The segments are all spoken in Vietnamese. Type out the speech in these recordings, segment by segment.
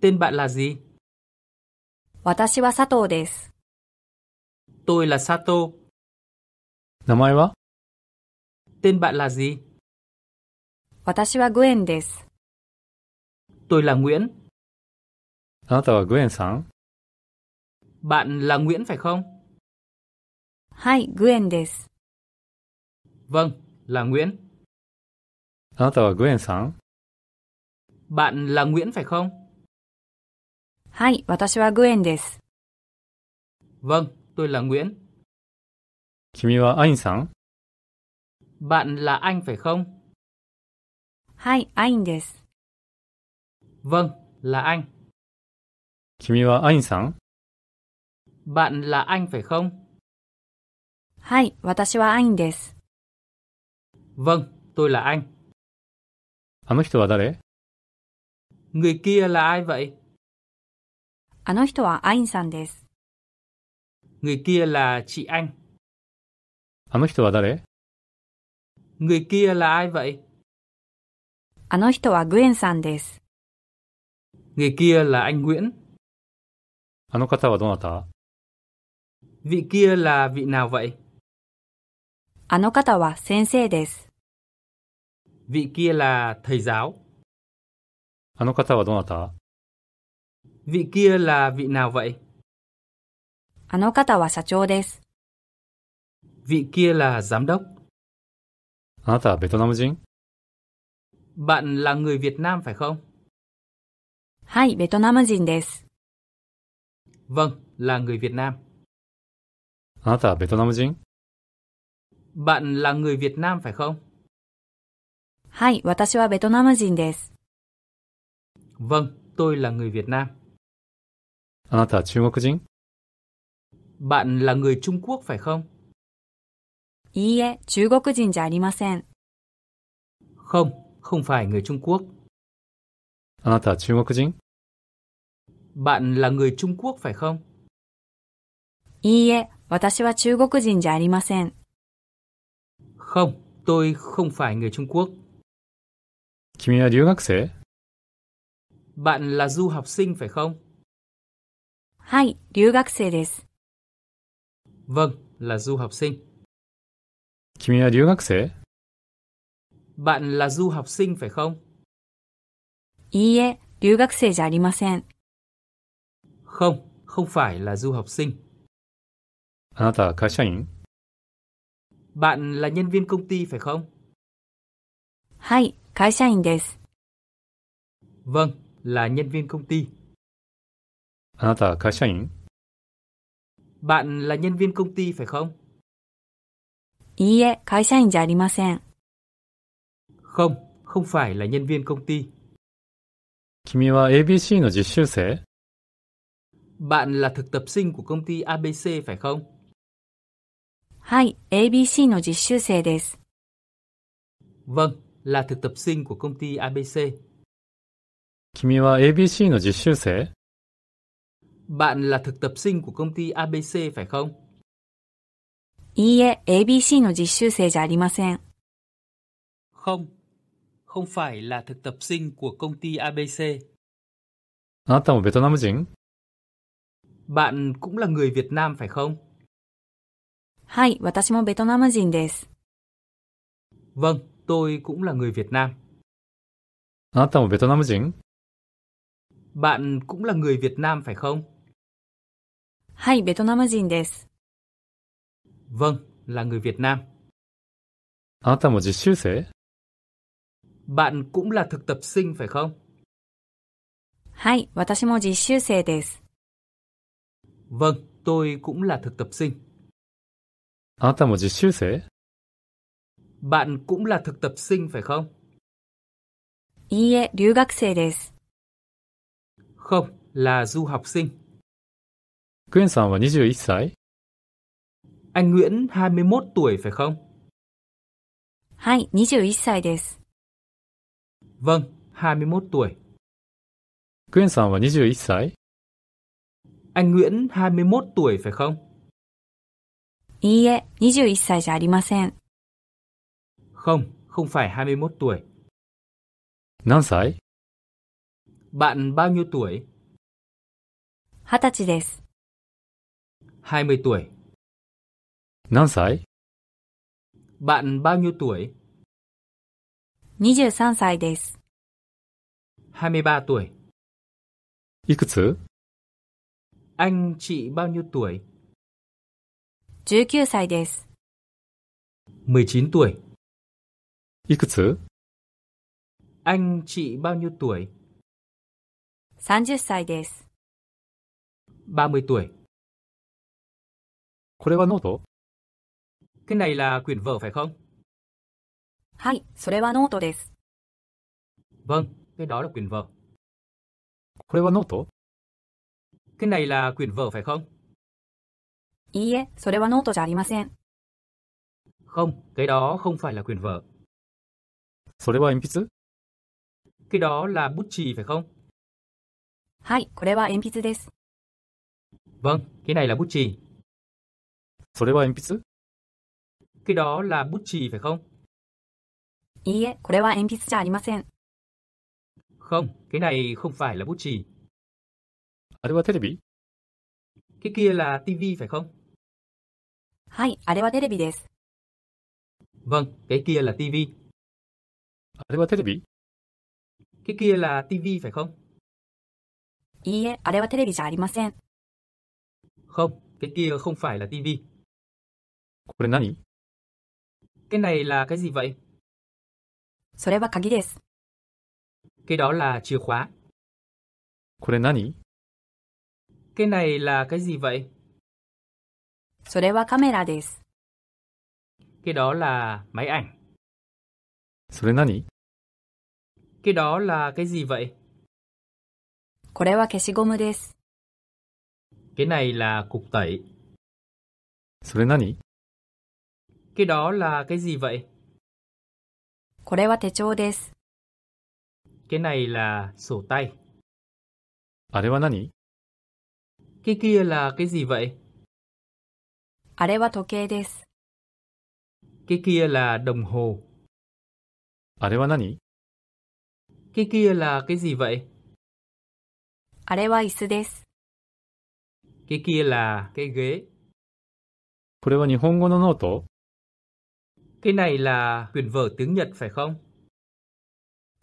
Tên bạn là gì? 私は佐藤です。Tôi là Sato. 名前は Tên bạn là gì? 私はグエンです。Tôi là Nguyễn. あなたはグエンさん Bạn là Nguyễn phải không? はい、グエンです。Vâng, là Nguyễn. あなたはグエンさん bạn là Nguyễn phải không? Hai, watashi wa Guen desu. Vâng, tôi là Nguyễn. Kimi wa Ain-san? Bạn là anh phải không? Hai, Ain desu. Vâng, là anh. Kimi wa Ain-san? Bạn là anh phải không? Hai, watashi wa Ain desu. Vâng, tôi là anh. あの人は誰 Người kia là ai vậy? あの人はアインさんです。Người kia là chị Anh. あの人は誰 Người kia là ai vậy? あの人はグエンさんです。Người kia là anh Nguyễn. あの方はどなた Vị kia là vị nào vậy? あの方は先生です。Vị kia là thầy giáo. あの方はどなた Vị kia là vị nào vậy? あの方は社長です。Vị kia là giám đốc. あなたはベトナム人 Bạn là người Việt Nam phải không? はい、ベトナム人です。Vâng, là người Việt Nam. あなたはベトナム人 Bạn là người Việt Nam phải không? はい、私はベトナム人です。Vâng, tôi là người Việt Nam. 아나 à, 중국인? Bạn là người Trung Quốc phải không? いいえ、中国人じゃありません。Không, không phải người Trung Quốc. 아나 à, Bạn là người Trung Quốc phải không? Không tôi không phải người Trung Quốc. 君は留学生 bạn là du học sinh phải không? Vâng, là du học sinh. 君は留学生 Bạn là du học sinh phải không? いいえ,留学生じゃありません. E, không không phải là du học sinh. あなたは会社員 Bạn là nhân viên công ty phải không? Vâng là nhân viên công ty. À, Bạn là nhân viên công ty phải không? Không, không phải là nhân viên công ty. Bạn là thực tập sinh của công ty ABC phải không? はい、ABC の実習生です。Vâng, là thực tập sinh của công ty ABC. 君は ABC の実習生 Bạn là thực tập sinh của công ty ABC phải không? いいえ、ABC の実習生じゃありません。Không, không phải là thực tập sinh của công ty ABC. あなたもベトナム人 Bạn cũng là người Việt Nam phải không? はい、私もベトナム人です。Vâng, tôi cũng là người Việt Nam. あなたもベトナム人 bạn cũng là người Việt Nam phải không? Hai Việt Nam Vâng, là người Việt Nam. Bạn cũng là thực tập sinh phải không? はい、私も実習生です。Vâng, tôi cũng là thực tập sinh. あなたも実習生 Bạn cũng là thực tập sinh phải không? いいえ、留学生です。không, là du học sinh. Quyên sản là 21 tuổi. Anh Nguyễn 21 tuổi phải không? Hai, 21 tuổi desu. Vâng, 21 tuổi. Quyên sản là 21 tuổi. Anh Nguyễn 21 tuổi phải không? いいえ、21歳じゃありません。Không, không phải 21 tuổi. 何歳 bạn bao nhiêu tuổi? 20歳です。20 tuổi. 何歳 Bạn bao nhiêu tuổi? 23歳です。23 tuổi. いくつ Anh chị bao nhiêu tuổi? 19歳です。19 tuổi. いくつ Anh chị bao nhiêu tuổi? 30歳です。30 tuổi. Vâng, cái này là quyển vở phải không? はい、それはノートです。Vâng, cái đó là quyển vở. これはノート Cái này là quyển vở phải không? いいえ、それはノートじゃありません。Không, cái đó không phải là quyển vở. それは鉛筆 Cái đó là bút chì phải không? はい、これは鉛筆です。Vâng, cái này là bút chì. それは鉛筆 Cái đó là bút chì phải không? いいえ、これは鉛筆じゃありません。Không, cái này không phải là bút chì. あれはテレビ Cái kia là tivi phải không? はい、あれはテレビです。Vâng, cái kia là tivi. あれはテレビ Cái kia là tivi phải không? いいえ、あれはテレビじゃありません。Không, cái kia không phải là tivi. これ何 Cái này là cái gì vậy? それは鍵です。Cái đó là chìa khóa. これ何 Cái này là cái gì vậy? それはカメラです。Cái đó là máy ảnh. それ何 Cái đó là cái gì vậy? これは消しゴムです。Cái này là cục tẩy. それ何 Cái đó là cái gì vậy? これは手帳です。Cái này là sổ tay. あれは何 Cái kia là cái gì vậy? あれは時計です。Cái kia là đồng hồ. あれは何 Cái kia là cái gì vậy? あれは椅子です。cái cái này là quyển vở tiếng Nhật phải không?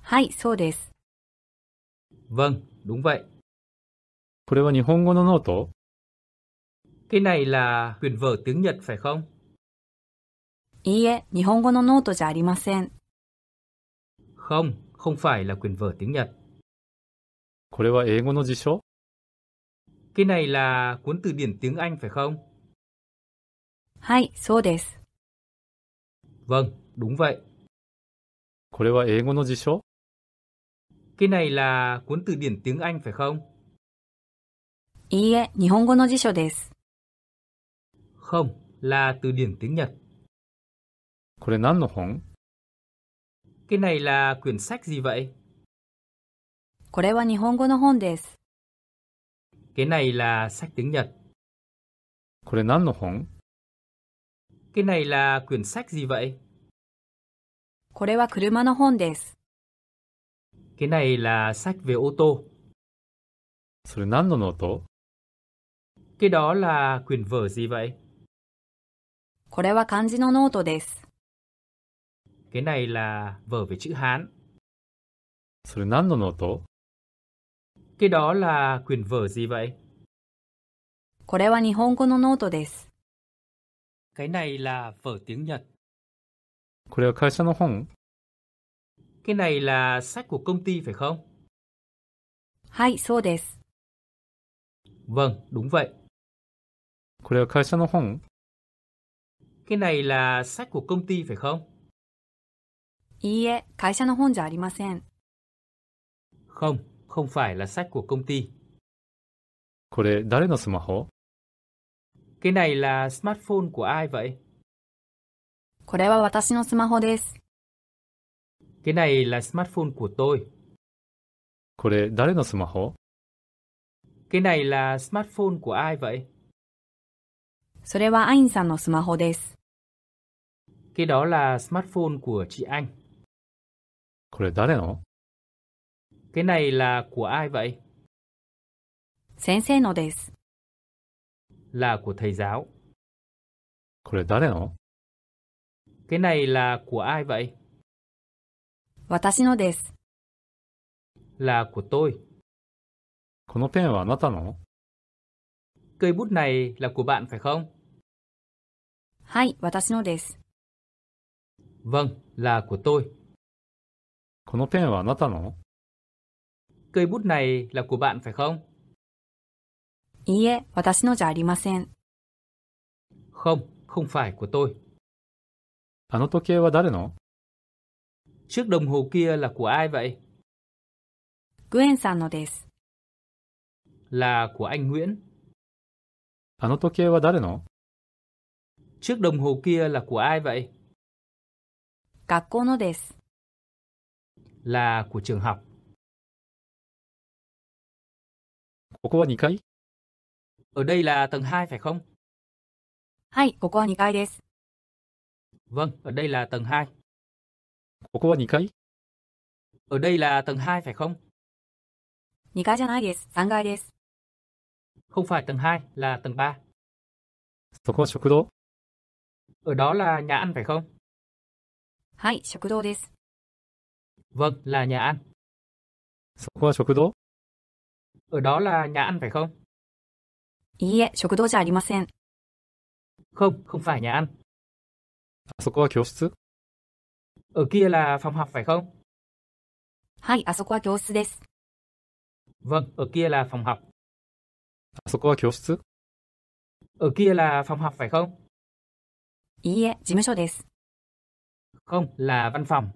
はい、そうです。Vâng, đúng vậy. Cái này là quyển vở tiếng Nhật phải không? いいえ、日本語のノートじゃありません。Không, không phải là quyển vở tiếng Nhật. これは英語の辞書 Cái này là cuốn từ điển tiếng Anh phải không? Vâng, đúng vậy. これは英語の辞書 Cái này là cuốn từ điển tiếng Anh phải không? Không, là từ điển tiếng Nhật. これ何の本 Cái này là quyển sách gì vậy? これは日本語の本です。cái này là sách tiếng Nhật. これ何の本 Cái này là quyển sách gì vậy? これは車の本です。Cái này là sách về ô tô. それ何のノート Cái đó là quyển vở gì vậy? これは漢字のノートです。Cái này là vở về chữ Hán. それ何のノート Cái đó là quyển vở gì vậy? これは日本語のノートです。Cái này là vở tiếng Nhật. これは会社の本 Cái này là sách của công ty phải không? はい、そうです。Vâng, đúng vậy. これは会社の本 Cái này là sách của công ty phải không? いいえ、会社の本じゃありません。Không, không phải là sách của công ty. Cái này là smartphone của ai vậy? cái này là smartphone của tôi. Cái này là smartphone của ai vậy? それはアインさんのスマホです。Cái đó là smartphone của chị Anh. これ誰の cái này là của ai vậy? là của thầy giáo. これ誰の? Cái này là của ai vậy? là của tôi. pen このペンはあなたの? Cây bút này là của bạn phải không? vâng là của tôi. このペンはあなたの? cây bút này là của bạn phải không? không không phải của tôi. あの時計は誰の Chiếc đồng hồ kia là của ai vậy? là của anh Nguyễn. あの時計は誰の Chiếc đồng hồ kia là của ai vậy? là của trường học. ここは2階 Ở đây là tầng 2 phải không? hai はいここは2 vâng ở đây là tầng 2. ここは2階 Ở đây là tầng 2 phải không? 2階じゃないです。3階です。Không phải tầng 2, là tầng 3. そこは食堂 Ở đó là nhà ăn phải không? vâng là nhà ăn. そこは食堂 ở đó là nhà ăn phải không? いいえ、食堂じゃありません。Không, không phải nhà ăn. あそこは教室 à, Ở kia là phòng học phải không? À, vâng, ở kia là phòng học. あそこは教室 à, Ở kia là phòng học phải không? Không, là văn phòng.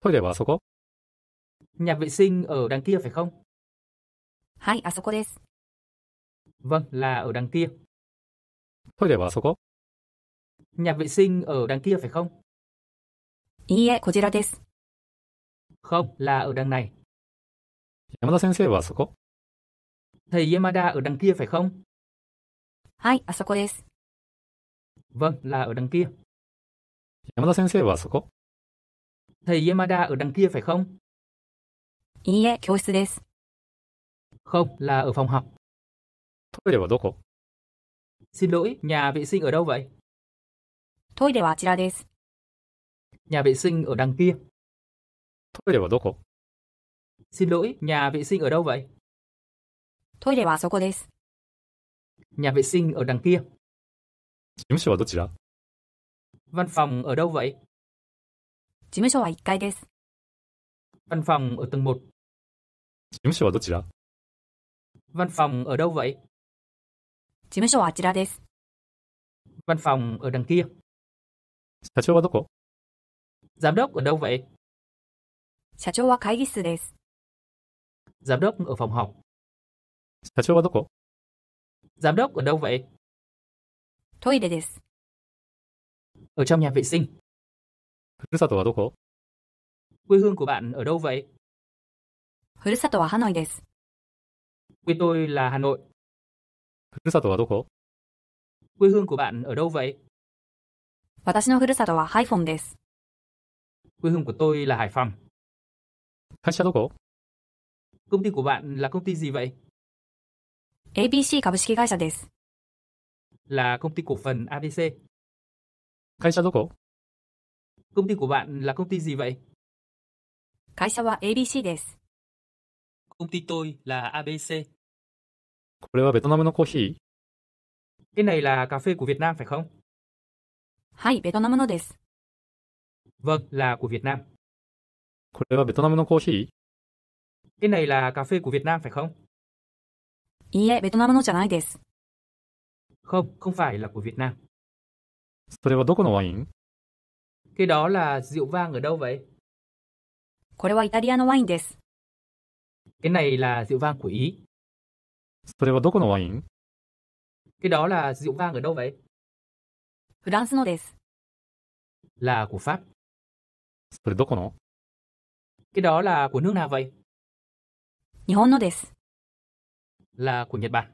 トイレはあそこ Nhà vệ sinh ở đằng kia phải không? はい、あそこです。Vâng, là ở đằng kia. Thôi để vào số có. Nhà vệ sinh ở đằng kia phải không? いいえ、こちらです。Không, là ở đằng này. Yamada sensei wa soko? Thầy Yamada ở đằng kia phải không? Hai, à soko desu. Vâng, là ở đằng kia. Yamada sensei wa soko? Thầy Yamada ở đằng kia phải không? いいえ、教室です。Không, là ở phòng học. Thôi để vào đâu Xin lỗi, nhà vệ sinh ở đâu vậy? Thôi để vào chira desu. Nhà vệ sinh ở đằng kia. Thôi để vào đâu Xin lỗi, nhà vệ sinh ở đâu vậy? Thôi để vào soko desu. Nhà vệ sinh ở đằng kia. Chính ở đâu chira? Văn phòng ở đâu vậy? 事務所は1階です。Văn phòng ở tầng 1. 事務所はどちら Văn phòng ở đâu vậy? văn phòng ở đằng kia. 社長はどこ Giám đốc ở đâu vậy? giám đốc ở phòng học. 社長はどこ Giám đốc ở đâu vậy? ở trong nhà vệ sinh. ふるさとはどこ Quê hương của bạn ở đâu vậy? ふるさとはハノイです。Quê tôi là Hà Nội. Quê hương của bạn ở đâu vậy? Quê hương của tôi là Hải Phòng. Công ty của bạn là công ty gì vậy? ABC 株式会社です。là công ty cổ phần ABC. 会社どこ? Công ty của bạn là công ty gì vậy? 会社は ABC です。Công ty tôi là ABC. これはベトナムのコーヒー vâng, Cái này là cà phê của Việt Nam phải không? はい、ベトナムのです。Vâng, là của Việt Nam. これはベトナムのコーヒー Cái này là cà phê của Việt Nam phải không? いいえ、ベトナムのじゃないです。Không, không phải là của Việt Nam. それはどこのワイン Cái đó là rượu vang ở đâu vậy? これはイタリアのワインです。Cái này là rượu vang của Ý. それはどこのワイン Cái đó là rượu vang ở đâu vậy? フランスのです。Là của Pháp. それどこの Cái đó là của nước nào vậy? 日本のです。Là của Nhật Bản.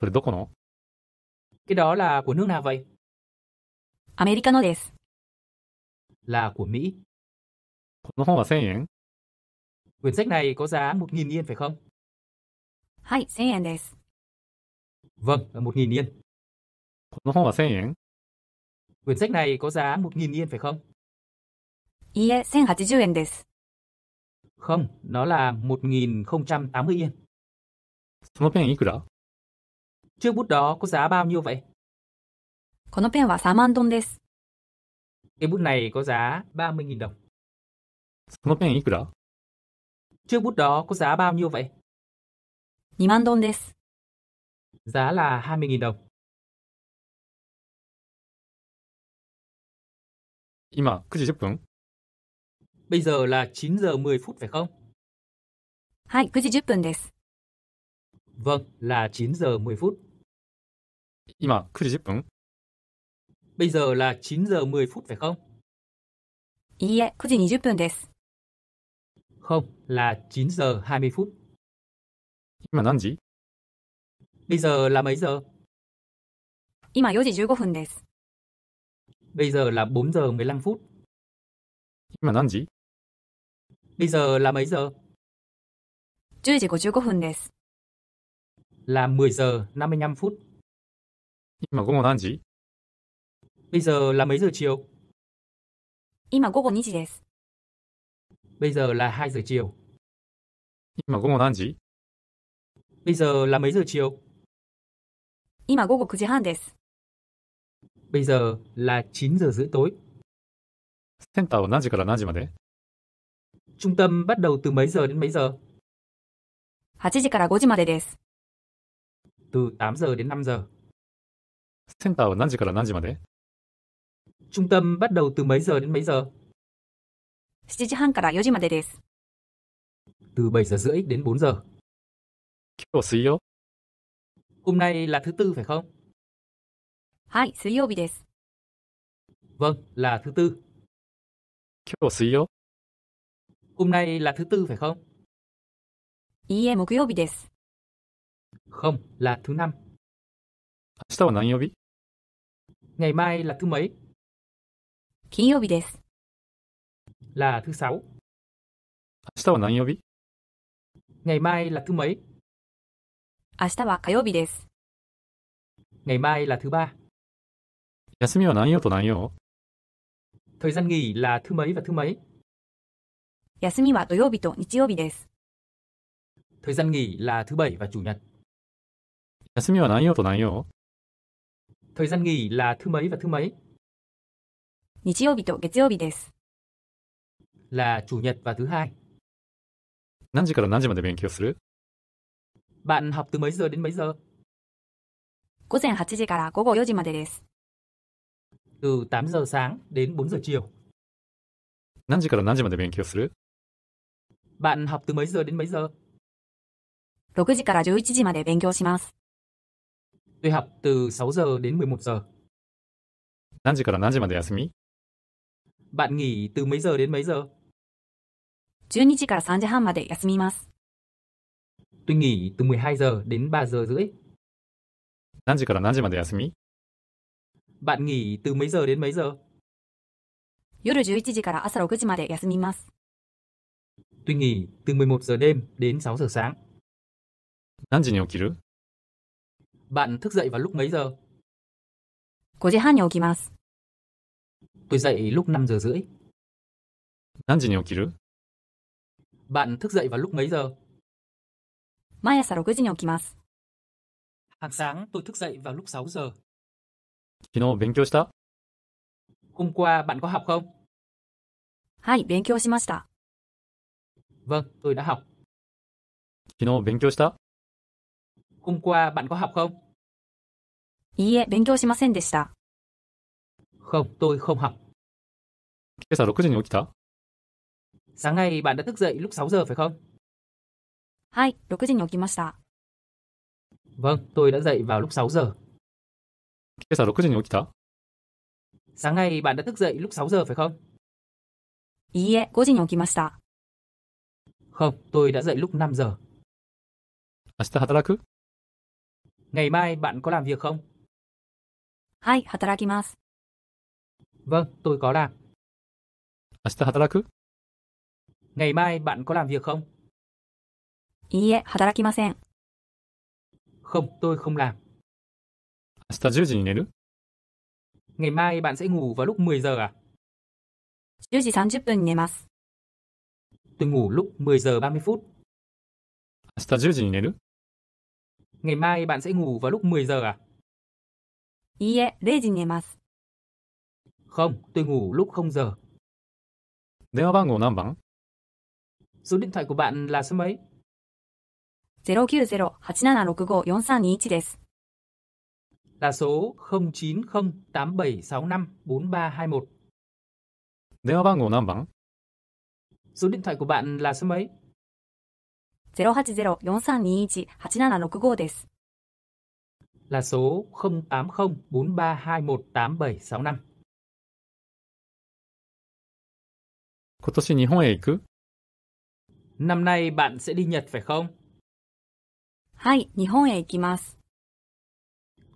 それどこの Cái đó là của nước nào vậy? アメリカのです。Là của Mỹ. この本は1000円 Quyển sách này có giá 1.000 yên phải không? はい、1000円です。Vâng, 1.000 yên. Nó không phải 1000 yên. Quyển sách này có giá 1.000 yên phải không? いいえ、1080 yên nó là 1.080 yên. そのペンいくら Chiếc bút đó có giá bao nhiêu vậy? このペンは3万ドンです。Cái bút này có giá 30.000 đồng. そのペンいくら Chiếc bút đó có giá bao nhiêu vậy? 2万ドンです。Giá là 20.000 đồng. 今9時10分 Bây giờ là 9 giờ 10 phút phải không? はい、9時10分です。Vâng, là 9 giờ 10 phút. 今9時10分 Bây giờ là 9 giờ 10 phút phải không? いいえ、9時20分です。Không, là 9 giờ 20 phút. 今何時 Bây giờ là mấy giờ? 今4時15分です。Bây giờ là 4 giờ 15 phút. 今何時 Bây giờ là mấy giờ? 10時55分です。Là 10 giờ 55 phút. 今午後何時 Bây giờ là mấy giờ chiều? 今午後2時です。Bây giờ là 2 giờ chiều. 今午後何時 Bây giờ là mấy giờ chiều? 今午後9時半です。bây giờ là 9 giờ rưỡi tối. Center Trung tâm bắt đầu từ mấy giờ đến mấy giờ? 8時から5時までです. Từ 8 giờ đến 5 giờ. Center Trung tâm bắt đầu từ mấy giờ đến mấy giờ? 7時半から4時までです. Từ 7 giờ rưỡi đến 4 giờ. 今日水曜 Hôm nay là thứ tư phải không? はい、水曜日です。Vâng, là thứ tư. 今日水曜 Hôm nay là thứ tư phải không? いいえ、木曜日です。Không, là thứ năm. 明日は何曜日 Ngày mai là thứ mấy? 金曜日です。Là thứ sáu. 明日は何曜日 Ngày mai là thứ mấy? 明日は火曜日です。Ngày mai là thứ ba. 休みは何曜と何曜 Thời gian nghỉ là thứ mấy và thứ mấy? 休みは土曜日と日曜日です。Thời gian nghỉ là thứ bảy và chủ nhật. 休みは何曜と何曜 Thời gian nghỉ là thứ mấy và thứ mấy? 日曜日と月曜日です。là chủ nhật và thứ hai. 何時から何時まで勉強する Bạn học từ mấy giờ đến mấy giờ? 午前8時から午後4時までです。Từ 8 giờ sáng đến 4 giờ chiều. 何時から何時まで勉強する Bạn học từ mấy giờ đến mấy giờ? 6時から11時まで勉強します。Tôi học từ 6 giờ đến 11 giờ. 何時から何時まで休み Bạn nghỉ từ mấy giờ đến mấy giờ? 12時から3時半まで休みます。Tôi nghỉ từ 12 giờ đến 3 giờ rưỡi. 何時から何時まで休み Bạn nghỉ từ mấy giờ đến mấy giờ? 夜11時から朝6時まで休みます。Tôi nghỉ từ 11 giờ đêm đến 6 giờ sáng. 何時に起きる Bạn thức dậy vào lúc mấy giờ? 5時半に起きます。Tôi dậy lúc 5 giờ rưỡi. 何時に起きる Bạn thức dậy vào lúc mấy giờ? 毎朝6時に起きます。Hàng sáng tôi thức dậy vào lúc 6 giờ. 昨日勉強した Hôm qua bạn có học không? はい、勉強しました。Vâng, tôi đã học. 昨日勉強した Hôm qua bạn có học không? いいえ、勉強しませんでした。Không, tôi không học. 今朝6時に起きた Sáng nay bạn đã thức dậy lúc 6 giờ phải không? giờ はい6 vâng, tôi đã dậy vào lúc 6 giờ. 今朝6時に起きた Sáng nay bạn đã thức dậy lúc 6 giờ phải không? いいえ、5時に起きました。Không, tôi đã dậy lúc 5 giờ. 明日働く à, Ngày mai bạn có làm việc không? はい、働きます。Vâng, tôi có làm. 明日働く à, Ngày mai bạn có làm việc không? いいえ、働きません。Không, tôi không làm. Hasta 10時に寝る Ngày mai bạn sẽ ngủ vào lúc 10 giờ à? 10時30分に寝ます。Tôi ngủ lúc 10 giờ 30 phút. Hasta 10時に寝る Ngày mai bạn sẽ ngủ vào lúc 10 giờ à? いいえ、0時に寝ます。Không, tôi ngủ lúc 0 giờ. 電話番号何番 Số điện thoại của bạn là số mấy? 090-8765-4321です。Là số 0908765431. Điện thoại của năm bằng? Số điện thoại của bạn là số mấy? 080-4321-8765です。Là số 080-4321-8765. 今年日本へ行く Năm nay bạn sẽ đi Nhật phải không? hai,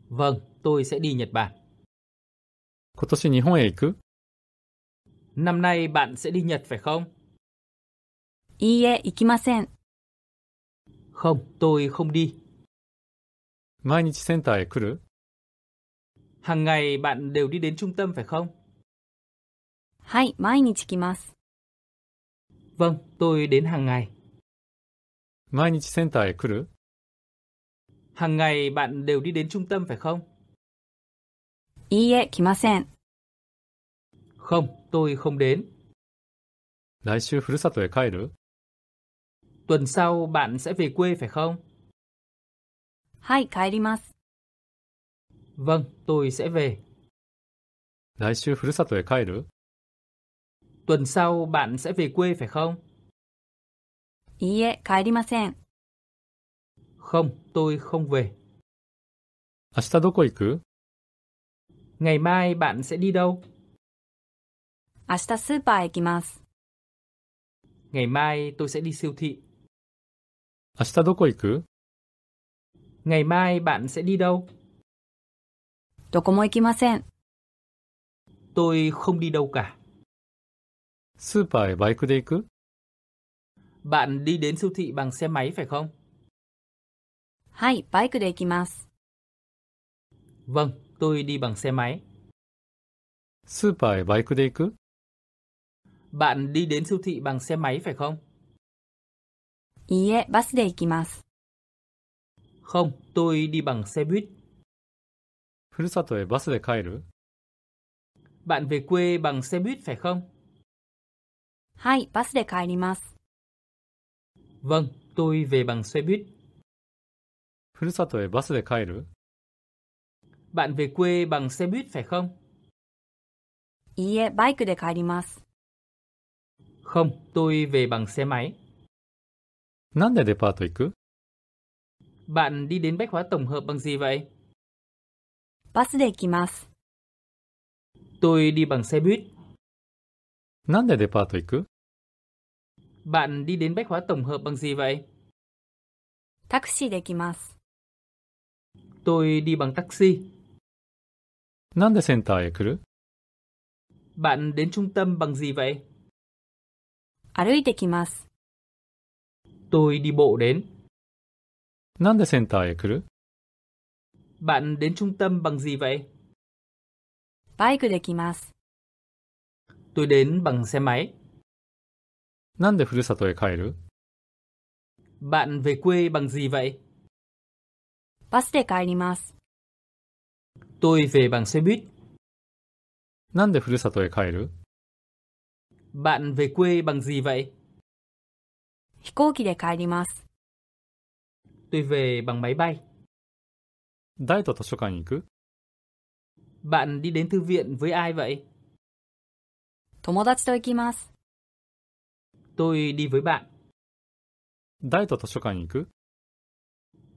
Vâng, tôi sẽ đi Nhật Bản. 今年日本へ行く Năm nay bạn sẽ đi Nhật phải không? Không, tôi không đi. 毎日センターへ来る Hàng ngày bạn đều đi đến trung tâm phải không? Hai, Vâng, tôi đến hàng ngày. 毎日センターへ来る Hàng ngày bạn đều đi đến trung tâm phải không? Iie Không, tôi không đến. 来週ふるさとへ帰る Tuần sau bạn sẽ về quê phải không? Vâng, tôi sẽ về. 来週ふるさとへ帰る Tuần sau bạn sẽ về quê phải không? いいえ、帰りません。không, tôi không về. Asta doko iku? Ngày mai bạn sẽ đi đâu? Asta super ikimasu. Ngày mai tôi sẽ đi siêu thị. Asta doko iku? Ngày mai bạn sẽ đi đâu? Doko mo ikimasen. Tôi không đi đâu cả. Super e bike de iku? Bạn đi đến siêu thị bằng xe máy phải không? はい、バイクで行きます。Vâng, tôi đi bằng xe máy. スーパーへバイクで行く Bạn đi đến siêu thị bằng xe máy phải không? いいえ、バスで行きます。Không, tôi đi bằng xe buýt. ふるさとへバスで帰る Bạn về quê bằng xe buýt phải không? はい、バスで帰ります。Vâng, tôi về bằng xe buýt. ふるさとへバスで帰る Bạn về quê bằng xe buýt phải không? いいえ、バイクで帰ります。Không, tôi về bằng xe máy. なんでデパート行く Bạn đi đến Bách hóa tổng hợp bằng gì vậy? バスで行きます。Tôi đi bằng xe buýt. なんでデパート行く Bạn đi đến Bách hóa tổng hợp bằng gì vậy? タクシーで行きます。Tôi đi bằng taxi. なんでセンターへ来る Bạn đến trung tâm bằng gì vậy? tôi đi bộ đến. なんでセンターへ来る Bạn đến trung tâm bằng gì vậy? tôi đến bằng xe máy. なんでふるさとへ帰る e Bạn về quê bằng gì vậy? バスで帰ります。Tôi về bằng xe buýt. なんでふるさとへ帰る Bạn về quê bằng gì vậy? 飛行機で帰ります。Tôi về bằng máy bay. 誰と図書館に行く Bạn đi đến thư viện với ai vậy? 友達と行きます。Tôi đi với bạn. 誰と図書館に行く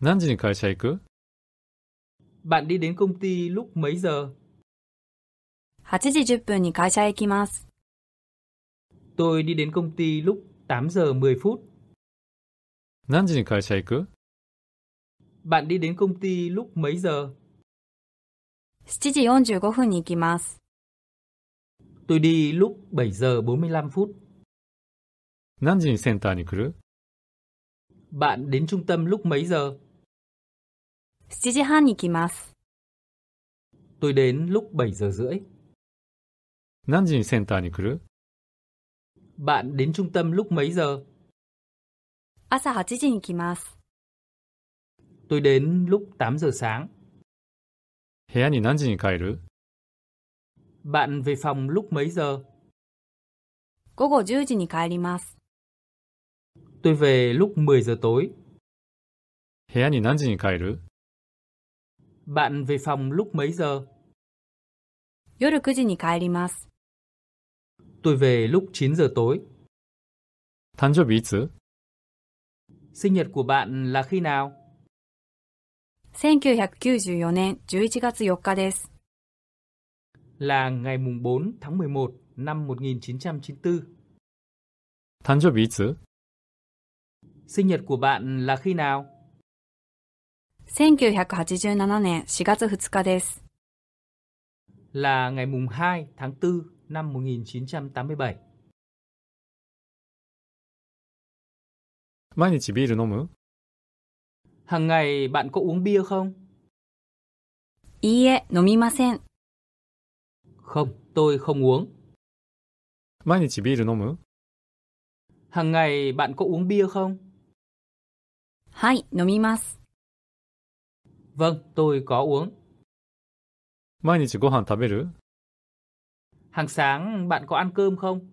何時に会社行く Bạn đi đến công ty lúc mấy giờ? 8時10分に会社へ行きます。Tôi đi đến công ty lúc 8 giờ 10 phút. 何時に会社行く Bạn đi đến công ty lúc mấy giờ? 7時45分に行きます。Tôi đi lúc 7 giờ 45 phút. 何時にセンターに来る Bạn đến trung tâm lúc mấy giờ? 7時半に来ます。Tôi đến lúc 7 giờ rưỡi. 何時にセンターに来る Bạn đến trung tâm lúc mấy giờ? 朝8時に来ます。Tôi đến lúc 8 giờ sáng. 部屋に何時に帰る Bạn về phòng lúc mấy giờ? 午後10時に帰ります。Tôi về lúc 10 giờ tối. 部屋に何時に帰る bạn về phòng lúc mấy giờ? 夜9時に帰ります。Tôi về lúc 9 giờ tối. 誕生日いつ Sinh nhật của bạn là khi nào? 1994年11月4日です。Là ngày mùng 4 tháng 11 năm 1994. 誕生日いつ Sinh nhật của bạn là khi nào? 1987年4月2日です。là ngày mùng 2 tháng 4 năm 1987. 毎日ビール飲む Hàng ngày bạn có uống bia không? いいえ、飲みません。Không, tôi không uống. 毎日ビール飲む Hàng ngày bạn có uống bia không? はい、飲みます。Vâng, tôi có uống. 毎日ご飯食べる Hàng sáng bạn có ăn cơm không?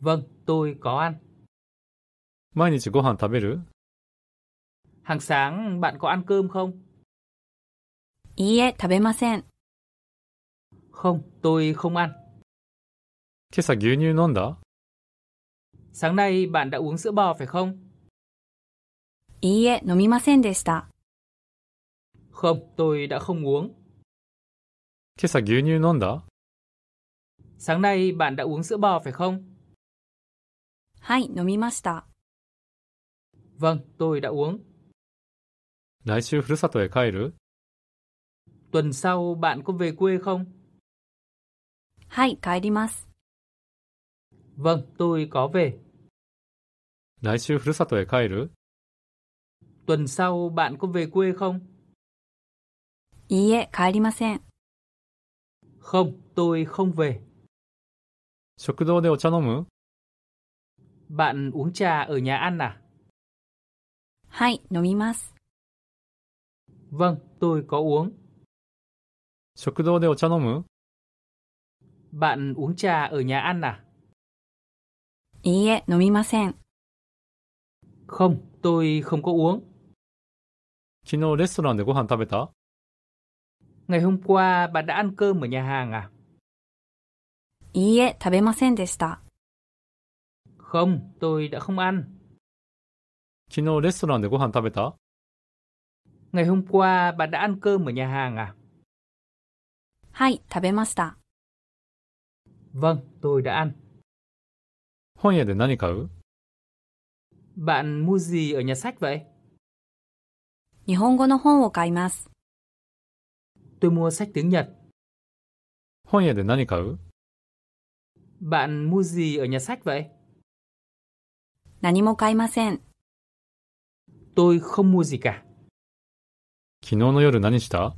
vâng tôi có ăn. 毎日ご飯食べる Hàng sáng bạn có ăn cơm không? không tôi không ăn. 今朝牛乳飲んだ Sáng nay bạn đã uống sữa bò phải không? いいえ、飲みませんでした。Không, tôi đã không uống. 今朝牛乳飲んだ Sáng nay bạn đã uống sữa bò phải không? はい、飲みました。Vâng, tôi đã uống. 来週ふるさとへ帰る Tuần sau bạn có về quê không? はい、帰ります。Vâng, tôi có về. 来週ふるさとへ帰る Tuần sau bạn có về quê không? Iie, Không, tôi không về. Shokudo Bạn uống trà ở nhà ăn à? Hai, Vâng, tôi có uống. Shokudo Bạn uống trà ở nhà ăn à? Iie, Không, tôi không có uống. 昨日レストランでご飯食べた Ngày hôm qua bạn đã ăn cơm ở nhà hàng à? いいえ、食べませんでした。Không, tôi đã không ăn. 昨日レストランでご飯食べた Ngày hôm qua bạn đã ăn cơm ở nhà hàng à? はい、食べました。Vâng, tôi đã ăn. 本屋で何買う Bạn mua gì ở nhà sách vậy? 日本語の本を買います。Tôi mua sách tiếng Nhật. 本屋で何買う Bạn mua gì ở nhà sách vậy? 何も買いません。Tôi không mua gì cả. 昨日の夜何した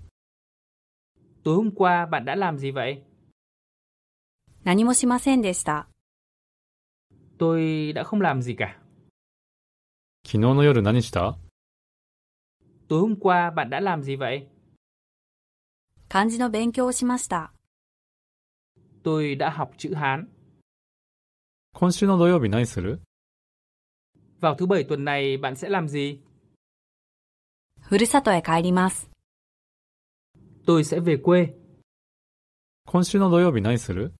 Tối hôm qua bạn đã làm gì vậy? 何もしませんでした。Tôi đã không làm gì cả. 昨日の夜何した tối hôm qua bạn đã làm gì vậy? 漢字の勉強をしました。tôi đã học chữ Hán. 今週の土曜日何する Vào thứ bảy tuần này bạn sẽ làm gì? ふるさとへ帰ります。tôi sẽ về quê. 今週の土曜日何する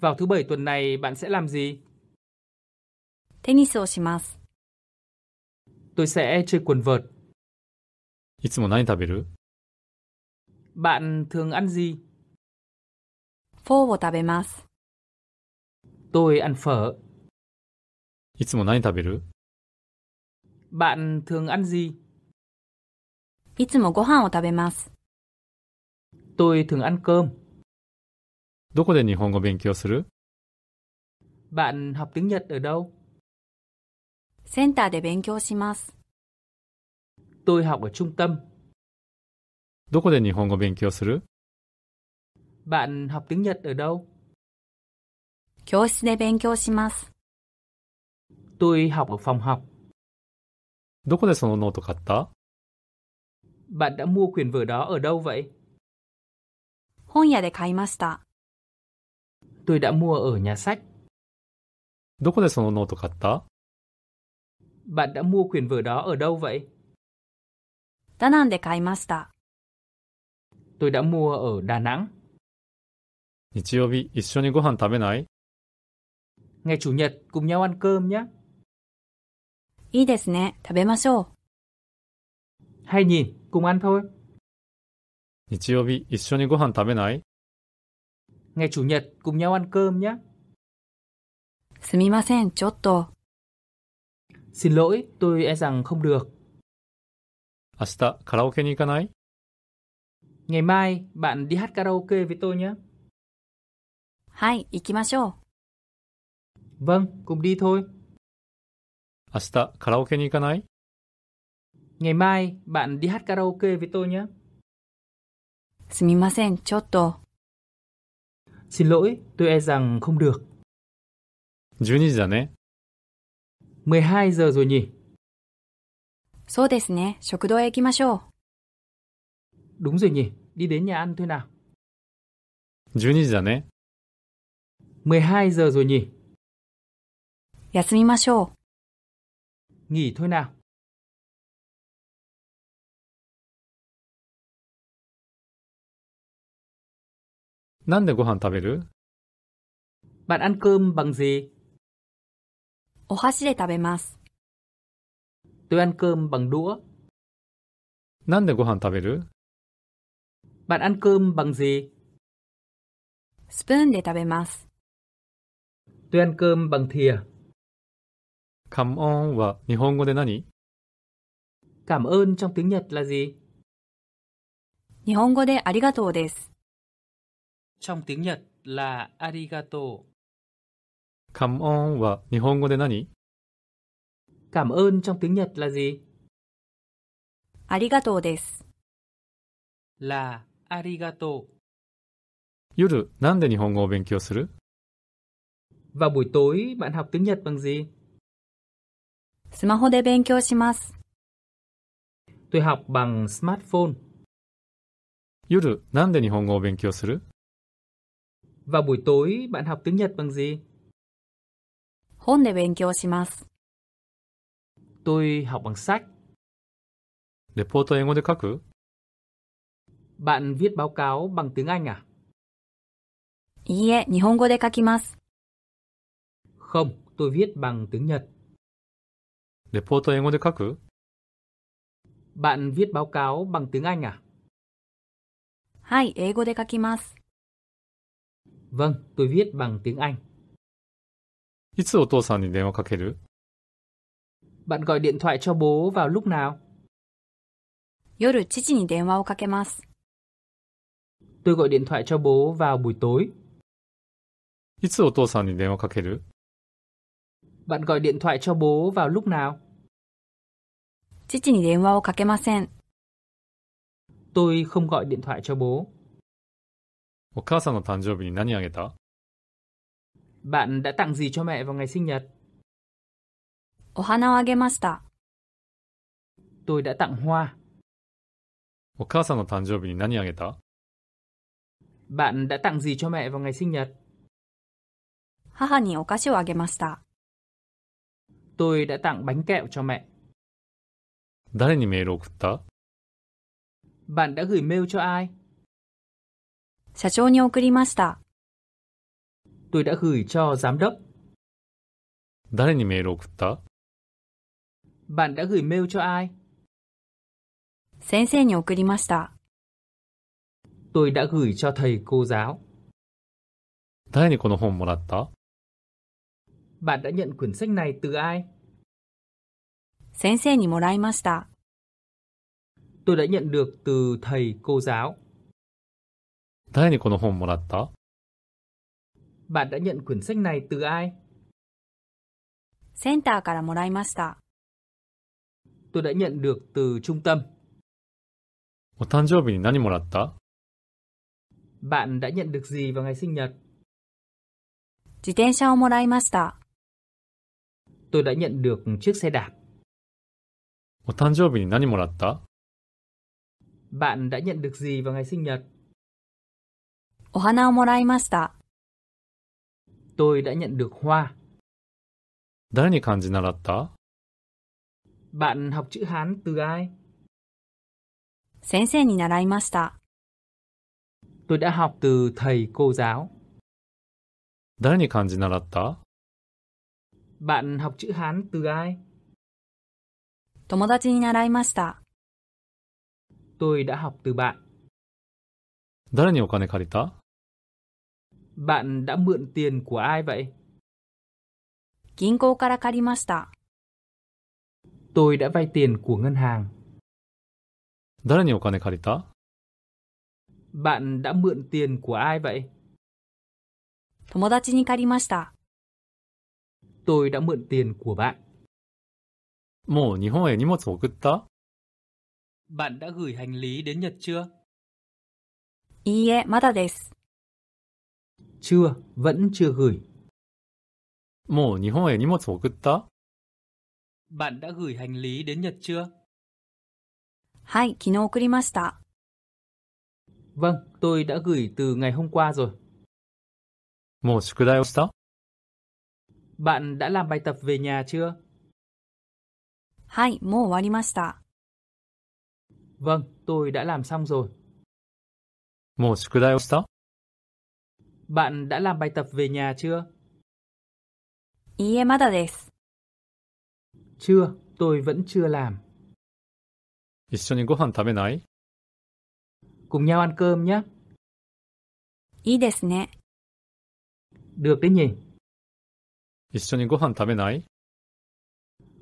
Vào thứ bảy tuần này bạn sẽ làm gì? テニスをします。tôi sẽ chơi quần vợt. いつも何食べる Bạn thường ăn gì? フォーを食べます。Tôi ăn phở. いつも何食べる Bạn thường ăn gì? いつもご飯を食べます。Tôi thường ăn cơm. どこで日本語勉強する Bạn học tiếng Nhật ở đâu? センターで勉強します。Tôi học ở trung tâm. どこで日本語を勉強する Bạn học tiếng Nhật ở đâu? Tôi học ở phòng học. どこでそのノート買った Bạn đã mua quyển vở đó ở đâu vậy? Tôi đã mua ở nhà sách. どこでそのノート買った Bạn đã mua quyển vở đó ở đâu vậy? ダナンで買いました。Tôi đã mua ở Đà Nẵng. 日曜日一緒にご飯食べない Ngày chủ nhật cùng nhau ăn cơm nhé. いいですね。食べましょう。Hay nhìn, cùng ăn thôi. 日曜日一緒にご飯食べない Ngày chủ nhật cùng nhau ăn cơm nhé. すみません、ちょっと。Xin lỗi, tôi e rằng không được. 明日カラオケに行かない Ngày mai, bạn đi hát karaoke với tôi nhé. Vâng, cùng đi thôi. 明日カラオケに行かない Ngày mai, bạn đi hát karaoke với tôi nhé. Xin lỗi, tôi e rằng không được. 12 giờ 12 giờ rồi nhỉ? そうですね。食堂へ行きましょう。đúng rồi nhỉ, đi đến nhà ăn thôi nào. 12時だね。12 giờ rồi nhỉ. 休みましょう。nghỉ thôi nào. なんでご飯食べる Bạn ăn cơm bằng gì? お箸で食べます。Tôi ăn cơm bằng đũa. なんでご飯食べる Bạn ăn cơm bằng gì? スプーンで食べます。Tôi ăn cơm bằng thìa. カモンは日本語で何 Cảm ơn trong tiếng Nhật là gì? 日本語でありがとうです。Trong tiếng Nhật là arigato. カモンは日本語で何 Cảm ơn trong tiếng Nhật là gì? Arigato desu. Là arigato. 夜、なんで日本語を勉強する Vào buổi tối, bạn học tiếng Nhật bằng gì? スマホで勉強します。Tôi học bằng smartphone. 夜、なんで日本語を勉強する Vào buổi tối, bạn học tiếng Nhật bằng gì? 本で勉強します。Tôi học bằng sách. 레포터 영어를 카크. Bạn viết báo cáo bằng tiếng Anh à? いいえ、日本語で書きます。Không, tôi viết bằng tiếng Nhật. 레포터 영어를 카크. Bạn viết báo cáo bằng tiếng Anh à? はい、英語で書きます。Vâng, tôi viết bằng tiếng Anh. いつお父さんに電話かける bạn gọi điện thoại cho bố vào lúc nào? Tôi gọi điện thoại cho bố vào buổi tối. Bạn gọi điện thoại cho bố vào lúc nào? Tôi không gọi điện thoại cho bố. お母さんの誕生日に何あげた Bạn đã tặng gì cho mẹ vào ngày sinh nhật? お花をあげました。Tôi đã tặng hoa. お母さんの誕生日に何あげた Bạn đã tặng gì cho mẹ vào ngày sinh nhật? 母にお菓子をあげました。Tôi đã tặng bánh kẹo cho mẹ. 誰にメールを送った Bạn đã gửi mail cho ai? 社長に送りました。Tôi đã gửi cho giám đốc. 誰にメールを送った Bạn đã gửi mail cho ai? Tôi đã gửi cho thầy cô giáo. Bạn đã nhận quyển sách này từ ai? Tôi đã nhận được từ thầy cô giáo. 誰にこの本もらった Bạn đã nhận quyển sách này từ ai? センターからもらいました。tôi đã nhận được từ trung tâm. Bạn đã nhận được gì vào ngày sinh nhật? Tôi đã nhận được chiếc xe đạp. Bạn đã nhận được gì vào ngày sinh nhật? Tôi đã nhận được hoa. 誰に漢字習った bạn học chữ Hán từ ai? 先生に習いました。Tôi đã học từ thầy cô giáo. 誰に漢字習った Bạn học chữ Hán từ ai? 友達に習いました。Tôi đã học từ bạn. 誰にお金借りた Bạn đã mượn tiền của ai vậy? 銀行から借りました。Tôi đã vay tiền của ngân hàng. 나란히 오간에 가리다. Bạn đã mượn tiền của ai vậy? tôi đã mượn tiền của bạn. もう日本へ荷物を送った Bạn đã gửi hành lý đến Nhật chưa? chưa vẫn chưa gửi. もう日本へ荷物を送った bạn đã gửi hành lý đến Nhật chưa? Hai, Vâng, tôi đã gửi từ ngày hôm qua rồi. もう宿題をした Bạn đã làm bài tập về nhà chưa? Hai, Vâng, tôi đã làm xong rồi. もう宿題をした Bạn đã làm bài tập về nhà chưa? いいえ、まだです。chưa, tôi vẫn chưa làm. 一緒にご飯食べない Cùng nhau ăn cơm nhé. いいですね。Được đấy nhỉ? 一緒にご飯食べない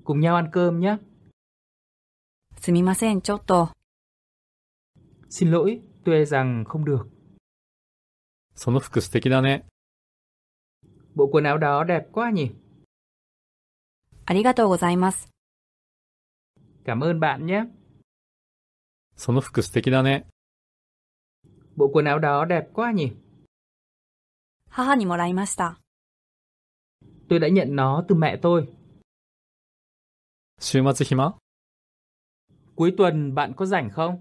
Cùng nhau ăn cơm nhé. すみません、ちょっと。Xin lỗi, tôi e rằng không được. その服素敵だね。Bộ quần áo đó đẹp quá nhỉ? ありがとうございます。Cảm ơn bạn nhé. その服素敵だね。Bộ quần áo đ 母にもらいました。Tôi đã nhận nó từ mẹ tôi. 週末暇 Cuối tuần bạn có rảnh không?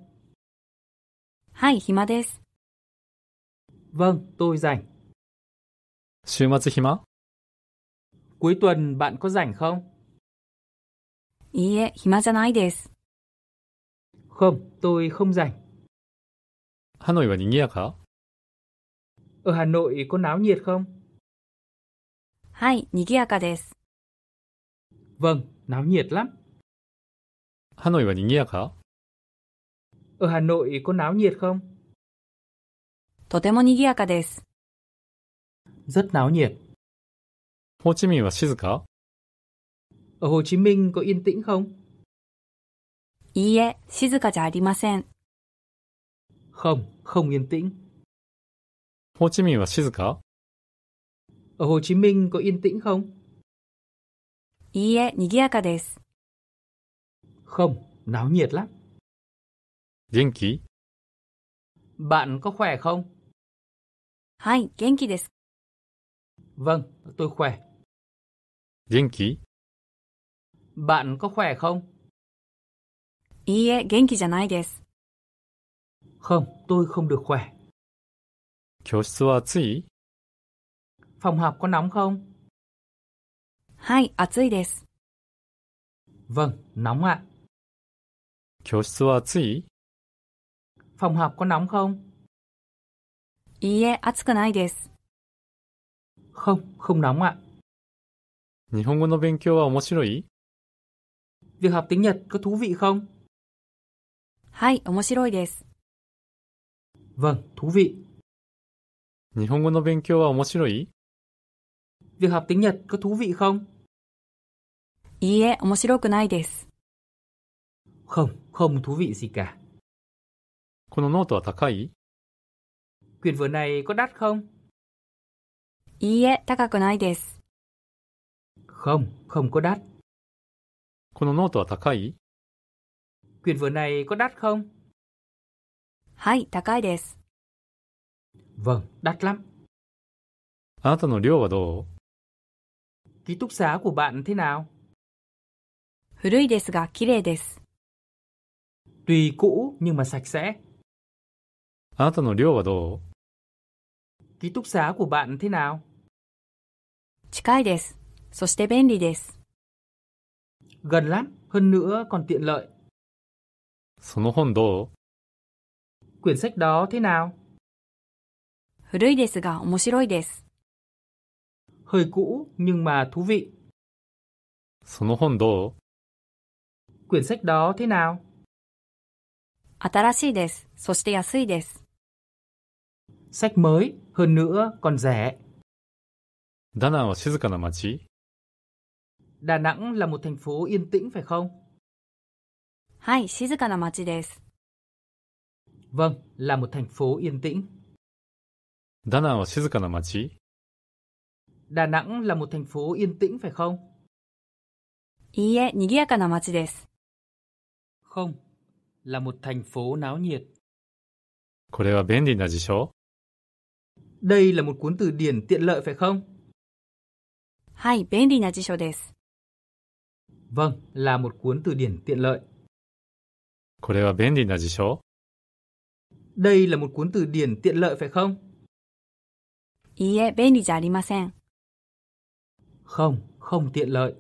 はい暇です。Vâng, tôi rảnh. 週末暇 Cuối tuần bạn có rảnh không? いいえ、暇じゃないです。Không, tôi không rảnh. Hà Nội và nhí nhạc hả? Ở Hà Nội có náo nhiệt không? Hai, nigiyaka desu. Vâng, náo nhiệt lắm. Hà Nội và nhí nhạc hả? Ở Hà Nội có náo nhiệt không? Totemo nigiyaka desu. Rất náo nhiệt. Hồ Chí Minh và Shizuka? ở Hồ Chí Minh có yên tĩnh không? いいえ、静かじゃありません。Không, không yên tĩnh. Hồ Chí Minh là 静か? Ở Hồ Chí Minh có yên tĩnh không? いいえ、賑やかです。Không, náo nhiệt lắm. Genki? Bạn có khỏe không? Hai, genki Vâng, tôi khỏe. Genki? Bạn có khỏe không? Không, tôi không được khỏe. Phòng học có nóng không? はい、暑いです。Vâng, nóng ạ. Phòng học có nóng không? いいえ、暑くないです。Không, không nóng ạ. 日本語の勉強は面白い việc học tiếng Nhật có thú vị không? Hai, Vâng, thú vị. Nihongo no wa 日本語の勉強は面白い Việc học tiếng Nhật có thú vị không? nai いいえ、面白くないです。không, không không thú vị gì cả. このノートは高い Quyển vở này có đắt không? takaku nai Không, không có đắt. このノートは高い Quyển vở này có đắt không? Vâng, đắt lắm. あなたの寮はど Ký túc xá của bạn thế nào? 古いですが綺麗です。Tuy cũ nhưng mà sạch sẽ. うあなたの寮はど Ký túc xá của bạn thế nào? 近いです。そして便利です。gần lắm, hơn nữa còn tiện lợi. その本どう Quyển sách đó thế nào? Hơi cũ nhưng mà thú vị. その本どう Quyển sách đó thế nào? Sách mới, hơn nữa còn rẻ. ダナンは静かな街 Đà Nẵng là một thành phố yên tĩnh phải không? Hai, machi Vâng, là một thành phố yên tĩnh. Đà Nẵng là 静かな街? Đà Nẵng là một thành phố yên tĩnh phải không? Iie, machi Không, là một thành phố náo nhiệt. Kore wa benri na jisho. Đây là một cuốn từ điển tiện lợi phải không? Hai, benri na jisho はい、便利な辞書です。Vâng, là một cuốn từ điển tiện lợi. これは便利な辞書 Đây là một cuốn từ điển tiện lợi phải không? いいえ、便利じゃありません。Không, không tiện lợi.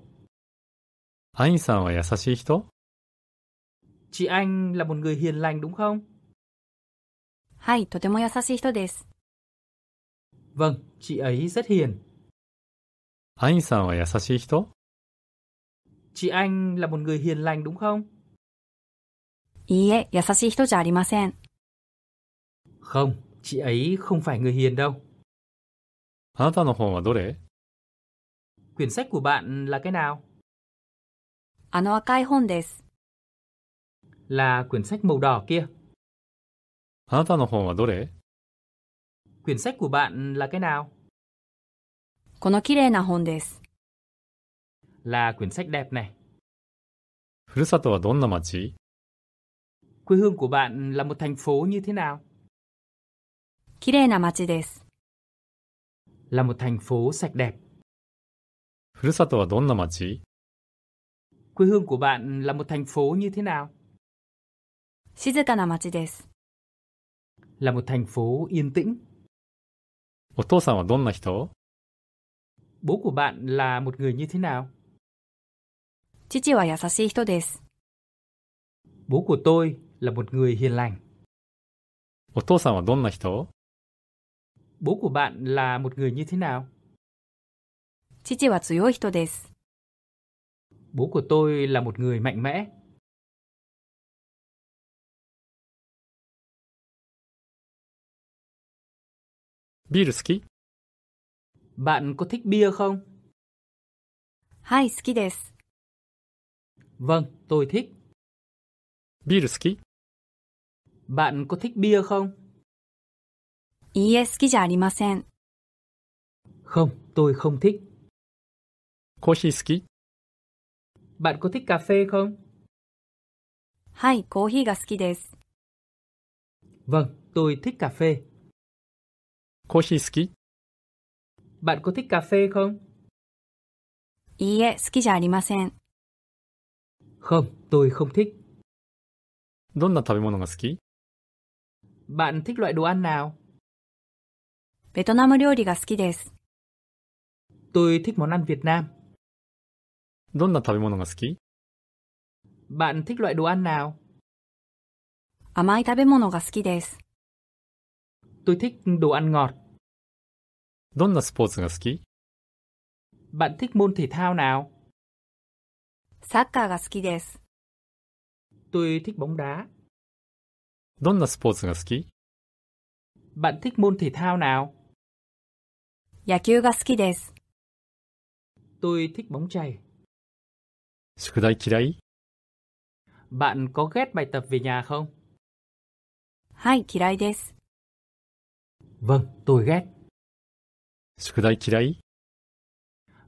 アインさんは優しい人 Chị Anh là một người hiền lành đúng không? vâng chị ấy rất hiền. アインさんは優しい人 Chị Anh là một người hiền lành đúng không? Không, chị ấy không phải người hiền đâu. Quyển sách của bạn là cái nào? Là quyển sách màu đỏ kia. Quyển sách của bạn là cái nào? この綺麗な本です。là quyển sách đẹp này. ふるさとはどんな町 Quê hương của bạn là một thành phố như thế nào? Là một thành phố sạch đẹp. ふるさとはどんな町 Quê hương của bạn là một thành phố như thế nào? Là một thành phố yên tĩnh. お父さんはどんな人 Bố của bạn là một người như thế nào? 父は優しい人です。Bố của tôi là một người hiền lành. お父さんはどんな人 Bố của bạn là một người như thế nào? 父は強い人です。Bố của tôi là một người mạnh mẽ. ビール好き Bạn có thích bia không? はい、好きです。Vâng, tôi thích. Beer ski? Bạn có thích bia không? Ie ski ja arimasen. Không, tôi không thích. Coffee ski? Bạn có thích cà phê không? Hai, coffee ga ski desu. Vâng, tôi thích cà phê. Coffee ski? Bạn có thích cà phê không? Ie, ski ja arimasen. Không, tôi không thích. どんな食べ物が好き Bạn thích loại đồ ăn nào? ベトナム料理が好きです。Tôi thích món ăn Việt Nam. どんな食べ物が好き Bạn thích loại đồ ăn nào? 甘い食べ物が好きです。Tôi thích đồ ăn ngọt. どんなスポーツが好き Bạn thích môn thể thao nào? サッカーが好きです。Tôi thích bóng đá. どんなスポーツが好き Bạn thích môn thể thao nào? 野球が好きです。Tôi thích bóng chày. 宿題嫌い Bạn có ghét bài tập về nhà không? はい、嫌いです。Vâng, tôi ghét. 宿題嫌い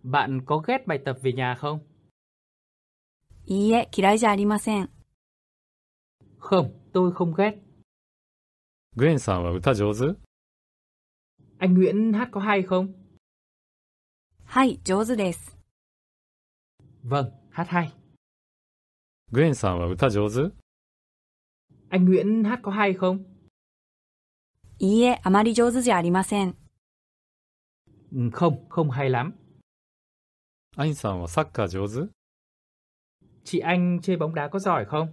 Bạn có ghét bài tập về nhà không? いいえ、嫌いじゃありません。Không, tôi không ghét. グエンさんは歌上手 Anh Nguyễn hát có hay không? はい、上手です。Vâng, hát hay. グエンさんは歌上手 Anh Nguyễn hát có hay không? いいえ、あまり上手じゃありません。Ừ, Không, không hay lắm. アインさんはサッカー上手 chị Anh chơi bóng đá có giỏi không?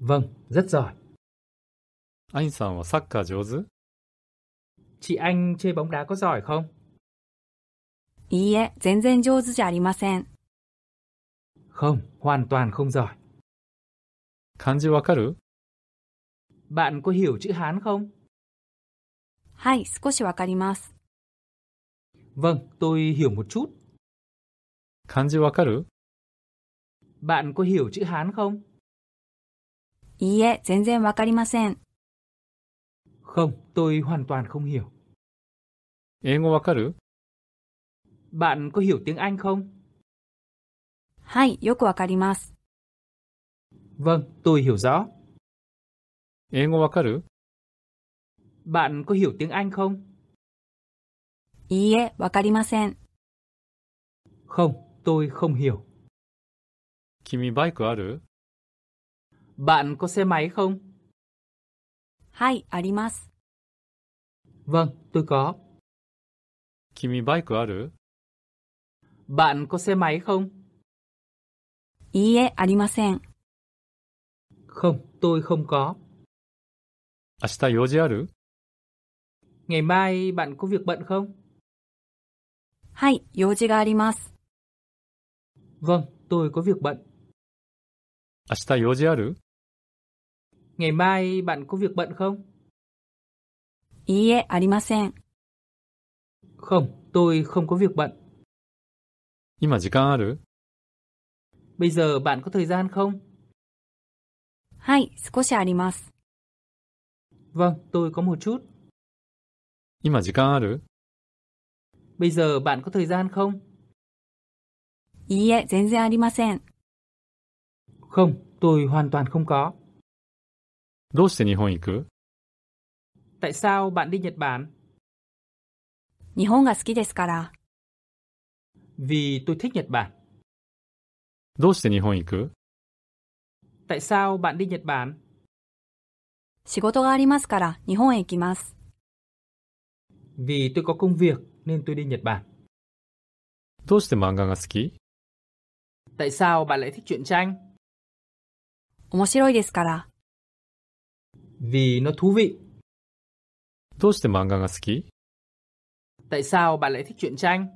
Vâng, rất giỏi. Anh さんはサッカー上手 Chị Anh chơi bóng đá có giỏi không? À không, hoàn toàn không giỏi. 漢字わかる Bạn có hiểu chữ Hán không? Vâng, tôi hiểu một chút. 漢字わかる Bạn có hiểu chữ Hán không? いいえ、全然わかりません。Không, tôi hoàn toàn không hiểu. 英語わかる Bạn có hiểu tiếng Anh không? はい、よくわかります。Vâng, tôi hiểu rõ. 英語わかる Bạn có hiểu tiếng Anh không? いいえ、わかりません。Không, Tôi không hiểu. Kimi Bạn có xe máy không? Hai, Vâng, tôi có. Kimi Bạn có xe máy không? Iie, Không, tôi không có. Ashita Ngày mai bạn có việc bận không? Hai, Vâng, tôi có việc bận. 明日用事ある Ngày mai bạn có việc bận không? không tôi không có việc bận. 今時間ある Bây giờ bạn có thời gian không? vâng tôi có một chút. 今時間ある Bây giờ bạn có thời gian không? いいえ、全然ありません。Không, tôi hoàn toàn không có. どうして日本行く Tại sao bạn đi Nhật Bản? 日本が好きですから。Vì tôi thích Nhật Bản. どうして日本行く Tại sao bạn đi Nhật Bản? 仕事がありますから日本へ行きます。Vì tôi có công việc nên tôi đi Nhật Bản. どうして漫画が好き Tại sao bạn lại thích truyện tranh? Vì nó thú vị. どうして漫画が好き Tại sao bạn lại thích truyện tranh?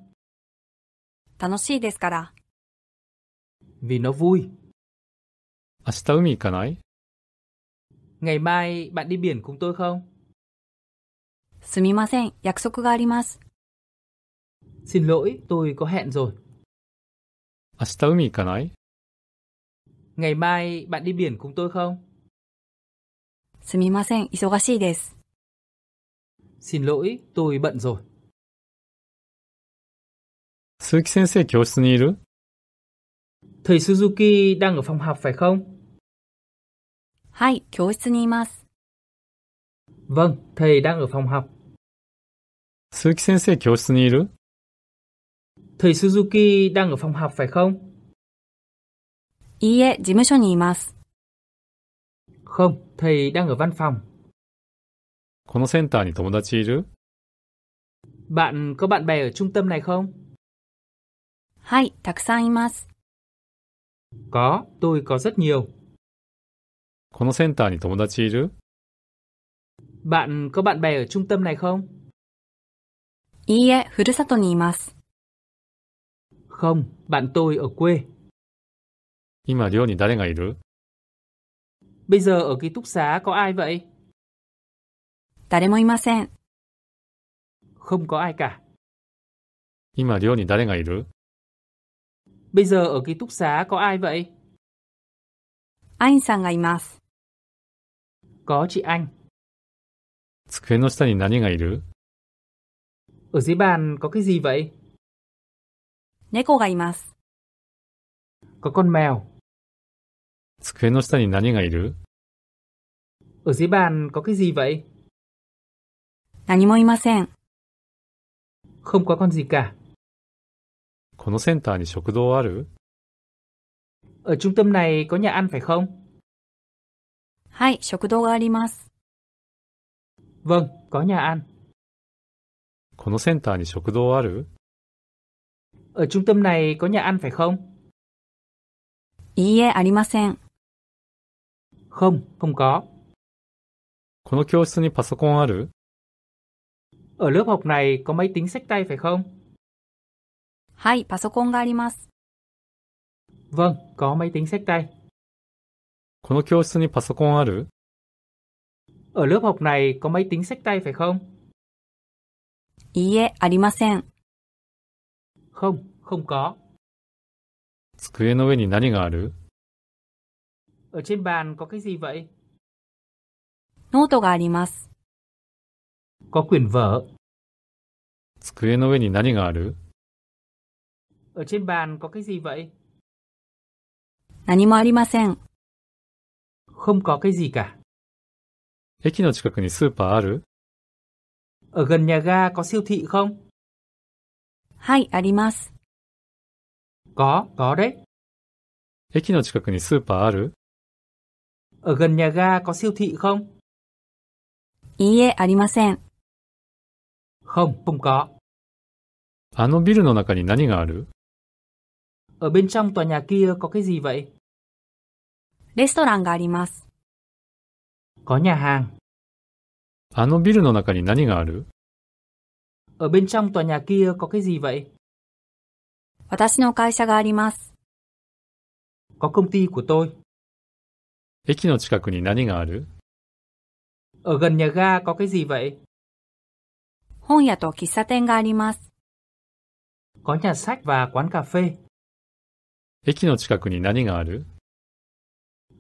Vì nó vui. 明日海行かない Ngày mai bạn đi biển cùng tôi không? Xin lỗi, tôi có hẹn rồi. 明日海行かない à, Ngày mai bạn đi biển cùng tôi không? すみません、忙しいです。Xin lỗi, tôi bận rồi. 鈴木先生教室にいる Thầy Suzuki đang ở phòng học phải không? はい、教室にいます。Vâng, thầy đang ở phòng học. 鈴木先生教室にいる Thầy Suzuki đang ở phòng học phải không? Không, thầy đang ở văn phòng. このセンターに友達いる Bạn có bạn bè ở trung tâm này không? Có, tôi có rất nhiều. このセンターに友達いる Bạn có bạn bè ở trung tâm này không? いいえ、ふるさとにいます。không, bạn tôi ở quê. Nhưng Bây giờ ở ký túc xá có ai vậy? Không có ai cả. Nhưng Bây giờ ở ký túc xá có ai vậy? Anh sang ngày mas. Có chị anh. 机の下に何がいる Ở dưới bàn có cái gì vậy? 猫がいます。có con mèo. 机の下に何がいる Ở dưới bàn có cái gì vậy? 何もいません。Không có con gì cả. このセンターに食堂ある Ở trung tâm này có nhà ăn phải không? はい、食堂があります。Vâng, có nhà ăn. このセンターに食堂ある Ở trung tâm này có nhà ăn phải không? Iie Không, không có. この教室にパソコンある Ở lớp học này có máy tính sách tay phải không? はい、パソコンがあります。Vâng, có máy tính sách tay. この教室にパソコンある Ở lớp học này có máy tính sách tay phải không? いいえ、ありません。không, không có. Ở trên bàn có cái gì vậy? ノートがあります。Có quyển vở. Ở trên bàn có cái gì vậy? Không có cái gì cả. 駅の近くにスーパーある Ở gần nhà ga có siêu thị không? はい、あります。が、がれ駅の近くにスーパーある Ở gần nhà ga có siêu thị không? いいえ、ありません。Không, không có. あのビルの中に何がある Ở bên trong tòa nhà kia có cái gì vậy? レストランがあります。Có nhà hàng. あのビルの中に何がある Ở bên trong tòa nhà kia có cái gì vậy? Có công ty của tôi. Ở gần nhà ga có cái gì vậy? Có nhà sách và quán cà phê.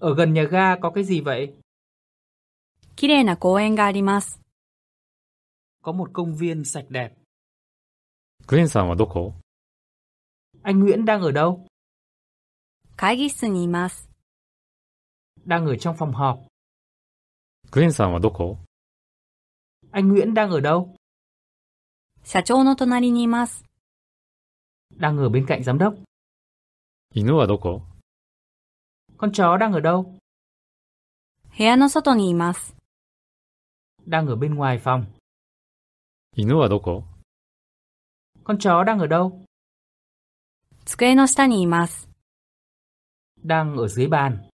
Ở gần nhà ga có cái gì vậy? có gì vậy? có một công viên sạch đẹp. Glenn さんはどこ? Anh Nguyễn đang ở đâu? đang ở trong phòng họp. Glenn さんはどこ? Anh Nguyễn đang ở đâu? đang ở bên cạnh giám đốc. Inu wa doko? Con chó đang ở đâu? đang ở bên ngoài phòng. 犬はどこ Con chó đang ở đâu? 机の下にいます。Đang ở dưới bàn.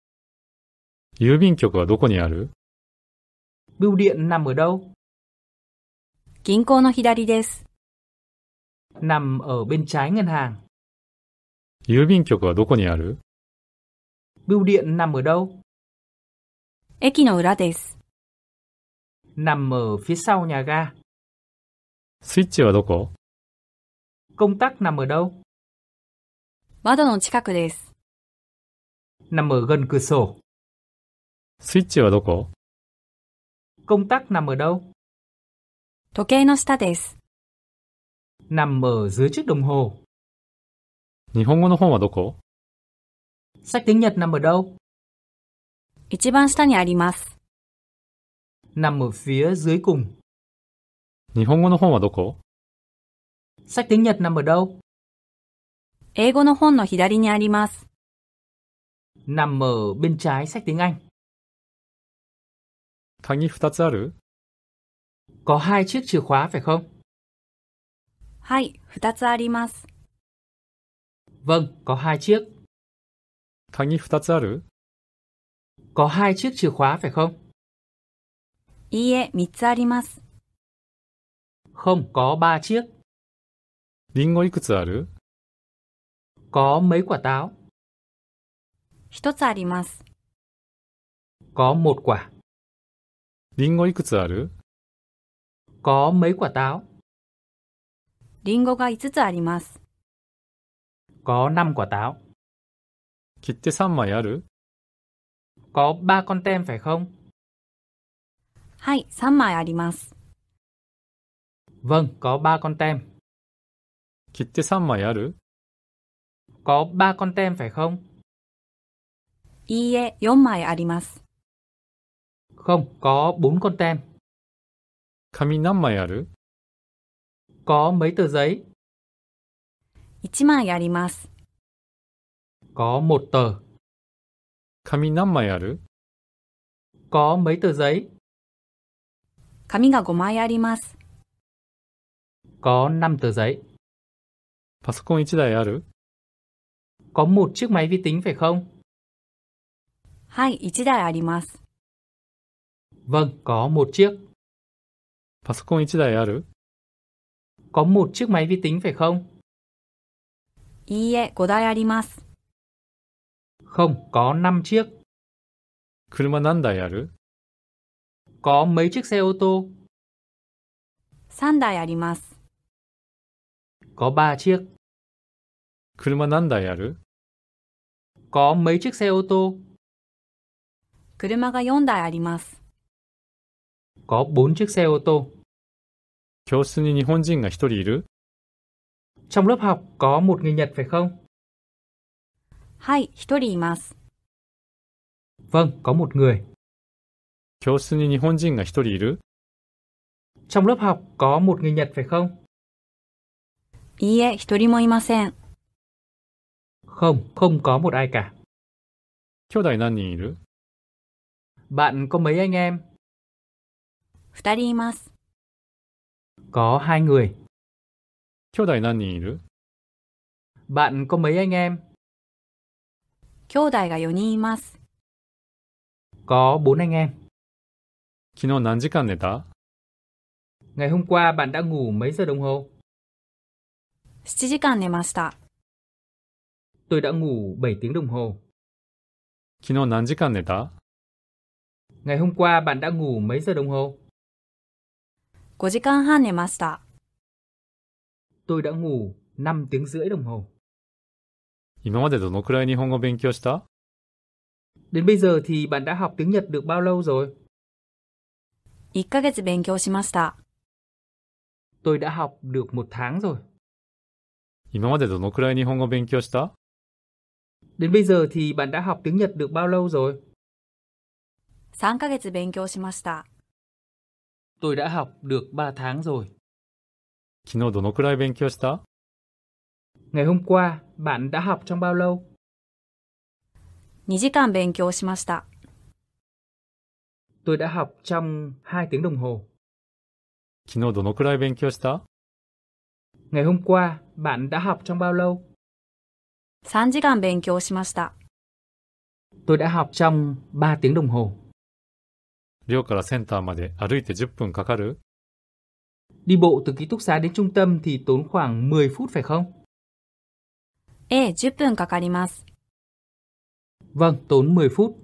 郵便局はどこにある Bưu điện nằm ở đâu? 銀行の左です。Nằm ở bên trái ngân hàng. 郵便局はどこにある Bưu điện nằm ở đâu? 駅の裏です。Nằm ở phía sau nhà ga. スイッチはどこ Công tắc nằm ở đâu? 窓の近くです。Nằm ở gần cửa sổ. スイッチはどこ Công tắc nằm ở đâu? 時計の下です。Nằm ở dưới chiếc đồng hồ. 日本語の本はどこ Sách tiếng Nhật nằm ở đâu? 一番下にあります。Nằm ở phía dưới cùng. 日本語の本はどこ Sách tiếng Nhật nằm ở đâu? 英語の本の左にあります。Nằm ở bên trái sách tiếng Anh. 鍵2つある Có hai chiếc chìa khóa phải không? はい、二つあります。Vâng, có hai chiếc. 鍵2つある Có hai chiếc chìa khóa phải không? いいえ、三つあります。Không có ba chiếc. リンゴいくつある Có mấy quả táo? 一つあります。Có một quả. リンゴいくつある Có mấy quả táo? リンゴが5つあります。Có 5 quả táo. 切って3枚ある Có 3 con tem phải không? はい、3枚あります。Vâng, có 3 con tem. Kitte 3 mai aru? Có 3 con tem phải không? Iie, 4 mai arimasu. Không, có 4 con tem. Kami nan mai aru? Có mấy tờ giấy? 1 mai arimasu. Có một tờ. Kami nan mai aru? Có mấy tờ giấy? 紙が5枚あります。Có 5 tờ giấy. パソコン1台ある Có một chiếc máy vi tính phải không? はい、1台あります。Vâng, có một chiếc. パソコン1台ある Có một chiếc máy vi tính phải không? いいえ、5台あります。Không, có 5 chiếc. 車何台ある Có mấy chiếc xe ô tô? 3台あります。có 3 chiếc. 車何台ある Có mấy chiếc xe ô tô? 車が4台あります。Có 4 chiếc xe ô tô. 教室に日本人が一人いる Trong lớp học có một người Nhật phải không? はい、一人います。Vâng, có một người. 教室に日本人が一人いる Trong lớp học có một người Nhật phải không? いいえ、一人もいません。Không, không có một ai cả. 兄弟何人いる Bạn có mấy anh em? 二人います。Có hai người. 兄弟何人いる Bạn có mấy anh em? 兄弟が4人います。Có bốn anh em. 昨日何時間寝た Ngày hôm qua bạn đã ngủ mấy giờ đồng hồ? 7時間寝ました。Tôi đã ngủ 7 tiếng đồng hồ. 昨日何時間寝た Ngày hôm qua bạn đã ngủ mấy giờ đồng hồ? 5時間半寝ました。Tôi đã ngủ 5 tiếng rưỡi đồng hồ. 今までどのくらい日本語勉強した Đến bây giờ thì bạn đã học tiếng Nhật được bao lâu rồi? 1ヶ月勉強しました。Tôi đã học được một tháng rồi. 今までどのくらい日本語勉強した Đến bây giờ thì bạn đã học tiếng Nhật được bao lâu rồi? 3ヶ月勉強しました。Tôi đã học được 3 tháng rồi. 昨日どのくらい勉強した Ngày hôm qua, bạn đã học trong bao lâu? 2時間勉強しました。Tôi đã học trong 2 tiếng đồng hồ. 昨日どのくらい勉強した Ngày hôm qua, bạn đã học trong bao lâu? 3時間勉強しました。Tôi đã học trong 3 tiếng đồng hồ. 寮からセンターまで歩いて10分かかる Đi bộ từ ký túc xá đến trung tâm thì tốn khoảng 10 phút phải không? ええ、10分かかります。Vâng, tốn 10 phút.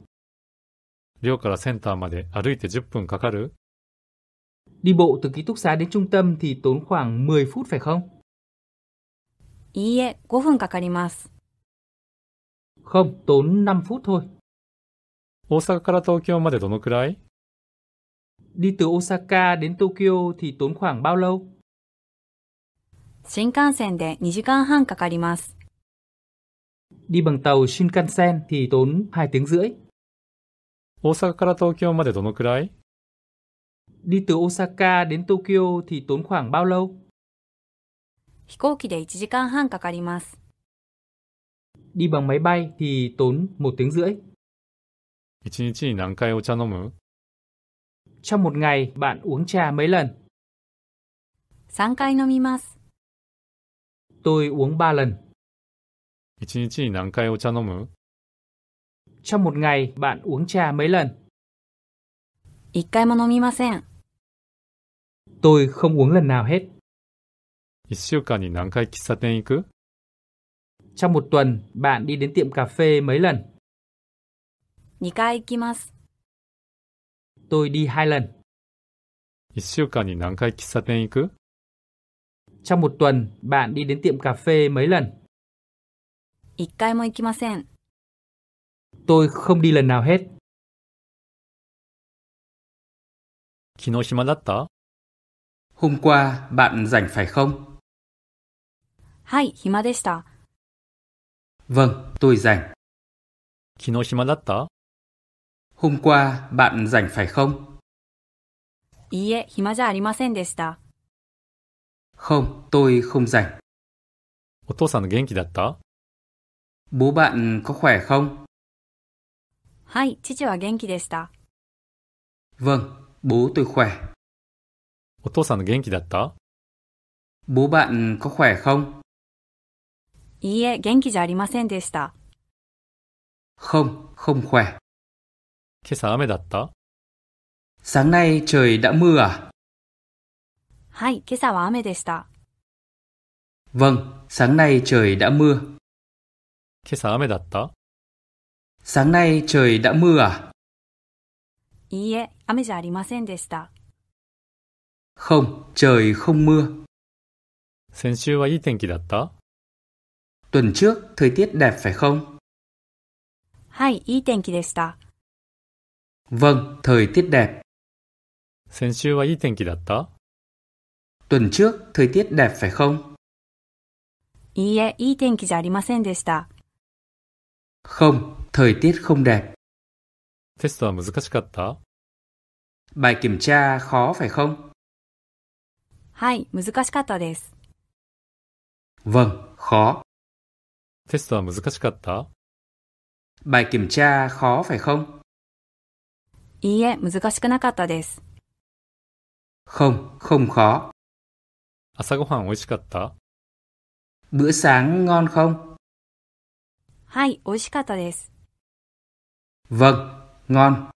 寮からセンターまで歩いて10分かかる Đi bộ từ ký túc xá đến trung tâm thì tốn khoảng 10 phút phải không? いいえ、5分かかります。Không, tốn 5 phút thôi. 大阪から東京までどのくらい Đi từ Osaka đến Tokyo thì tốn khoảng bao lâu? 新幹線で2時間半かかります。Đi bằng tàu Shinkansen thì tốn 2 tiếng rưỡi. 大阪から東京までどのくらい Đi từ Osaka đến Tokyo thì tốn khoảng bao lâu? 飛行機で1時間半かかります。đi bằng máy bay thì tốn một tiếng rưỡi. 1日に何回お茶飲む Trong một ngày bạn uống trà mấy lần? 3回飲みます。Tôi uống 3 lần. 1日に何回お茶飲む Trong một ngày bạn uống trà mấy lần? 1回も飲みません。Tôi không uống lần nào hết. 1週間に何回喫茶店行く Trong một tuần, bạn đi đến tiệm cà phê mấy lần? 2回行きます。Tôi đi hai lần. 1週間に何回喫茶店行く Trong một tuần, bạn đi đến tiệm cà phê mấy lần? 1回も行きません。Tôi không đi lần nào hết. 昨日暇だった Hôm qua bạn rảnh phải không? はい、暇でした。Vâng, tôi rảnh. 昨日暇だった Hôm qua, bạn rảnh phải không? いいえ、暇じゃありませんでした。Không, tôi không rảnh. お父さんの元気だった Bố bạn có khỏe không? はい、父は元気でした。Vâng, bố tôi khỏe. お父さんの元気だった Bố bạn có khỏe không? いいえ、元気じゃありませんでした。Không, không khỏe. 今朝雨だった Sáng nay trời đã mưa à? はい、今朝は雨でした。Vâng, sáng nay trời đã mưa. 今朝雨だった Sáng nay trời đã mưa à? いいえ、雨じゃありませんでした。Không, trời không mưa. 先週はいい天気だった Tuần trước thời tiết đẹp phải không? Hai, Vâng, thời tiết đẹp. 先週はいい天気だった Tuần trước thời tiết đẹp phải không? Không, thời tiết không đẹp. テストは難しかった Bài kiểm tra khó phải không? Hai, Vâng, khó. テストは難しかった Bài kiểm tra khó phải không? いいえ、難しくなかったです。Không, không khó. 朝ごはん美味しかった Bữa sáng ngon không? はい、美味しかったです。Vâng, ngon.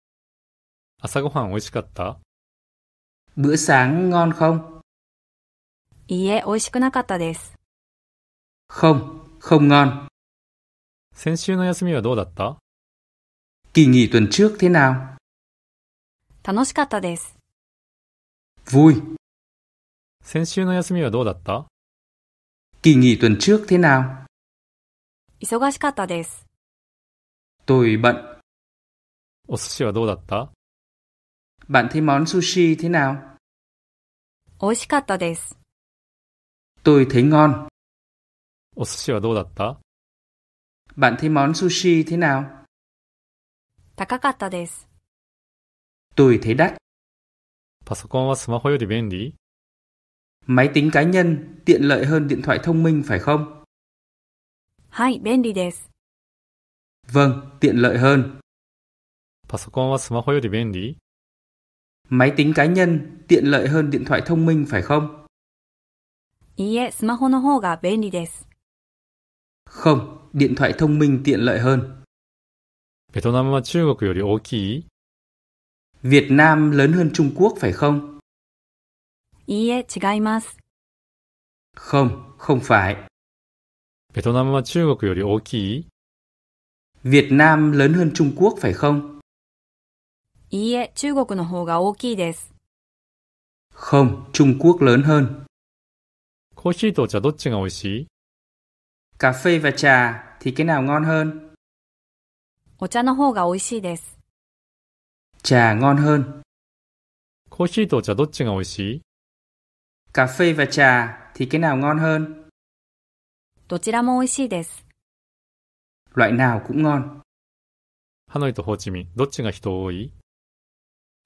朝ごはん美味しかった Bữa sáng ngon không? いいえ、美味しくなかったです。Không, không ngon. 先週の休みはどうだった Kỳ nghỉ tuần trước thế nào? 楽しかったです。Vui. 先週の休みはどうだった Kỳ nghỉ tuần trước thế nào? Tôi bận. お寿司はどうだった Bạn thấy món sushi thế nào? Tôi thấy ngon. お寿司はどうだった Bạn thấy món sushi thế nào? 高かったです。Tôi thấy đắt. パソコンはスマホより便利 Máy tính cá nhân tiện lợi hơn điện thoại thông minh phải không? はい、便利です。Vâng, tiện lợi hơn. パソコンはスマホより便利 Máy tính cá nhân tiện lợi hơn điện thoại thông minh phải không? いいえ、スマホの方が便利です。không, điện thoại thông minh tiện lợi hơn. Việt Nam Trung Quốc Việt Nam lớn hơn Trung Quốc phải không? Không, không phải. Việt Nam Trung Quốc Việt Nam lớn hơn Trung Quốc phải không? Không, Trung Quốc lớn hơn. コーヒーとお茶どっちが美味しい cà phê và trà thì cái nào ngon hơn? お茶の方が美味しいです。trà ngon hơn. Cà phê và trà thì cái nào ngon hơn? どちらも美味しいです。Loại nào cũng ngon. ハノイとホーチミン、どっちが人多い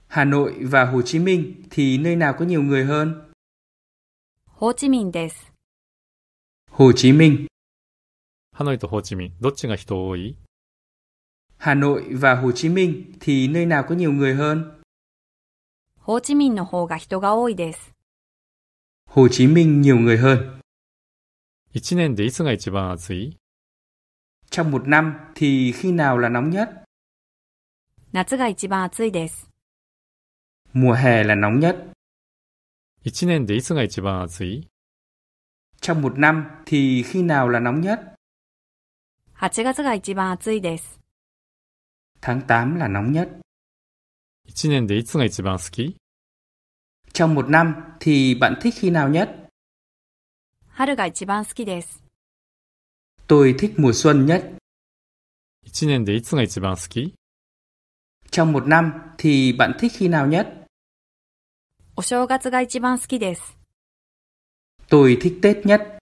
Hà Nội và Hồ Chí Minh thì nơi nào có nhiều người hơn? Hồ Chí Minh です。Hồ Chí Minh Hà Nội và Hồ Chí Minh, どっちが人多い Hà Nội và Hồ Chí Minh thì nơi nào có nhiều người hơn? Hồ Chí Minh の方が人が多いです. Hồ Chí Minh nhiều người hơn. 1年でいつが一番暑い à Trong một năm thì khi nào là nóng nhất? 夏が一番暑いです. À Mùa hè là nóng nhất. 1年でいつが一番暑い à Trong một năm thì khi nào là nóng nhất? 8月が一番暑いです。tháng 8 là nóng nhất. 1年でいつが一番好き Trong một năm thì bạn thích khi nào nhất? 春が一番好きです。Tôi thích mùa xuân nhất. 1年でいつが一番好き Trong một năm thì bạn thích khi nào nhất? お正月が一番好きです。Tôi thích Tết nhất.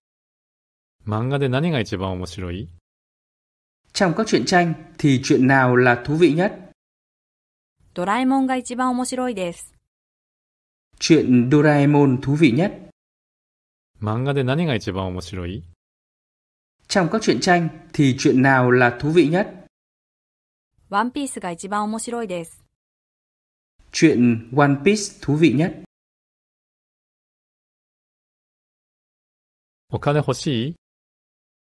漫画で何が一番面白い Trong các truyện tranh thì chuyện nào là thú vị nhất? Doraemon ga ichiban omoshiroi desu. Chuyện Doraemon thú vị nhất. Manga de nani ga ichiban omoshiroi? Trong các truyện tranh thì chuyện nào là thú vị nhất? One Piece ga ichiban omoshiroi desu. Chuyện One Piece thú vị nhất. お金欲しい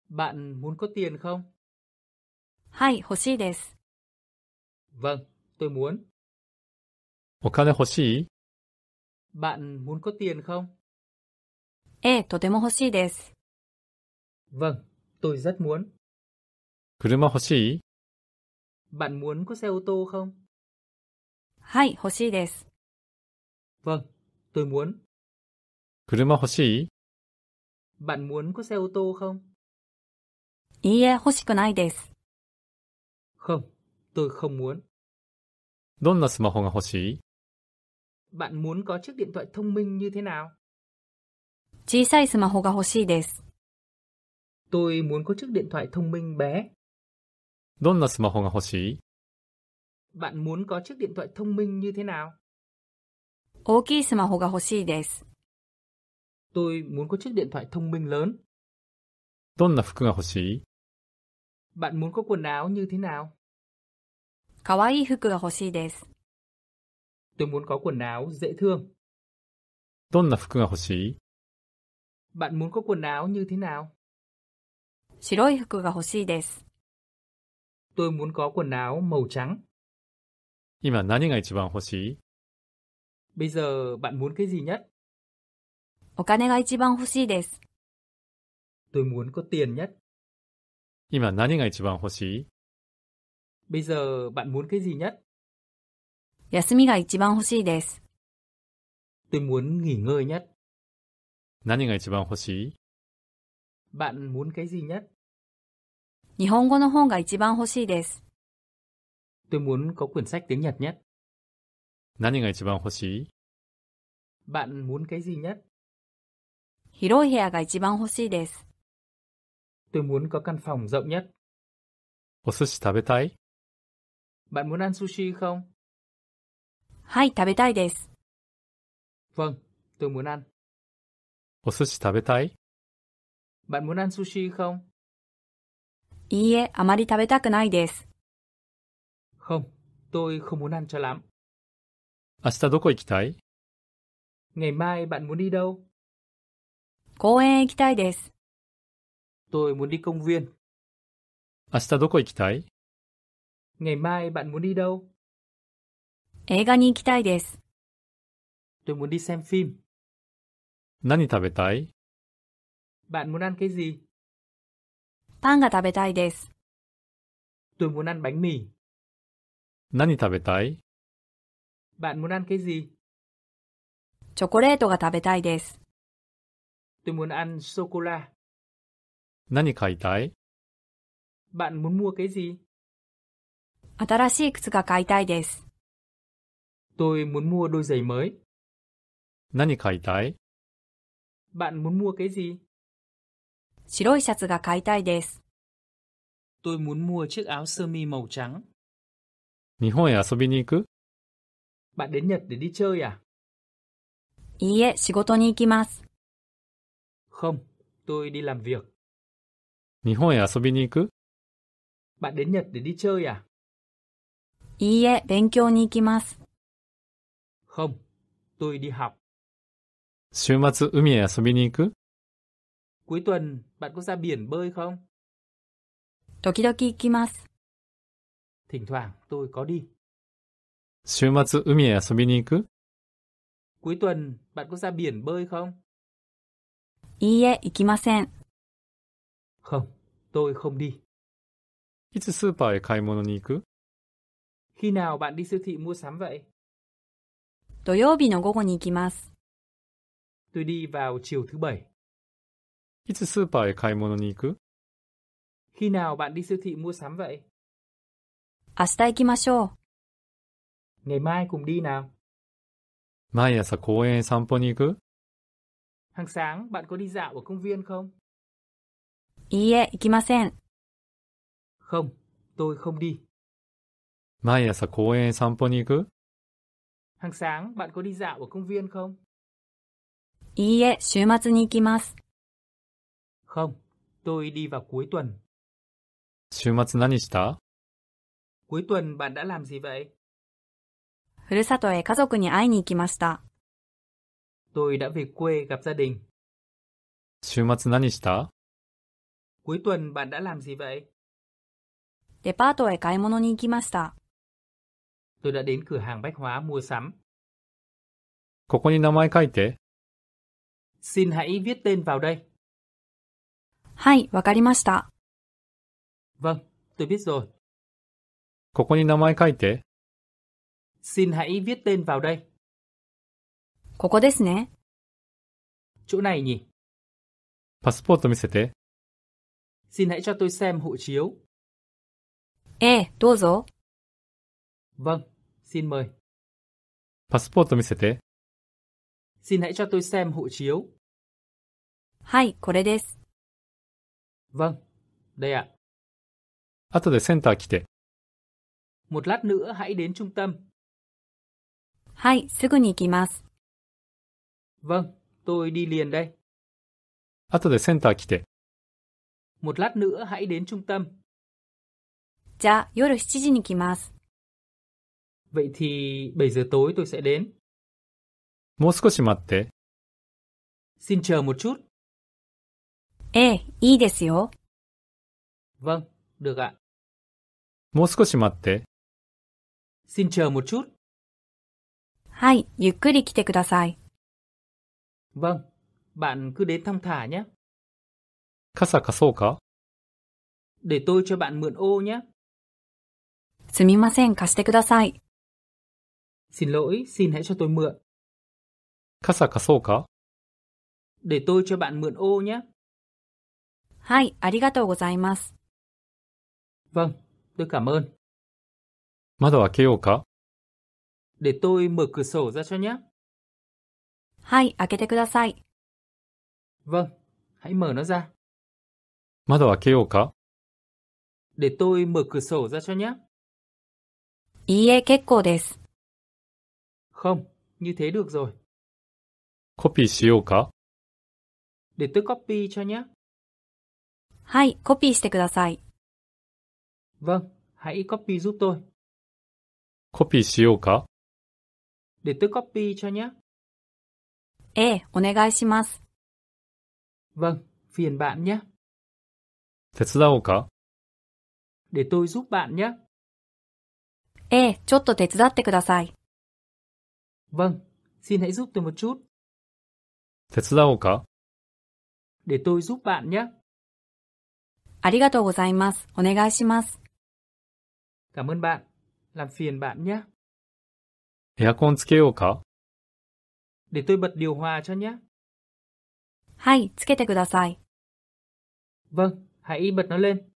Bạn muốn có tiền không? はい、欲しいです。Vâng, tôi muốn. お金欲しい Bạn muốn có tiền không? ええ、とても欲しいです。Vâng, tôi rất muốn. 車欲しい Bạn muốn có xe ô tô không? はい、欲しいです。Vâng, tôi muốn. 車欲しい Bạn muốn có xe ô tô không? いいえ、欲しくないです。Không, tôi không muốn. どんなスマホが欲しい Bạn muốn có chiếc điện thoại thông minh như thế nào? tôi muốn có chiếc điện thoại thông minh bé. どんなスマホが欲しい Bạn muốn có chiếc điện thoại thông minh như thế nào? tôi muốn có chiếc điện thoại thông minh lớn. どんな服が欲しい Bạn muốn có quần áo như thế nào? kawaii Tôi muốn có quần áo dễ thương. Donna fuku ga hoshii? Bạn muốn có quần áo như thế nào? Shiroi Tôi muốn có quần áo màu trắng. Ima Bây giờ bạn muốn cái gì nhất? Okane Tôi muốn có tiền nhất. Ima Bây giờ bạn muốn cái gì nhất? 休みが一番欲しいです。Tôi muốn nghỉ ngơi nhất. 何が一番欲しい Bạn muốn cái gì nhất? 日本語の本が一番欲しいです。Tôi muốn có quyển sách tiếng Nhật nhất. 何が一番欲しい Bạn muốn cái gì nhất? 広い部屋が一番欲しいです。Tôi muốn có căn phòng rộng nhất. お寿司食べたい bạn muốn ăn sushi không? はい、食べたいです。Vâng, tôi muốn ăn. お寿司食べたい Bạn muốn ăn sushi không? Không, tôi không muốn ăn cho lắm. 明日どこ行きたい Ngày mai bạn muốn đi đâu? Tôi muốn đi công viên. 明日どこ行きたい Ngày mai bạn muốn đi đâu? 映画に行きたいです。Tôi muốn đi xem phim. 何食べたい Bạn muốn ăn cái gì? パンが食べたいです。Tôi muốn ăn bánh mì. 何食べたい Bạn muốn ăn cái gì? チョコレートが食べたいです。Tôi muốn ăn sô 何買いたい Bạn muốn mua cái gì? 新しい靴が買いたいです。Tôi muốn mua đôi giày mới. 何買いたい Bạn muốn mua cái gì? 白いシャツが買いたいです。Tôi muốn mua chiếc áo sơ mi màu trắng. 日本へ遊びに行く Bạn đến Nhật để đi chơi à? いいえ、仕事に行きます。Không, tôi đi làm việc. 日本へ遊びに行く Bạn đến Nhật để đi chơi à? いいえ、勉強に行きます。Không, tôi đi học. 週末、海へ遊びに行く Cuối tuần, bạn có ra biển bơi không? 時々行きます。Thỉnh thoảng tôi có đi. 週末、海へ遊びに行く Cuối tuần, bạn có ra biển bơi không? いいえ、行きません。Không, tôi không đi. いつスーパーへ買い物に行く Khi nào bạn đi siêu thị mua sắm vậy? 土曜日の午後に行きます。Tôi đi vào chiều thứ bảy. いつスーパーへ買い物に行く Khi nào bạn đi siêu thị mua sắm vậy? 明日行きましょう。Ngày mai cùng đi nào. 毎朝公園へ散歩に行く Hàng sáng bạn có đi dạo ở công viên không? いいえ、行きません。Không, tôi không đi. 毎朝公園へ散歩に行く Hàng sáng, bạn có đi dạo ở công viên không? いいえ、週末に行きます。Không, tôi đi vào cuối tuần. 週末何した Cuối tuần bạn đã làm gì vậy? ふるさとへ家族に会いに行きました。Tôi đã về quê gặp gia đình. 週末何した Cuối tuần bạn đã làm gì vậy? デパートへ買い物に行きました。tôi đã đến cửa hàng bách hóa mua sắm. ここに名前書いて。Xin hãy viết tên vào đây. はい、わかりました。Vâng, tôi biết rồi. ここに名前書いて。Xin hãy viết tên vào đây. ここですね。Chỗ này nhỉ? パスポート見せて。Xin hãy cho tôi xem hộ chiếu. ええ、どうぞ。Eh, Vâng, xin mời. Passport xin hãy cho tôi xem hộ chiếu. vâng đây ạ. một lát nữa hãy đến trung tâm. vâng tôi đi liền đây. một lát nữa hãy đến trung tâm. じゃあ、夜7時に来ます。Dạ, Vậy thì 7 giờ tối tôi sẽ đến. Xin chờ một chút. Vâng, được ạ. Xin chờ một chút. はい、ゆっくり来てください。Vâng, bạn cứ đến thong thả nhé. 傘貸そうか Để tôi cho bạn mượn ô nhé. すみません、貸してください。Xin lỗi, xin hãy cho tôi mượn. Kasa kasoka? Để tôi cho bạn mượn ô nhé. Hai, arigatou gozaimasu. Vâng, tôi cảm ơn. Mado akeyou ka? Để tôi mở cửa sổ ra cho nhé. Hai, akete kudasai. Vâng, hãy mở nó ra. Mado akeyou ka? Để tôi mở cửa sổ ra cho nhé. Iie, kekkou desu. Không, như thế được rồi. Copy 시오까? Để tôi copy cho nhé. はい、copy Vâng, hãy copy giúp tôi. Copy 시오까? Để tôi copy cho nhé. E, vâng, phiền bạn nhé. 手伝おうか Để tôi giúp bạn nhé. ええ、ちょっと手伝ってください。E, Vâng, xin hãy giúp tôi một chút. 手伝おうか Để tôi giúp bạn nhé. ありがとうございます。お願いします。Cảm ơn bạn. Làm phiền bạn nhé. エアコンつけようか Để tôi bật điều hòa cho nhé. vâng, hãy bật nó lên.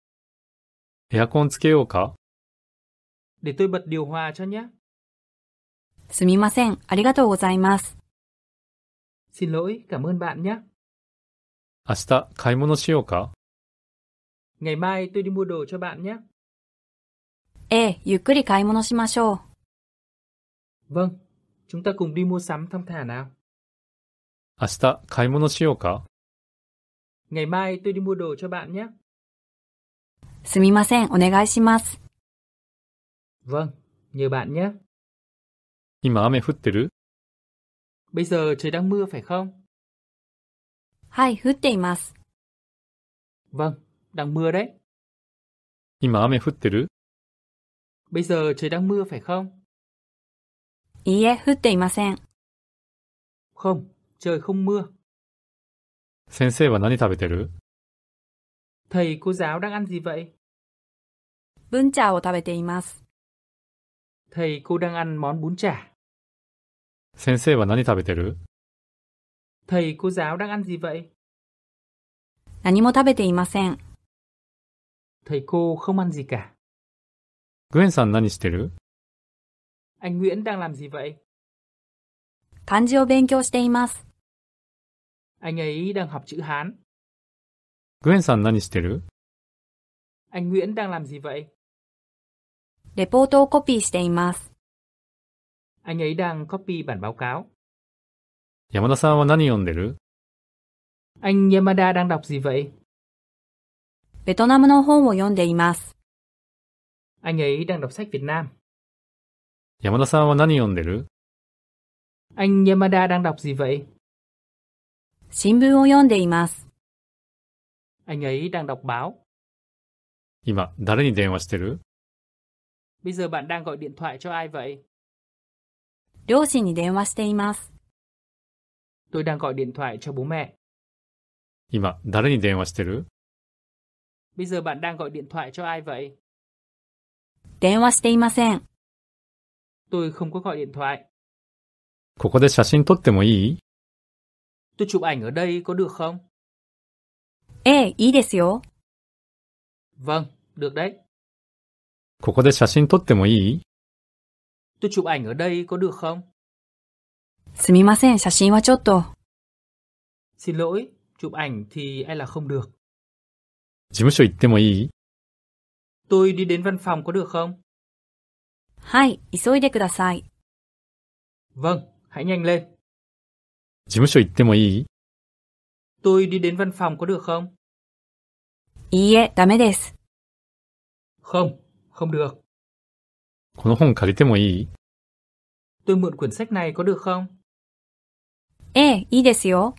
エアコンつけようか Để tôi bật điều hòa cho nhé. すみません、ありがとうございます。xin lỗi, cảm ơn bạn nhé. 明日買い物しようか ngày mai tôi đi mua đồ cho bạn nhé. Ê, ゆっくり買い物しましょう。vâng, chúng ta cùng đi mua sắm t h ă m thả nào. 明日買い物しようか ngày mai tôi đi mua đồ cho bạn nhé. すみません、お願いします。vâng, nhờ bạn nhé. 今雨降ってる Bây giờ trời đang mưa phải không? はい、降っています。Vâng, đang mưa đấy. 今雨降ってる Bây giờ trời đang mưa phải không? いいえ、降っていません。Không, trời không mưa. 先生は何食べてる Thầy cô giáo đang ăn gì vậy? 文茶を食べています。Thầy cô đang ăn món bún chả. 先生は何食べてる Thầy cô giáo đang ăn gì vậy? 何も食べていません。Thầy cô không ăn gì cả. グエンさん何してる Anh Nguyễn đang làm gì vậy? 漢字を勉強しています。Anh ấy đang học chữ Hán. グエンさん何してる Anh Nguyễn đang làm gì vậy? レポートをコピーしています。anh ấy đang copy bản báo cáo. Yamada-san wa nani yonderu? Anh Yamada đang đọc gì vậy? Vietnam no hon wo yondeimasu. Anh ấy đang đọc sách Việt Nam. Yamada-san wa nani yonderu? Anh Yamada đang đọc gì vậy? Shinbun wo yondeimasu. Anh ấy đang đọc báo. 今、誰に電話してる Bây giờ bạn đang gọi điện thoại cho ai vậy? 両親に電話しています。Tôi đang gọi điện thoại cho bố mẹ. 今、誰に電話してる Bây giờ bạn đang gọi điện thoại cho ai vậy? 電話していません。Tôi không có gọi điện thoại. ここで写真撮ってもいい Tôi chụp ảnh ở đây có được không? ええ、いいですよ。Vâng, được đấy. ここで写真撮ってもいい Tôi chụp ảnh ở đây có được không? xin lỗi, chụp ảnh thì e là không được. 事務所行ってもいい Tôi đi đến văn phòng có được không? vâng hãy nhanh lên. 事務所行ってもいい Tôi đi đến văn phòng có được không? không không được. この本借りてもいい Tôi mượn quyển sách này có được không? えいいですよ。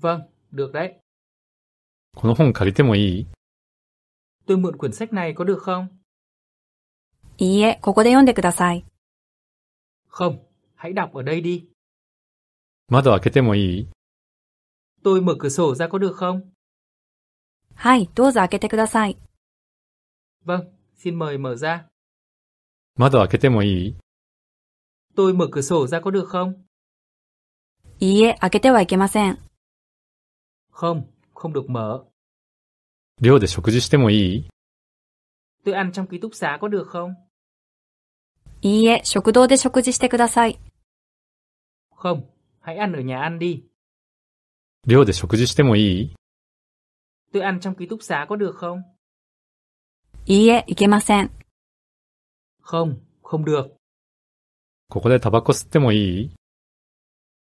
Vâng, được đấy. この本借りてもいい Tôi mượn quyển sách này có được không? いいえ、ここで読んでください。Không, hãy đọc ở đây đi. 窓開けてもいい Tôi mở cửa sổ ra có được không? はい、どうぞ開けてください。Vâng, xin mời mở ra. 窓開けてもいい Tôi mở cửa sổ ra có được không? いいえ、開けてはいけません。Không, không được mở. 寮で食事してもいい Tôi ăn trong ký túc xá có được không? いいえ、食堂で食事してください。Không, hãy ăn ở nhà ăn đi. 寮で食事してもいい Tôi ăn trong ký túc xá có được không? いいえ、いけません。Không, không được. 거기다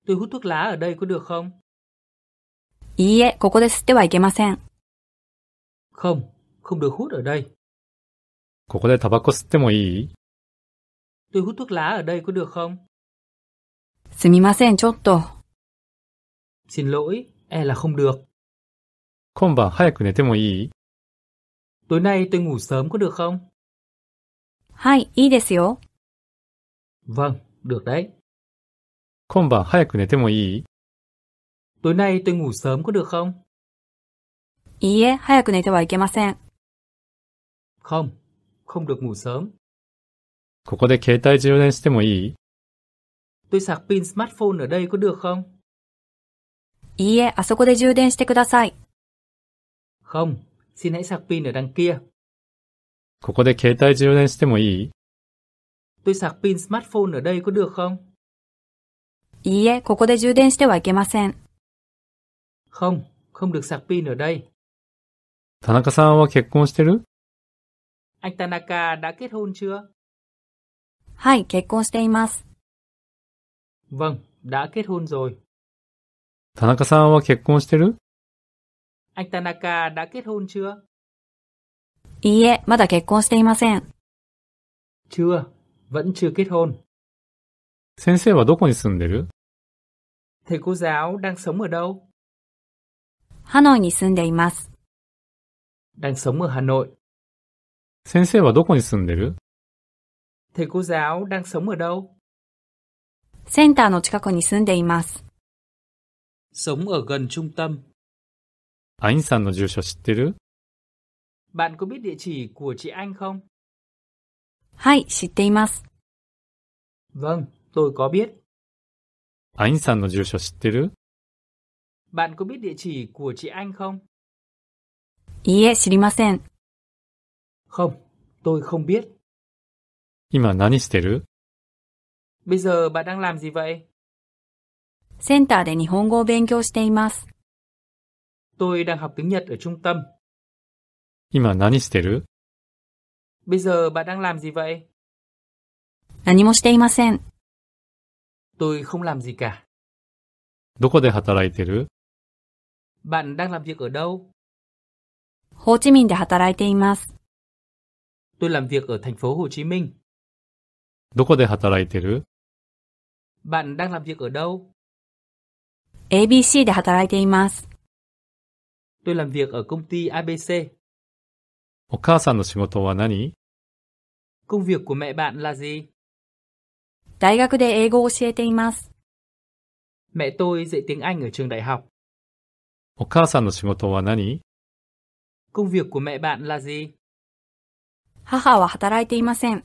Tôi hút thuốc lá ở đây có được không? いいえ、ここで吸ってはいけません。Không, không được hút ở đây. ここでタバコ吸ってもいい Tôi hút thuốc lá ở đây có được không? すみません、ちょっと。Xin lỗi, e là không được. 今晩早く寝てもいい Tối nay tôi ngủ sớm có được không? はい、いいですよ。Vâng, được đấy. 今晩早く寝てもいい Tối nay tôi ngủ sớm có được không? いいえ、早く寝てはいけません。Không, không được ngủ sớm. ここで携帯充電してもいい Tôi sạc pin smartphone ở đây có được không? いいえ、あそこで充電してください。Không, xin hãy sạc pin ở đằng kia. ここで携帯充電してもいい Tôi sạc pin smartphone ở đây có được không? いいえ、ここで充電してはいけません。Không, không được sạc pin ở đây. 田中さんは結婚してる Anh Tanaka đã kết hôn chưa? はい、結婚しています。Vâng, đã kết hôn rồi. 田中さんは結婚してる Anh Tanaka đã kết hôn chưa? いいえ、まだ結婚していません。Chưa, vẫn chưa kết hôn. 先生はどこに住んでる Thầy cô giáo đang sống ở đâu? ハノイに住んでいます。Đang sống ở Hà Nội. 先生はどこに住んでる Thầy cô giáo đang sống ở đâu? センターの近くに住んでいます。Sống ở gần trung tâm. アインさんの住所知ってる Bạn có biết địa chỉ của chị Anh không? Hai, Vâng, tôi có biết. Anh shitteru. Bạn có biết địa chỉ của chị Anh không? Ie shirimasen. Không, tôi không biết. Ima nani shiteru? Bây giờ bạn đang làm gì vậy? Center de Nihongo shiteimasu. Tôi đang học tiếng Nhật ở trung tâm. 今何してる Bây giờ bạn đang làm gì vậy? 何もしていません。Tôi không làm gì cả. どこで働いてる Bạn đang làm việc ở đâu? ホーチミンで働いています。Tôi làm việc ở thành phố Hồ Chí Minh. どこで働いてる Bạn đang làm việc ở đâu? ABC で働いています。Tôi làm việc ở công ty ABC. お母さんの仕事は何 Công việc của mẹ bạn là gì? 大学で英語を教えています。Mẹ tôi dạy tiếng Anh ở trường đại học. お母さんの仕事は何 Công việc của mẹ bạn là gì? 母は働いていません。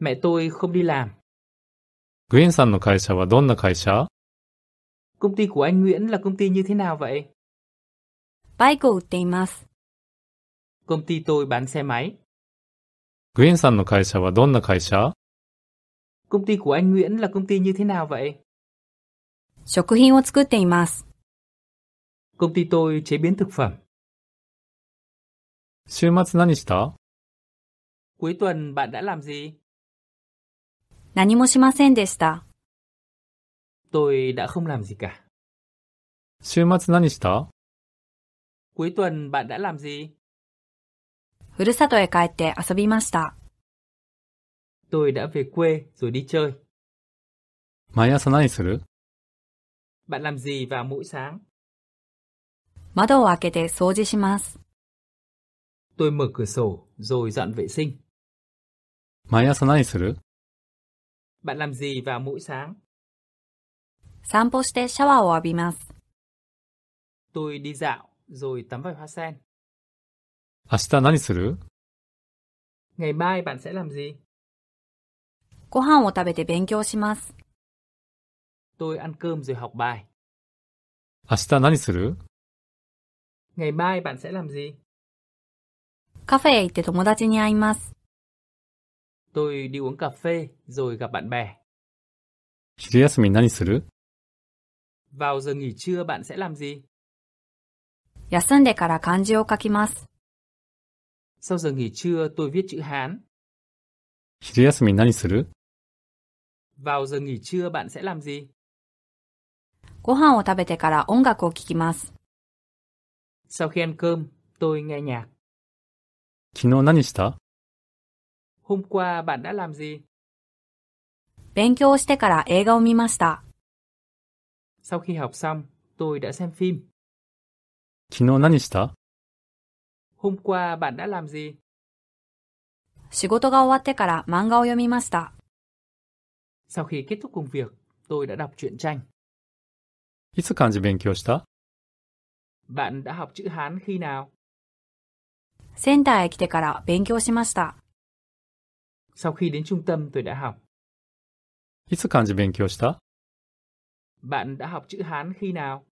Mẹ tôi không đi làm. グエンさんの会社はどんな会社 Công ty của anh Nguyễn là công ty như thế nào vậy? バイクを売っています。công ty tôi bán xe máy. Nguyễn san no Công ty của anh Nguyễn là công ty như thế nào vậy? Công ty tôi chế biến thực phẩm. 週末何した Cuối tuần bạn đã làm gì? Tôi đã không làm gì cả. 週末何した Cuối tuần bạn đã làm gì? ふるさとへ帰って遊びました。Tôi đã về quê rồi đi chơi. 毎朝何する Bạn làm gì vào mỗi sáng? 窓を開けて掃除します。Tôi mở cửa sổ rồi dọn vệ sinh. 毎朝何する Bạn làm gì vào mỗi sáng? 散歩してシャワーを浴びます。Tôi đi dạo rồi tắm vòi hoa sen. 明日何する Ngày mai bạn sẽ làm gì? ご飯を食べて勉強します。Tôi ăn cơm rồi học bài. 明日何する Ngày mai bạn sẽ làm gì? カフェへ行って友達に会います。Tôi đi uống cà phê rồi gặp bạn bè. 昼休み何する Vào giờ nghỉ trưa bạn sẽ làm gì? 休んでから漢字を書きます。Sau giờ nghỉ trưa tôi viết chữ Hán. 昼休み何する Vào giờ nghỉ trưa bạn sẽ làm gì? ご飯を食べてから音楽を聴きます。Sau khi ăn cơm, tôi nghe nhạc. 昨日何した Hôm qua bạn đã làm gì? 勉強をしてから映画を見ました。Sau khi học xong, tôi đã xem phim. 昨日何した hôm qua bạn đã làm gì? 仕事が終わってから漫画を読みました。Sau khi kết thúc công việc, tôi đã đọc truyện tranh. いつ漢字勉強した Bạn đã học chữ Hán khi nào? センターへ来てから勉強しました。Sau khi đến trung tâm tôi đã học. いつ漢字勉強した Bạn đã học chữ Hán khi nào?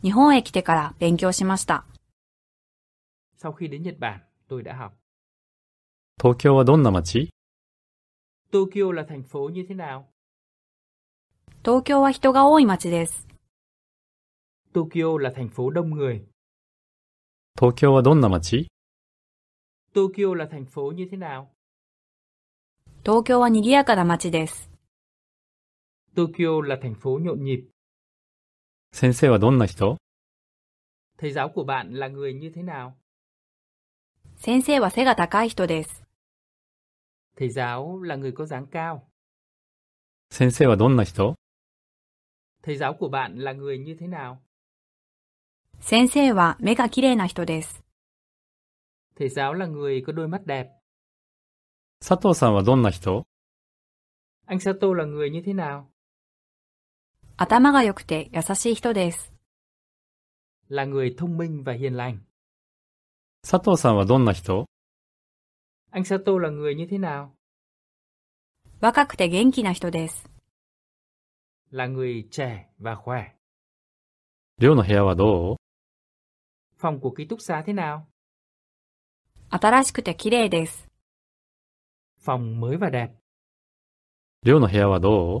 日本へ来てから勉強しました。sau khi đến Nhật Bản, tôi đã học. Tokyo là donna Tokyo là thành phố như thế nào? Tokyo là 人が多い町です. Tokyo là thành phố đông người. Tokyo là donna machi? Tokyo là thành phố như thế nào? Tokyo là 賑やかな町です. Tokyo là thành phố nhộn nhịp. 先生はどんな人? Thầy giáo của bạn là người như thế nào? 先生は背が高い人です。Thầy giáo là người có dáng cao. 先生はどんな人 Thầy giáo của bạn là người như thế nào? 先生は目がきれいな人です。Thầy giáo là người có đôi mắt đẹp. 佐藤さんはどんな人 Anh Sato là người như thế nào? 頭が良くて優しい人です。Là người thông minh và hiền lành. 佐藤さんはどんな人 Anh Sato là người như thế nào? 若くて元気な人です。Là người trẻ và khỏe. 寮の部屋はどう Phòng của ký túc xá thế nào? 新しくて綺麗です。Phòng mới và đẹp. 寮の部屋はどう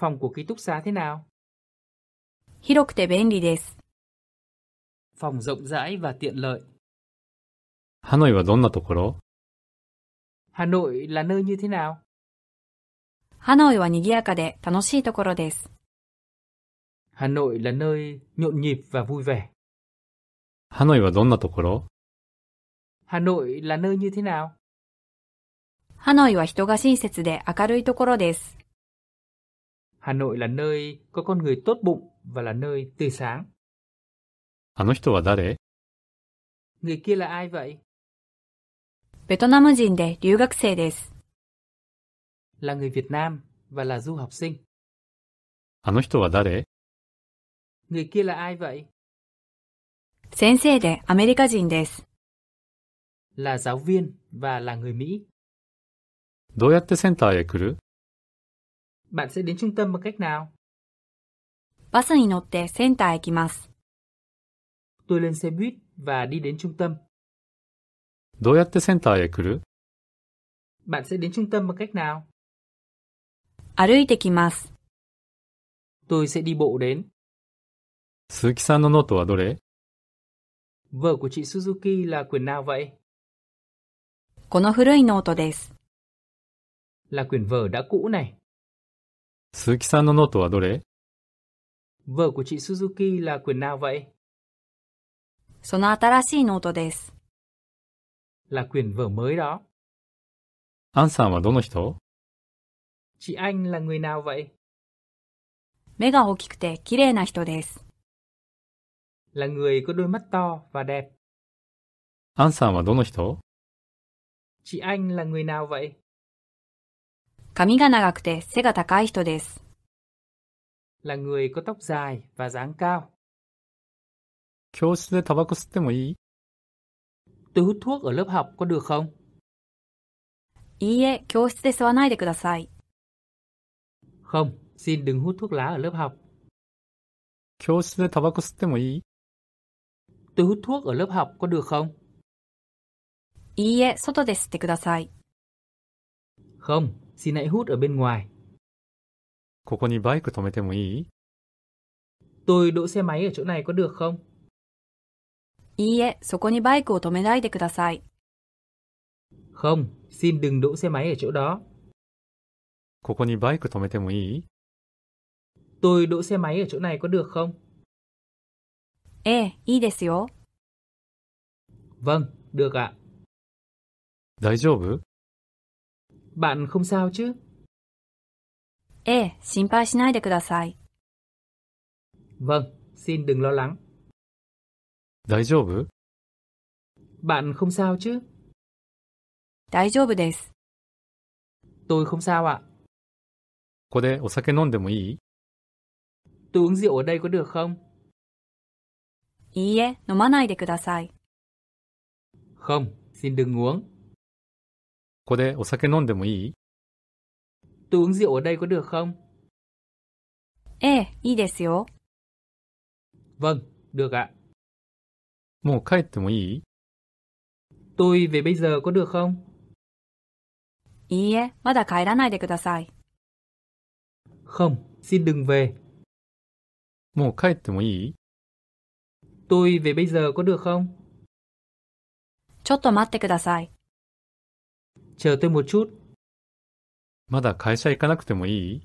Phòng của ký túc xá thế nào? 広くて便利です。phòng rộng rãi và tiện lợi. Hà Nội là đâu là Hà Nội là nơi như thế nào? Hà Nội là にぎやかで楽しいところです。Hà Nội là nơi nhộn nhịp và vui vẻ. Hà Nội là đâu là Hà Nội là nơi như thế nào? Hà Nội là 人が親切で明るいところです。Hà Nội là nơi có con người tốt bụng và là nơi tươi sáng. あの人は誰 Người kia là ai vậy? ベトナム人で留学生です。Là người Việt Nam và là du học sinh. あの人は誰 Người kia là ai vậy? 先生でアメリカ人です。Là giáo viên và là người Mỹ. どうやってセンターへ来る Bạn sẽ đến trung tâm bằng cách nào? バスに乗ってセンターへ行きます。tôi lên xe buýt và đi đến trung tâm. どうやってセンターへ来る Bạn sẽ đến trung tâm bằng cách nào? 歩いてきます。Tôi sẽ đi bộ đến. 鈴木さんのノートはどれ Vở của chị Suzuki là quyển nào vậy? この古いノートです。Là quyển vở đã cũ này. 鈴木さんのノートはどれ Vở của chị Suzuki là quyển nào vậy? その新しいノートです。là quyển vở mới đó. アンさんはどの人 Chị anh là người nào vậy? 目が大きくて綺麗な人です。là người có đôi mắt to và đẹp. アンさんはどの人 Chị anh là người nào vậy? 髪が長くて背が高い人です。là người có tóc dài và dáng cao. 教室でタバコ吸ってもいい Tôi hút thuốc ở lớp học có được không? いいえ、教室で吸わないでください。Không, xin đừng hút thuốc lá ở lớp học. 教室でタバコ吸ってもいい Tôi hút thuốc ở lớp học có được không? いいえ、外で吸ってください。Không, xin hãy hút ở bên ngoài. ここにバイク止めてもいい Tôi đỗ xe máy ở chỗ này có được không? いいえ、そこにバイクを止めないでください。Không, xin đừng đỗ xe máy ở chỗ đó. ここにバイク止めてもいい Tôi đỗ xe máy ở chỗ này có được không? ええ、いいですよ。Vâng, được ạ. 大丈夫 Bạn không sao chứ? ええ、心配しないでください。Vâng, xin đừng lo lắng. 大丈夫 Bạn không sao chứ? Tôi không sao ạ. ここでお酒飲んでもいい Tôi uống rượu ở đây có được không? không, xin đừng uống. ここでお酒飲んでもいい Tôi uống rượu ở đây có được không? ええ、いいですよ。Vâng, eh, được ạ. もう帰ってもいい Tôi về bây giờ có được không? いいえ、まだ帰らないでください。Không, xin đừng về. もう帰ってもいい Tôi về bây giờ có được không? ちょっと待ってください。Chờ tôi một chút. まだ会社行かなくてもいい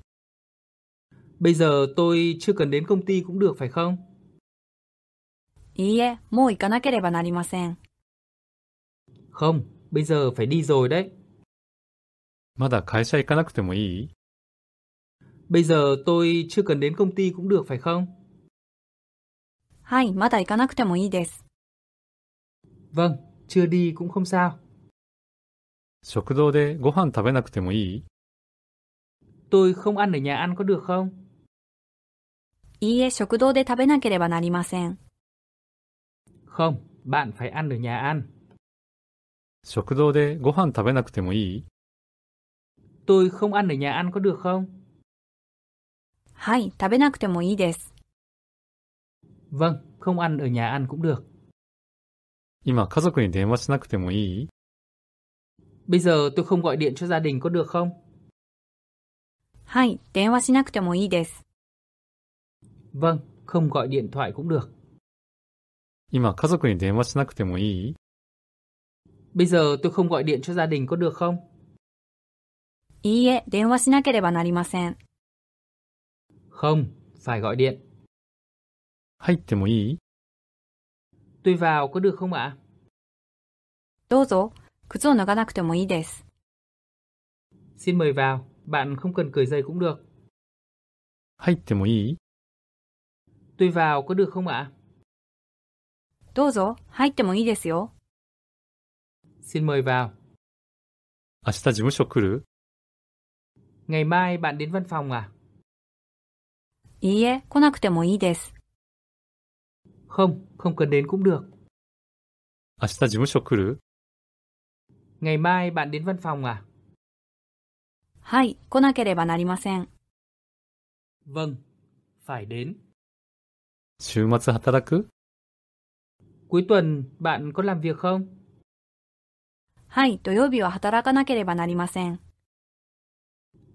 Bây giờ tôi chưa cần đến công ty cũng được phải không? いいえ、もう行かなければなりません。Không, bây giờ phải đi rồi đấy. まだ会社行かなくてもいい Bây giờ tôi chưa cần đến công ty cũng được phải không? はい、まだ行かなくてもいいです。Vâng, chưa đi cũng không sao. 食堂でご飯食べなくてもいい Tôi không ăn ở nhà ăn có được không? いいえ、食堂で食べなければなりません。Không, bạn phải ăn ở nhà ăn. Tôi không ăn ở nhà ăn có được không? Vâng, không ăn ở nhà ăn cũng được. Bây giờ tôi không gọi điện cho gia đình có được không? Vâng, không gọi điện thoại cũng được. 今家族に電話しなくてもいい Bây giờ tôi không gọi điện cho gia đình có được không? いいえ、電話しなければなりません。Không, phải gọi điện. 入ってもいい Tôi vào có được không ạ? どうぞ、靴を脱がなくてもいいです。Xin mời vào, bạn không cần cởi giày cũng được. 入ってもいい Tôi vào có được không ạ? どうぞ、入ってもいいですよ。Xin mời vào. 明日事務所来る Ngày mai bạn đến văn phòng à? いいえ、来なくてもいいです。Không, không cần đến cũng được. 明日事務所来る Ngày mai bạn đến văn phòng à? はい、来なければなりません。Vâng, phải đến. 週末働く cuối tuần bạn có làm việc không? Hai, はい、土曜日は働かなければなりません。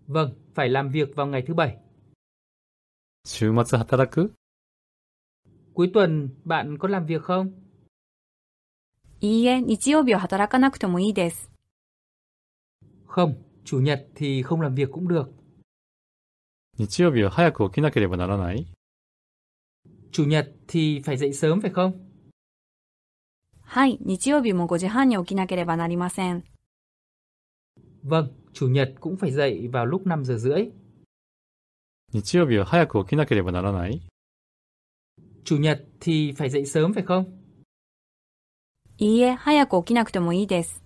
Vâng, phải làm việc vào ngày thứ bảy. 週末働く Cuối tuần bạn có làm việc không? Không, chủ nhật thì không làm việc cũng được. Chủ nhật thì phải dậy sớm phải không? はい、日曜日も5時半に起きなければなりません。Vâng, chủ nhật cũng phải dậy vào lúc 5 giờ rưỡi. 日曜日は早く起きなければならない Chủ nhật thì phải dậy sớm phải không? いいえ、早く起きなくてもいいです。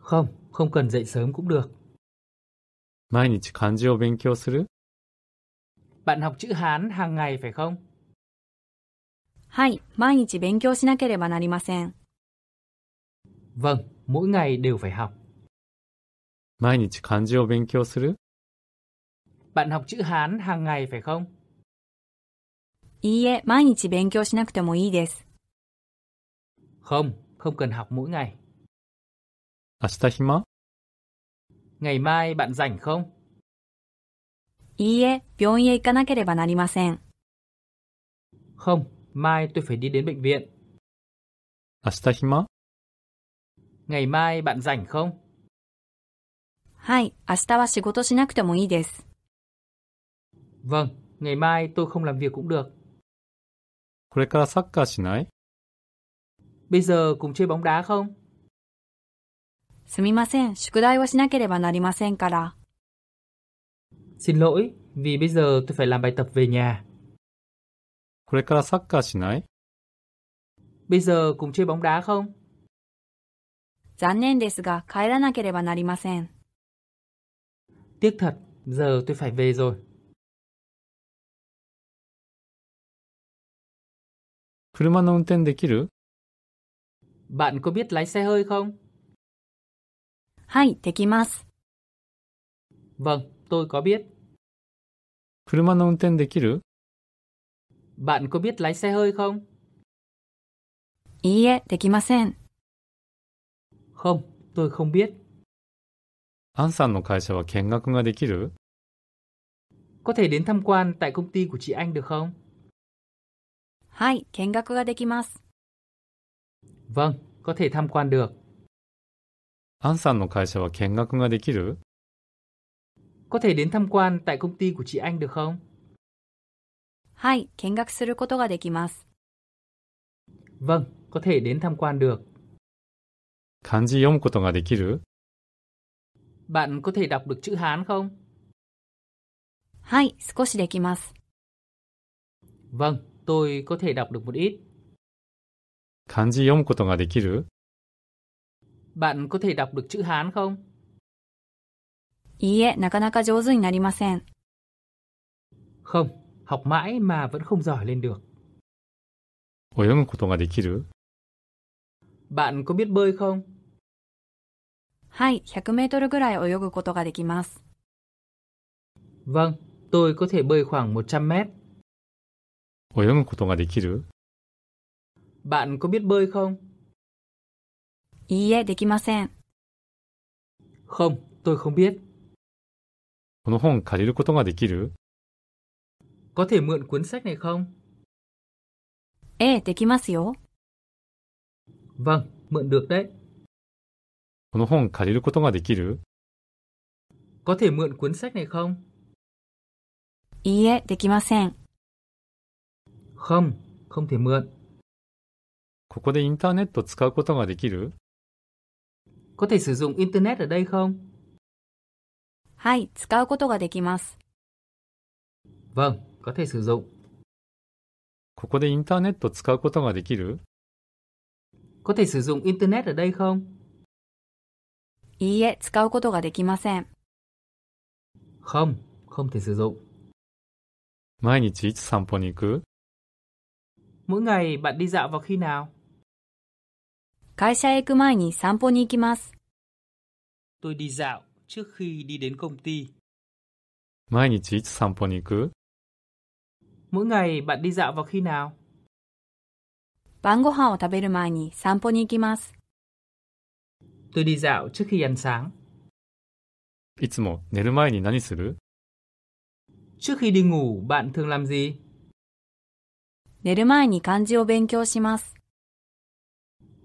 Không, không cần dậy sớm cũng được. 毎日漢字を勉強する Bạn học chữ Hán hàng ngày phải không? はい、毎日勉強しなければなりません。vâng, mỗi ngày đều phải học. 毎日漢字を勉強する Bạn học chữ Hán hàng ngày phải không? いいえ、毎日勉強しなくてもいいです。Không, không cần học mỗi ngày. 明日暇 Ngày mai bạn rảnh không? いいえ、病院へ行かなければなりません。Không, Mai tôi phải đi đến bệnh viện. Astahima? Ngày mai bạn rảnh không? Hai，vâng，ngày mai tôi không làm việc cũng được. これからサッカーしない Bây giờ cùng chơi bóng đá không? Xin lỗi, vì bây giờ tôi phải làm bài tập về nhà. これからサッカーしない Bây giờ cùng chơi bóng đá không? 残念ですが帰らなければなりません。Tiếc thật, giờ tôi phải về rồi. Bạn có biết lái xe hơi không? vâng, tôi có biết. 車の運転できる bạn có biết lái xe hơi không? Không, tôi không biết. アンさんの会社は見学ができる Có thể đến tham quan tại công ty của chị anh được không? Vâng, có thể tham quan được. アンさんの会社は見学ができる Có thể đến tham quan tại công ty của chị anh được không? はい、見学することができます。Vâng, có thể đến tham quan được. 漢字読むことができる Bạn có thể đọc được chữ Hán không? はい、少しできます。Vâng, tôi có thể đọc được một ít. 漢字読むことができる Bạn có thể đọc được chữ Hán không? いいえ、なかなか上手になりません。Không, học mãi mà vẫn không giỏi lên được. Bạn có biết bơi không? Hai mét はい100 Vâng, tôi có thể bơi khoảng 100 mét. 오염은 Bạn có biết bơi không? Không, tôi không biết. この本借りることができる có thể mượn cuốn sách này không? Vâng, mượn được đấy. この本借りることができる Có thể mượn cuốn sách này không? いいえ,できません. không không thể mượn. ここでインターネット使うことができる Có thể sử dụng internet ở đây không? はい、使うことができます。Vâng, có thể sử dụng. ここでインターネット使うことができる Có thể sử dụng internet ở đây không? いいえ、使うことができません。Không, không thể sử dụng. 毎日いつ散歩に行く Mỗi ngày bạn đi dạo vào khi nào? 会社へ行く前に散歩に行きます。Tôi đi dạo trước khi đi đến công ty. 毎日いつ散歩に行く Mỗi ngày bạn đi dạo vào khi nào? Tôi đi dạo trước khi ăn sáng. Trước khi đi ngủ, bạn thường làm gì? 寝る前に漢字を勉強します。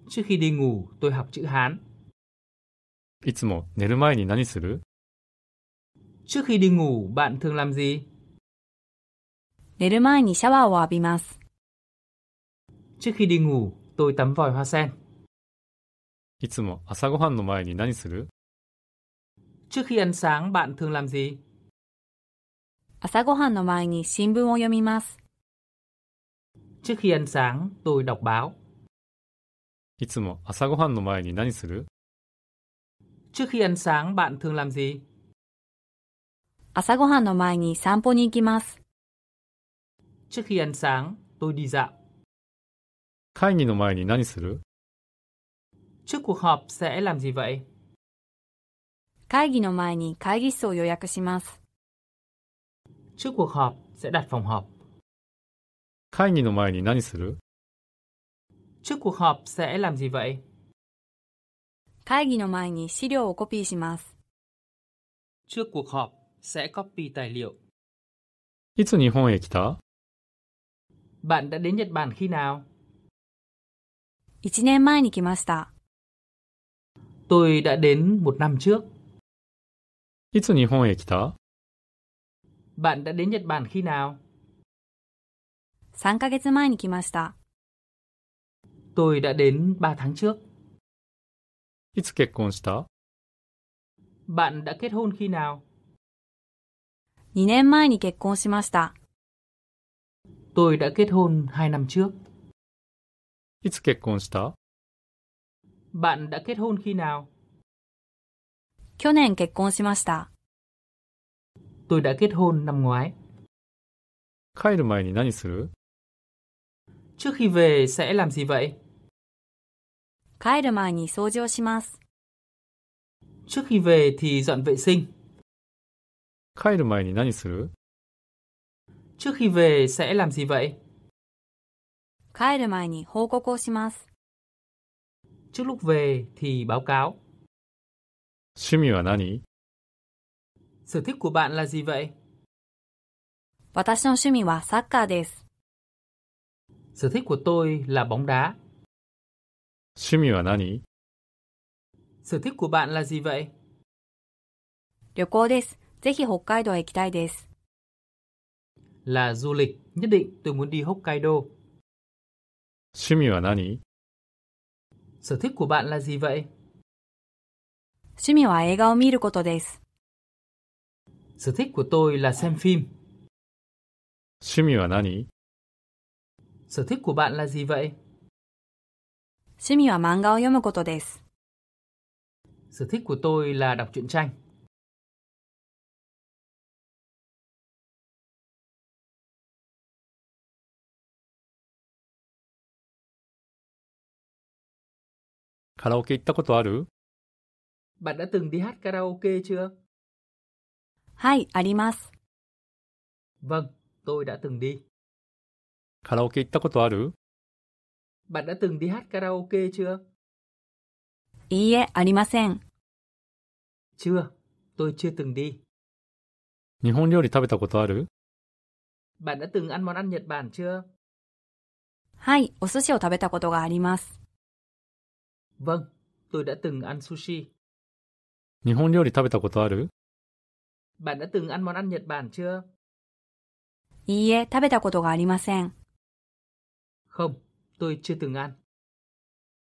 Trước khi đi ngủ, tôi học chữ Hán. いつも寝る前に何する Trước khi đi ngủ, bạn thường làm gì? 寝る前にシャワーを浴びます。Trước khi đi ngủ, tôi tắm vòi hoa sen. いつも朝ごはんの前に何する Trước khi ăn sáng, bạn thường làm gì? 朝ごはんの前に新聞を読みます。Trước khi ăn sáng, tôi đọc báo. いつも朝ごはんの前に何する Trước khi ăn sáng, bạn thường làm gì? 朝ごはんの前に散歩に行きます。Trước khi ăn sáng, tôi đi dạo. 会議の前に何する Trước cuộc họp sẽ làm gì vậy? 会議の前に会議室を予約します。Trước cuộc họp sẽ đặt phòng họp. 会議の前に何する Trước cuộc họp sẽ làm gì vậy? 会議の前に資料をコピーします。Trước cuộc họp sẽ copy tài liệu. いつ日本へ来た bạn đã đến Nhật Bản khi nào? 1年前に来ました。Tôi đã đến một năm trước. いつ日本へ来た Bạn đã đến Nhật Bản khi nào? 3ヶ月前に来ました。Tôi đã đến 3 tháng trước. いつ結婚した Bạn đã kết hôn khi nào? 2年前に結婚しました。năm Tôi đã kết hôn 2 năm trước. いつ結婚した Bạn đã kết hôn khi nào? 去年結婚しました。Tôi đã kết hôn năm ngoái. 帰る前に何する Trước khi về sẽ làm gì vậy? 帰る前に掃除をします。Trước khi về thì dọn vệ sinh. 帰る前に何する trước khi về sẽ làm gì vậy? 帰る前に報告をします。trước lúc về thì báo cáo. 趣味は何 Sở thích của bạn là gì vậy? 私の趣味はサッカーです。Sở thích của tôi là bóng đá. 趣味は何 Sở thích của bạn là gì vậy? 旅行です。ぜひ北海道へ行きたいです。là du lịch, nhất định tôi muốn đi Hokkaido. 취미 Sở thích của bạn là gì vậy? 취미 thích của tôi là xem phim. 취미 Sở thích của bạn là gì vậy? 趣味は漫画を読むことです。Sở thích của tôi là đọc truyện tranh. karaoke 行ったことある Bạn đã từng đi hát karaoke chưa? はい、あります。Vâng, tôi đã từng đi. Karaoke 行ったことある Bạn đã từng đi hát karaoke chưa? いいえ、ありません。Chưa, tôi chưa từng đi. 日本料理食べたことある Bạn đã từng ăn món ăn Nhật Bản chưa? はい、お寿司を食べたことがあります。Vâng, tôi đã từng ăn sushi. 日本料理食べたことある Bạn đã từng ăn món ăn Nhật Bản chưa? không, tôi chưa từng ăn.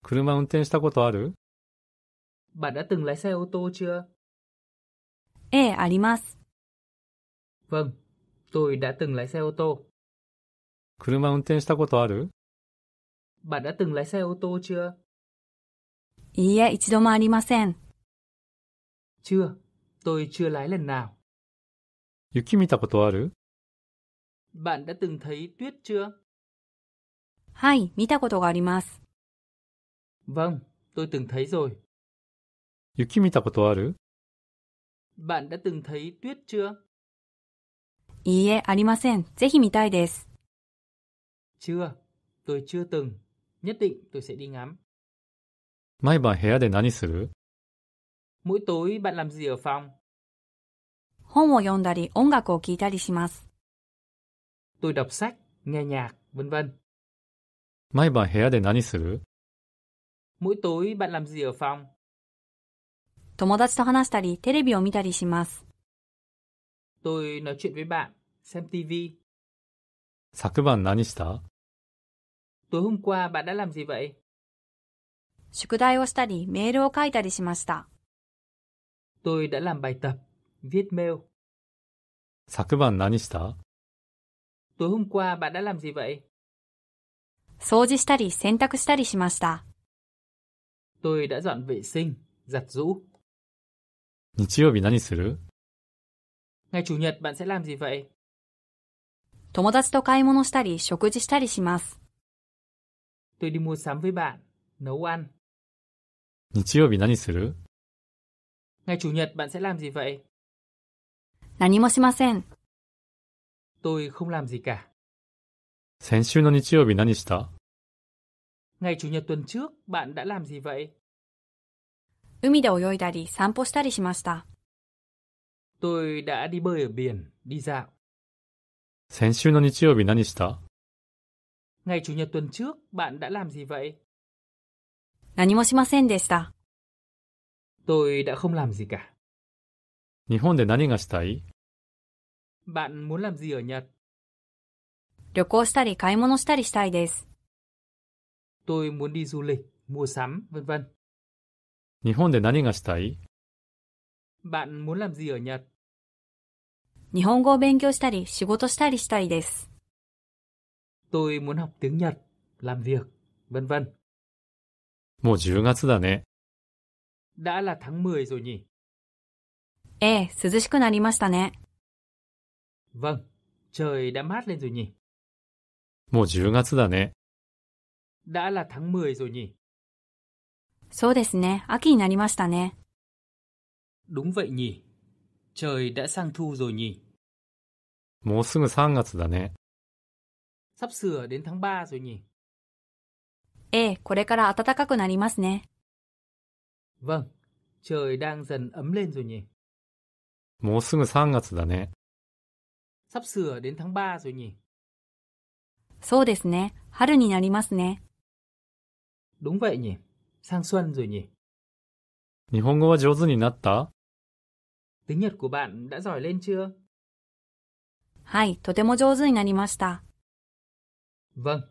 車運転したことある Bạn đã từng lái xe ô tô chưa? vâng, tôi đã từng lái xe ô tô. 車運転したことある Bạn đã từng lái xe ô tô chưa? いいえ、一度もありません。chưa, tôi chưa lái lần nào. 雪見たことある Bạn đã từng thấy tuyết chưa? はい、見たことがあります。Vâng, tôi từng thấy rồi. 雪見たことある Bạn đã từng thấy tuyết chưa? いいえ、ありません。ぜひ見たいです。Chưa, tôi chưa từng. Nhất định tôi sẽ đi ngắm. 毎晩部屋で何する Mỗi tối bạn làm gì ở phòng? 本を読んだり音楽を聴いたりします。Tôi đọc sách, nghe nhạc, vân vân. 毎晩部屋で何する Mỗi tối bạn làm gì ở phòng? 友達と話したりテレビを見たりします。Tôi nói chuyện với bạn, xem t v 昨晩何した Tối hôm qua bạn đã làm gì vậy? 宿題をしたりメールを書いたりしました。Tôi đã làm bài tập, viết mail. 昨晩何した Tối hôm qua bạn đã làm gì vậy? 掃除したり洗濯したりしました。Tôi đã dọn vệ sinh, giặt giũ. 日曜日何する Ngày chủ nhật bạn sẽ làm gì vậy? 友達と買い物したり食事したりします。Tôi đi mua sắm với bạn, nấu ăn. 日曜日何する Ngày chủ nhật bạn sẽ làm gì vậy? 何もしません。Tôi không làm gì cả. 先週の日曜日何した Ngày chủ nhật tuần trước bạn đã làm gì vậy? 海で泳いだり散歩したりしました。Tôi đã đi bơi ở biển, đi dạo. 先週の日曜日何した Ngày chủ nhật tuần trước bạn đã làm gì vậy? 何もしませんでした。Tôi đã không làm gì cả. 日本で何がしたい Bạn muốn làm gì ở Nhật? 旅行したり買い物したりしたいです。Tôi muốn đi du lịch, mua sắm, vân vân. 日本で何がしたい Bạn muốn làm gì ở Nhật? 日本語を勉強したり仕事したりしたいです。Tôi muốn học tiếng Nhật, làm việc, vân vân. もう10月だね。だら、たんむいぞに。ええ、涼しくなりましたね。わん、ちょいだまれぞに。もう10月だね。だら、たんむいぞに。そうですね、秋になりましたね。どんわいに。ちょいださんとぞに。もうすぐ3月だね。さっすぐ、でんたんばぞに。ええ、これから暖かくなりますね。Vâng, trời đang dần ấm lên rồi nhỉ. もうすぐ3月だね。Sắp sửa đến tháng 3 rồi nhỉ. そうですね。春になりますね。Đúng vậy nhỉ. Sang xuân rồi nhỉ. 日本語は上手になった Tiếng Nhật của bạn đã giỏi lên chưa? はい、とても上手になりました。Vâng,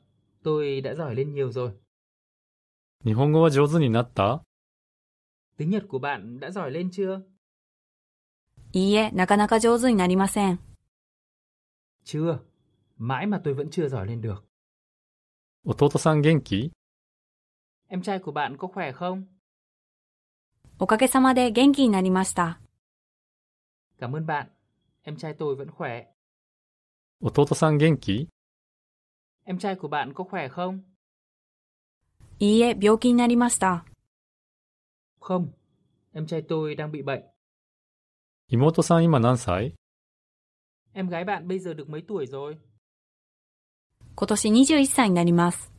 tôi đã giỏi lên nhiều rồi. 日本語は上手になった Tiếng Nhật của bạn đã giỏi lên chưa? いいえ、なかなか上手になりません。Chưa. Mãi mà tôi vẫn chưa giỏi lên được. 弟さん元気 Em trai của bạn có khỏe không? おかげさまで元気になりました。Cảm ơn bạn. Em trai tôi vẫn khỏe. 弟さん元気 Em trai của bạn có khỏe không? いいえ、病気になりました。Không, em trai tôi đang bị bệnh. 妹さん今何歳 Em gái bạn bây giờ được mấy tuổi rồi? 今年21歳になります。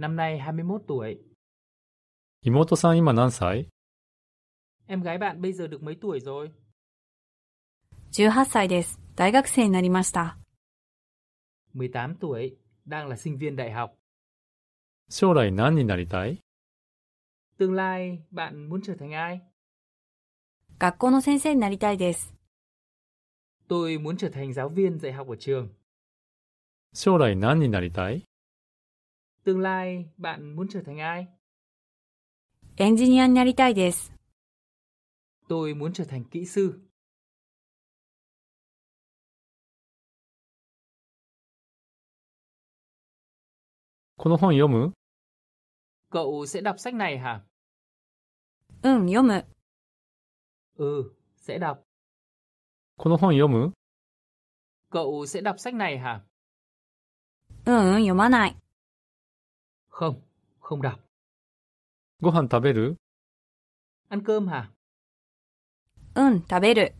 Năm nay 21 tuổi. 妹さん今何歳 Em gái bạn bây giờ được mấy tuổi rồi? 18歳です。大学生になりました。18 tuổi, đang là sinh viên đại học. 将来何になりたい Tương lai, bạn muốn trở thành ai? 学校の先生になりたいです。Tôi muốn trở thành giáo viên dạy học ở trường. 将来何になりたい Tương lai, bạn muốn trở thành ai? エンジニアになりたいです。Tôi muốn trở thành kỹ sư. この本読む Cậu sẽ đọc sách này hả? Ừ, yomu. Ừ, sẽ đọc. この本読む Cậu sẽ đọc sách này hả? Ừ, yomanai. Không, không đọc. ご飯食べる Ăn cơm hả? Ừ, 食べる。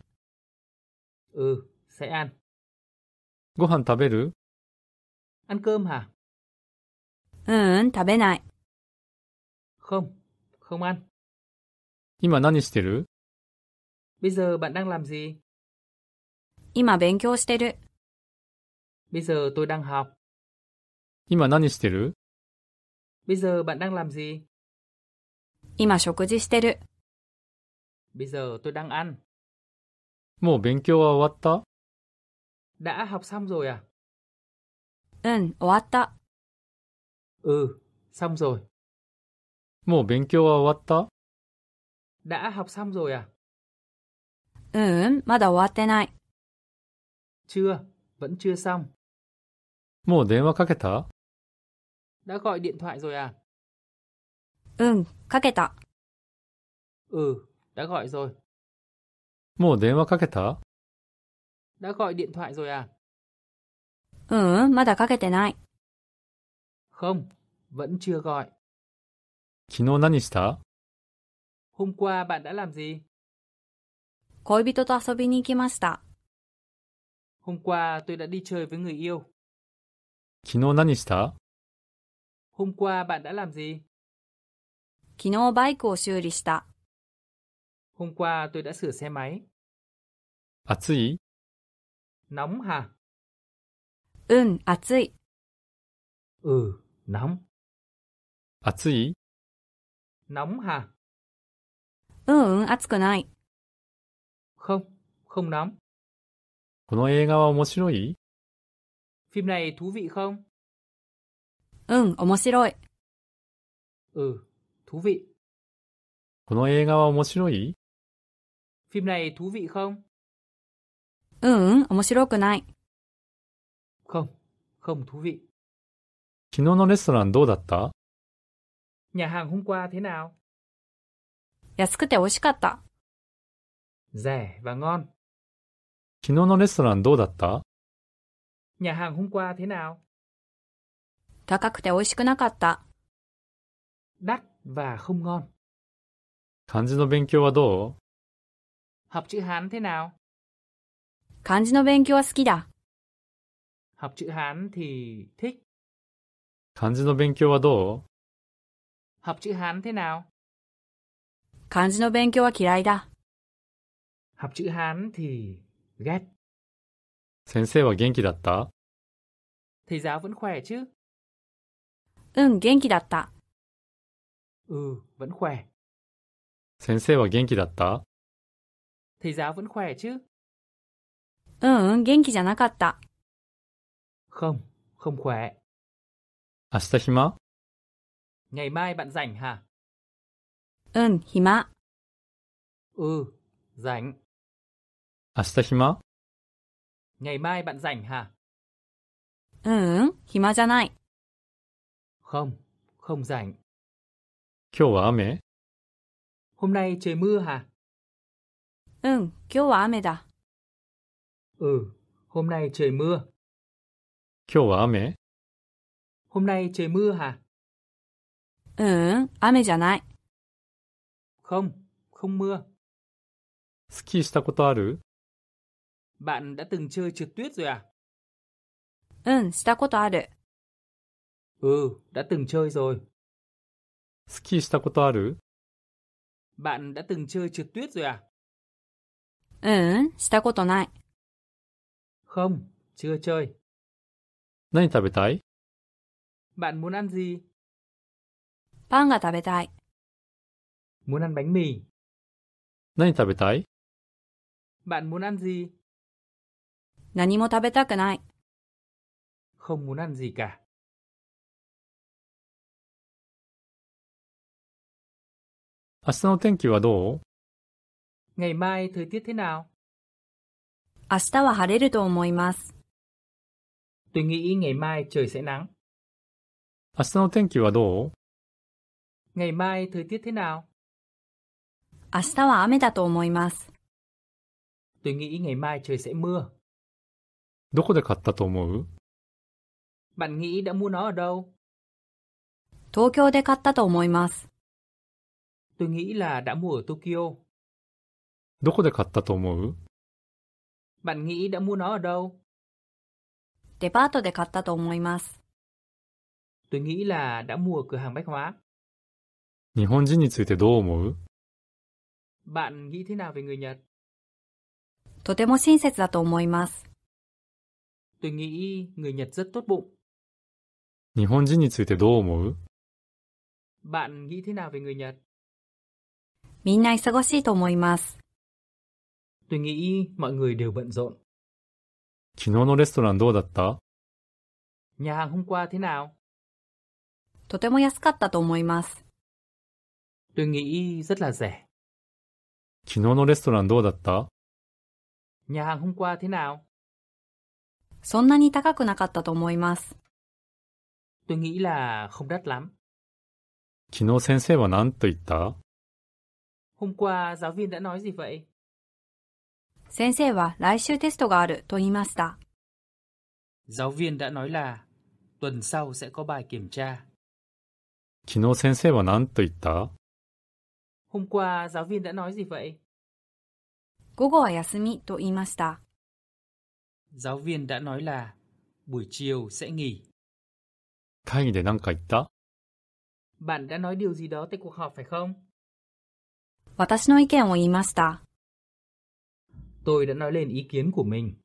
Ừ, sẽ ăn. ご飯食べる Ăn cơm hả? Ừ, 食べない。không, không ăn. Ima nani shiteru? Bây giờ bạn đang làm gì? Ima benkyou shiteru. Bây giờ tôi đang học. Ima nani shiteru? Bây giờ bạn đang làm gì? Ima shokuji shiteru. Bây giờ tôi đang ăn. Mou benkyou wa owatta? Đã học xong rồi à? Ừ, owatta. Ừ, xong rồi. もう勉強は終わった Đã học xong rồi à? Ừ, mà đã 終わ Chưa, vẫn chưa xong. もう電話かけた Đã gọi điện thoại rồi à? Ừ, かけた. Ừ, đã gọi rồi. もう電話かけた Đã gọi điện thoại rồi à? Ừ, mà đã かけてない. Không, vẫn chưa gọi. 昨日何した Hôm qua bạn đã làm gì? 恋人と遊びに行きました。Hôm qua tôi đã đi chơi với người yêu. 昨日何した Hôm qua bạn đã làm gì? 昨日バイクを修理した。Hôm qua tôi đã sửa xe máy. 暑い Nóng hả? うん、暑い。Ừ, nóng. 暑い Nóng hả? Ừ, ừ, 暑くない。Không, không nóng. この映画は面白い Phim này thú vị không? Ừ, 面白い。Ừ, thú vị. この映画は面白い Phim này thú vị không? Ừ, ừ, 面白くない。Không, không thú vị. 昨日のレストランどうだった Nhà hàng hôm qua thế nào? 安くて美味しかった。Rẻ và ngon. 昨日のレストランどうだった Nhà hàng hôm qua thế nào? 高くて美味しくなかった。Đắt và không ngon. 漢字の勉強はど Học chữ Hán thế nào? 漢字の勉強は好きだ。Học chữ Hán thì thích. う漢字の勉強はど học chữ Hán thế nào? 漢字の勉強は嫌いだ。học chữ Hán thì ghét. 先生は元気だった Thầy giáo vẫn khỏe chứ? うん、元気だった。Ừ, vẫn khỏe. 先生は元気だった Thầy giáo vẫn khỏe chứ? うんうん、元気じゃなかった。Không, không khỏe. 明日暇 Ngày mai bạn rảnh hả? 응, 희마. Ừ, rảnh. 아스타 희마? Ngày mai bạn rảnh hả? 응, 희마잖아. Không, không rảnh. 겨우 아메? Hôm nay trời mưa hả? 응, 겨우 아메다. Ừ, hôm nay trời mưa. 겨우 아메? Hôm nay trời mưa hả? Ừ, 응,雨じゃない. Không, không mưa. 스키 시타 것도 아르? Bạn đã từng chơi trượt tuyết rồi à? 응, 시타 것도 아르. Ừ, đã từng chơi rồi. 스키 시타 것도 아르? Bạn đã từng chơi trượt tuyết rồi à? 응, 시타 것도 나이. Không, chưa chơi. 何食べたい Bạn muốn ăn gì? パンが食べたい。Muốn ăn bánh mì. 何食べたい Bạn muốn ăn gì? 何も食べたくない。Không muốn ăn gì cả. 明日の天気はどう Ngày mai thời tiết thế nào? 明日は晴れると思います。Tôi nghĩ ngày mai trời sẽ nắng. 明日の天気はどう Ngày mai thời tiết thế nào? 明日は雨だと思います。Tôi nghĩ ngày mai trời sẽ mưa. どこで買ったと思う Bạn nghĩ đã mua nó ở đâu? 東京で買ったと思います。Tôi nghĩ là đã mua ở Tokyo. どこで買ったと思う Bạn nghĩ đã mua nó ở đâu? デパートで買ったと思います。Tôi nghĩ là đã mua ở cửa hàng bách hóa. 日本人についてどう思う Bạn nghĩ thế nào về người Nhật? とても親切だと思います。Tôi nghĩ người Nhật rất tốt bụng. 日本人についてどう思う Bạn nghĩ thế nào về người Nhật? みんな忙しいと思います。Tôi nghĩ mọi người đều bận rộn. 昨日のレストランどうだった Nhà hàng hôm qua thế nào? とても安かったと思います。Tôi nghĩ rất là rẻ. 昨日のレストランどうだった Nhà hàng hôm qua thế nào? そんなに高くなかったと思います。Tôi nghĩ là không đắt lắm. 昨日先生は何と言った Hôm qua giáo viên đã nói gì vậy? giáo viên đã nói là tuần sau sẽ có bài kiểm tra. 昨日先生は何と言った Hôm qua giáo viên đã nói gì vậy? Giáo viên đã nói là buổi chiều sẽ nghỉ. Bạn đã nói điều gì đó tại cuộc họp phải không? Tôi đã nói lên ý kiến của mình.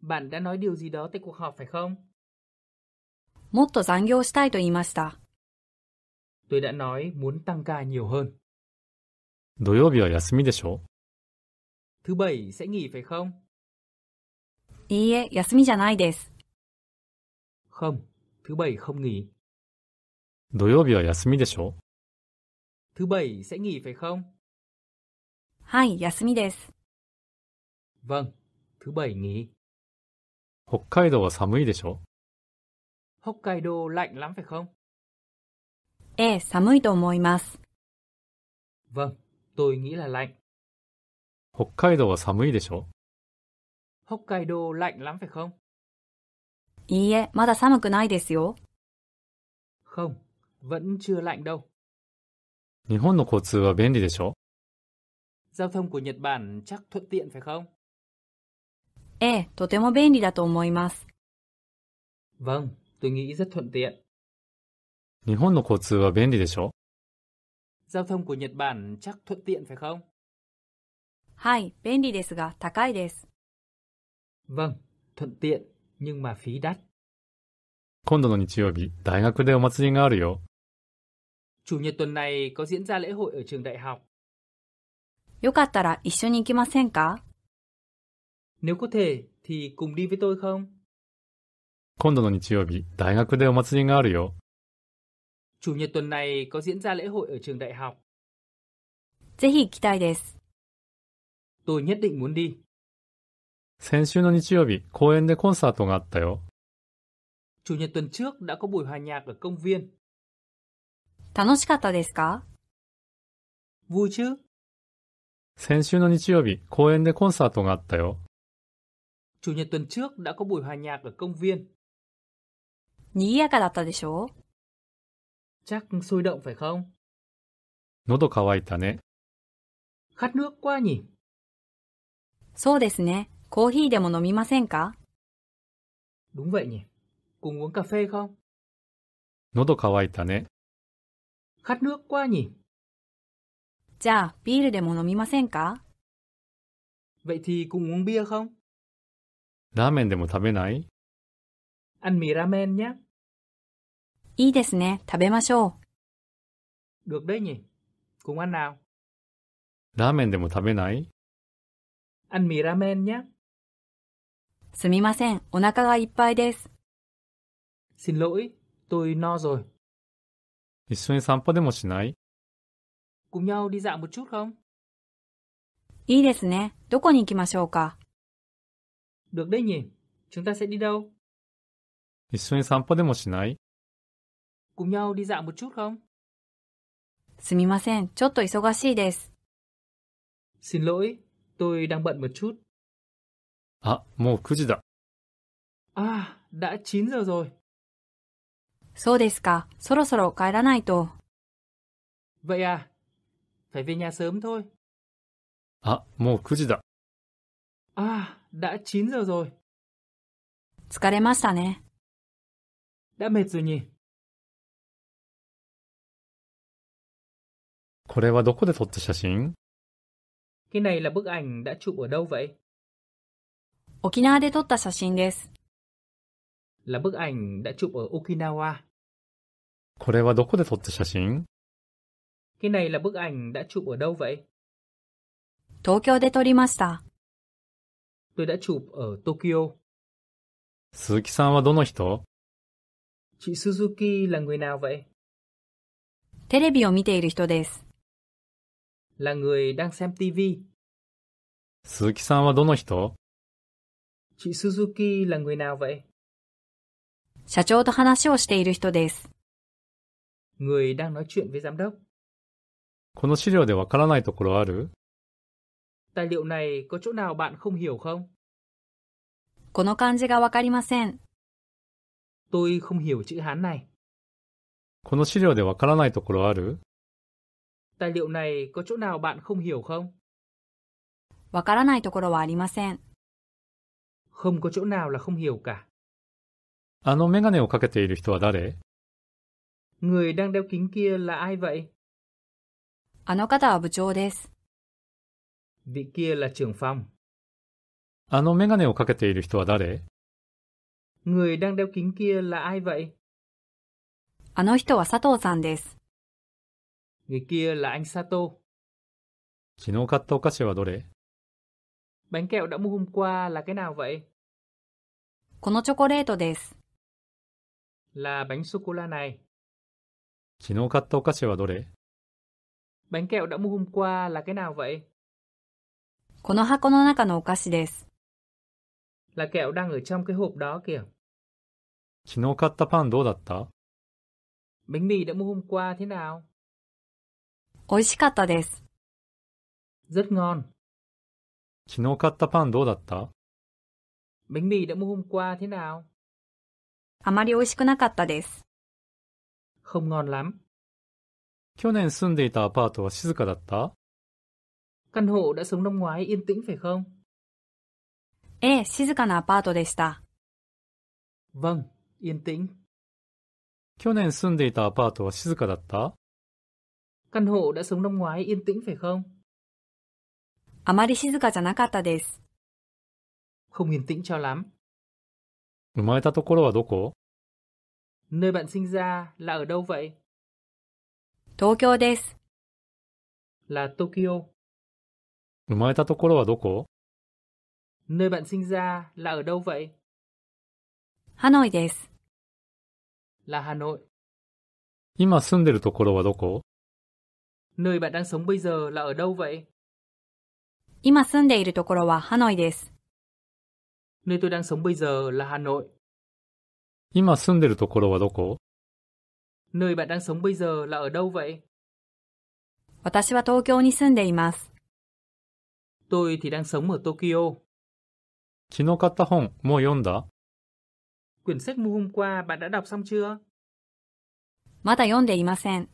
Bạn đã nói điều gì đó tại cuộc họp phải không? もっと残業したいと言いました。Tôi đã nói muốn tăng ca nhiều hơn. Thứ bảy sẽ nghỉ phải không? không thứ bảy không nghỉ. Thứ bảy sẽ nghỉ phải không? vâng thứ bảy nghỉ. 北海道は寒いでしょ Hokkaido lạnh lắm phải không? え寒いと思います。Vâng, tôi nghĩ là lạnh. 北海道は寒いでしょ Hokkaido lạnh lắm phải không? いいえ、まだ寒くないですよ。Không, vẫn chưa lạnh đâu. 日本の交通は便利でしょ Giao thông của Nhật Bản chắc thuận tiện phải không? ええ、とても便利だと思います。Vâng, tôi nghĩ rất thuận tiện. 日本の交通は便利でしょ Giao thông của Nhật Bản chắc thuận tiện phải không? はい、便利ですが高いです。Vâng, thuận tiện, nhưng mà phí đắt. 今度の日曜日、大学でお祭りがあるよ。Chủ nhật tuần này có diễn ra lễ hội ở trường đại học. よかったら一緒に行きませんか Nếu có thể thì cùng đi với tôi không? 今度の日曜日、大学でお祭りがあるよ。Chủ nhật tuần này có diễn ra lễ hội ở trường đại học. ぜひ行きたいです。Tôi nhất định muốn đi. 先週の日曜日、公園でコンサートがあったよ。Chủ nhật tuần trước đã có buổi hòa nhạc ở công viên. 楽しかったですか Vui chứ? 先週の日曜日、公園でコンサートがあったよ。Chủ nhật tuần trước đã có buổi hòa nhạc ở công viên. 賑やかだったでしょ Chắc sôi động phải không? Nodo kawaita ne. Khát nước quá nhỉ? そうですね。コーヒーでも飲みませんか Đúng vậy nhỉ. Cùng uống cà phê không? Nodo kawaita ne. Khát nước quá nhỉ? じゃあ、ビールでも飲みませんか Vậy thì cùng uống bia không? ラーメンでも食べない Ăn mì ramen nhé. いいですね、食べましょう。Được đấy nhỉ? Cùng ăn nào? ラーメンでも食べない Ăn mì ramen nhé. すみません、お腹がいっぱいです。Xin lỗi, tôi no rồi. 一緒に散歩でもしない Cùng nhau đi dạo một chút không? いいですね、どこに行きましょうか。Được đấy nhỉ? Chúng ta sẽ đi đâu? 一緒に散歩でもしない cùng nhau đi dạo một chút không? xin lỗi, tôi đang bận một chút. À, もう9時だ。À, đã 9 giờ rồi. そうですか、そろそろ帰らないと。Vậy à, phải về nhà sớm thôi. À, もう9時だ。À, đã 9 giờ rồi. 疲れましたね。Đã mệt rồi nhỉ? これはどこで撮った写真 Cái này là bức ảnh đã chụp ở đâu vậy? 沖縄で撮った写真です。Là bức ảnh đã chụp ở Okinawa. これはどこで撮った写真 Cái này là bức ảnh đã chụp ở đâu vậy? 東京で撮りました。Tôi đã chụp ở Tokyo. 鈴木さんはどの人 Chị Suzuki là người nào vậy? テレビを見ている人です。là người đang xem TV. Suzuki-san là どの人? Chị Suzuki là người nào vậy? Người đang nói chuyện với giám đốc. この資料でわからないところある Tài liệu này có chỗ nào bạn không hiểu không? Tôi không hiểu chữ Hán này. この資料でわからないところある Tài liệu này có chỗ nào bạn không hiểu không? わからないところはありません。Không có chỗ nào là không hiểu cả. あのメガネをかけている人は誰 Người đang đeo kính kia là ai vậy? あの方は部長です。Vị kia là trưởng phòng. あのメガネをかけている人は誰 Người đang đeo kính kia là ai vậy? あの人は佐藤さんです。Người kia là anh Sato. 昨日買ったお菓子はどれ Bánh kẹo đã mua hôm qua là cái nào vậy? このチョコレートです。Là bánh sô cô la này. 昨日買ったお菓子はどれ Bánh kẹo đã mua hôm qua là cái nào vậy? この箱の中のお菓子です。Là kẹo đang ở trong cái hộp đó kìa. 昨日買ったパンどうだった Bánh mì đã mua hôm qua thế nào? 美味しかったです。Rất ngon. 昨日買ったパンどうだった Bánh mì đã mua hôm qua thế nào? あまり美味しくなかったです。Không ngon lắm. 去年住んでいたアパートは静かだった Căn hộ đã sống năm ngoái yên tĩnh phải không? ええ、静かなアパートでした。Vâng, yên tĩnh. 去年住んでいたアパートは静かだった căn hộ đã sống năm ngoái yên tĩnh phải không? あまり静かじゃなかったです。Không yên tĩnh cho lắm. 生まれたところはどこ Nơi bạn sinh ra là ở đâu vậy? 東京です。Là Tokyo. 生まれたところはどこ Nơi bạn sinh ra là ở đâu vậy? Hanoi です。Là Hà Nội. 今住んでるところはどこ nơi bạn đang sống bây giờ là ở đâu vậy? 今住んでいるところはハノイです。nơi tôi đang sống bây giờ là Hà Nội. 今住んでるところはどこ nơi bạn đang sống bây giờ là ở đâu vậy? 私は東京に住んでいます。tôi thì đang sống ở Tokyo. 昨日買った本、もう読んだ quyển sách mua hôm qua bạn đã đọc xong chưa? まだ読んでいません。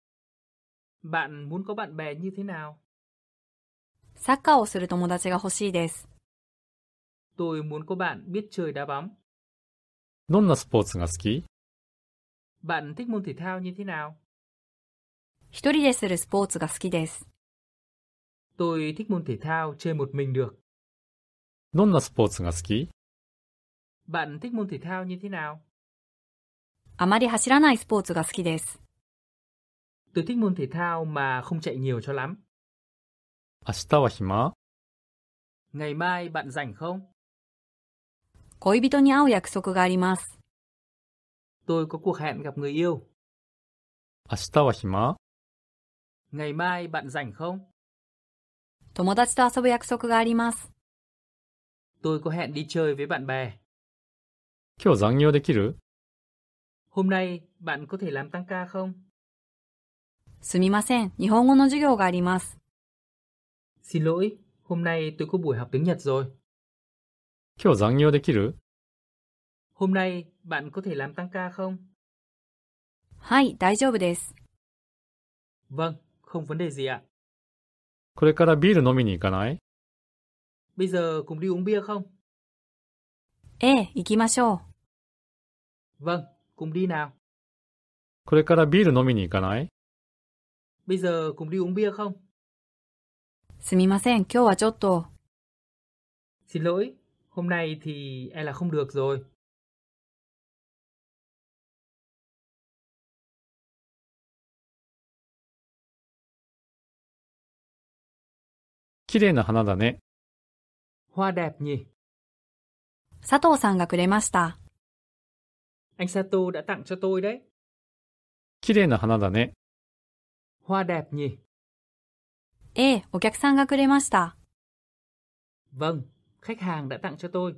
Bạn muốn có bạn bè như thế nào? Tôi muốn có bạn biết chơi đá bóng. どんなスポーツが好き Bạn thích môn thể thao như thế nào? Tôi thích môn thể thao chơi một mình được. どんなスポーツが好き Bạn thích môn thể thao như thế nào? あまり走らないスポーツが好きです。Tôi thích môn thể thao mà không chạy nhiều cho lắm. À, Ngày mai bạn rảnh không? tôi có cuộc hẹn gặp người yêu. À, Ngày mai bạn rảnh không? tôi có hẹn đi chơi với bạn bè. Hôm nay bạn có thể làm tăng ca không? すみません、日本語の授業があります。Xin lỗi, hôm nay tôi có buổi học tiếng Nhật rồi. 今日残業できる Hôm nay bạn có thể làm tăng ca không? はい、大丈夫です。Vâng, không vấn đề gì ạ. これからビール飲みに行かない Bây giờ cùng đi uống bia không? ええ、行きましょう。Vâng, cùng đi nào. これからビール飲みに行かない Bây giờ cùng đi uống bia không? xin lỗi, hôm nay thì e là không được rồi. Hoa đẹp nhỉ? Sato san ga kuremashita. Anh Sato đã tặng cho tôi đấy. 綺麗な花だね。Hoa đẹp nhỉ? Ê, e, Vâng, khách hàng đã tặng cho tôi.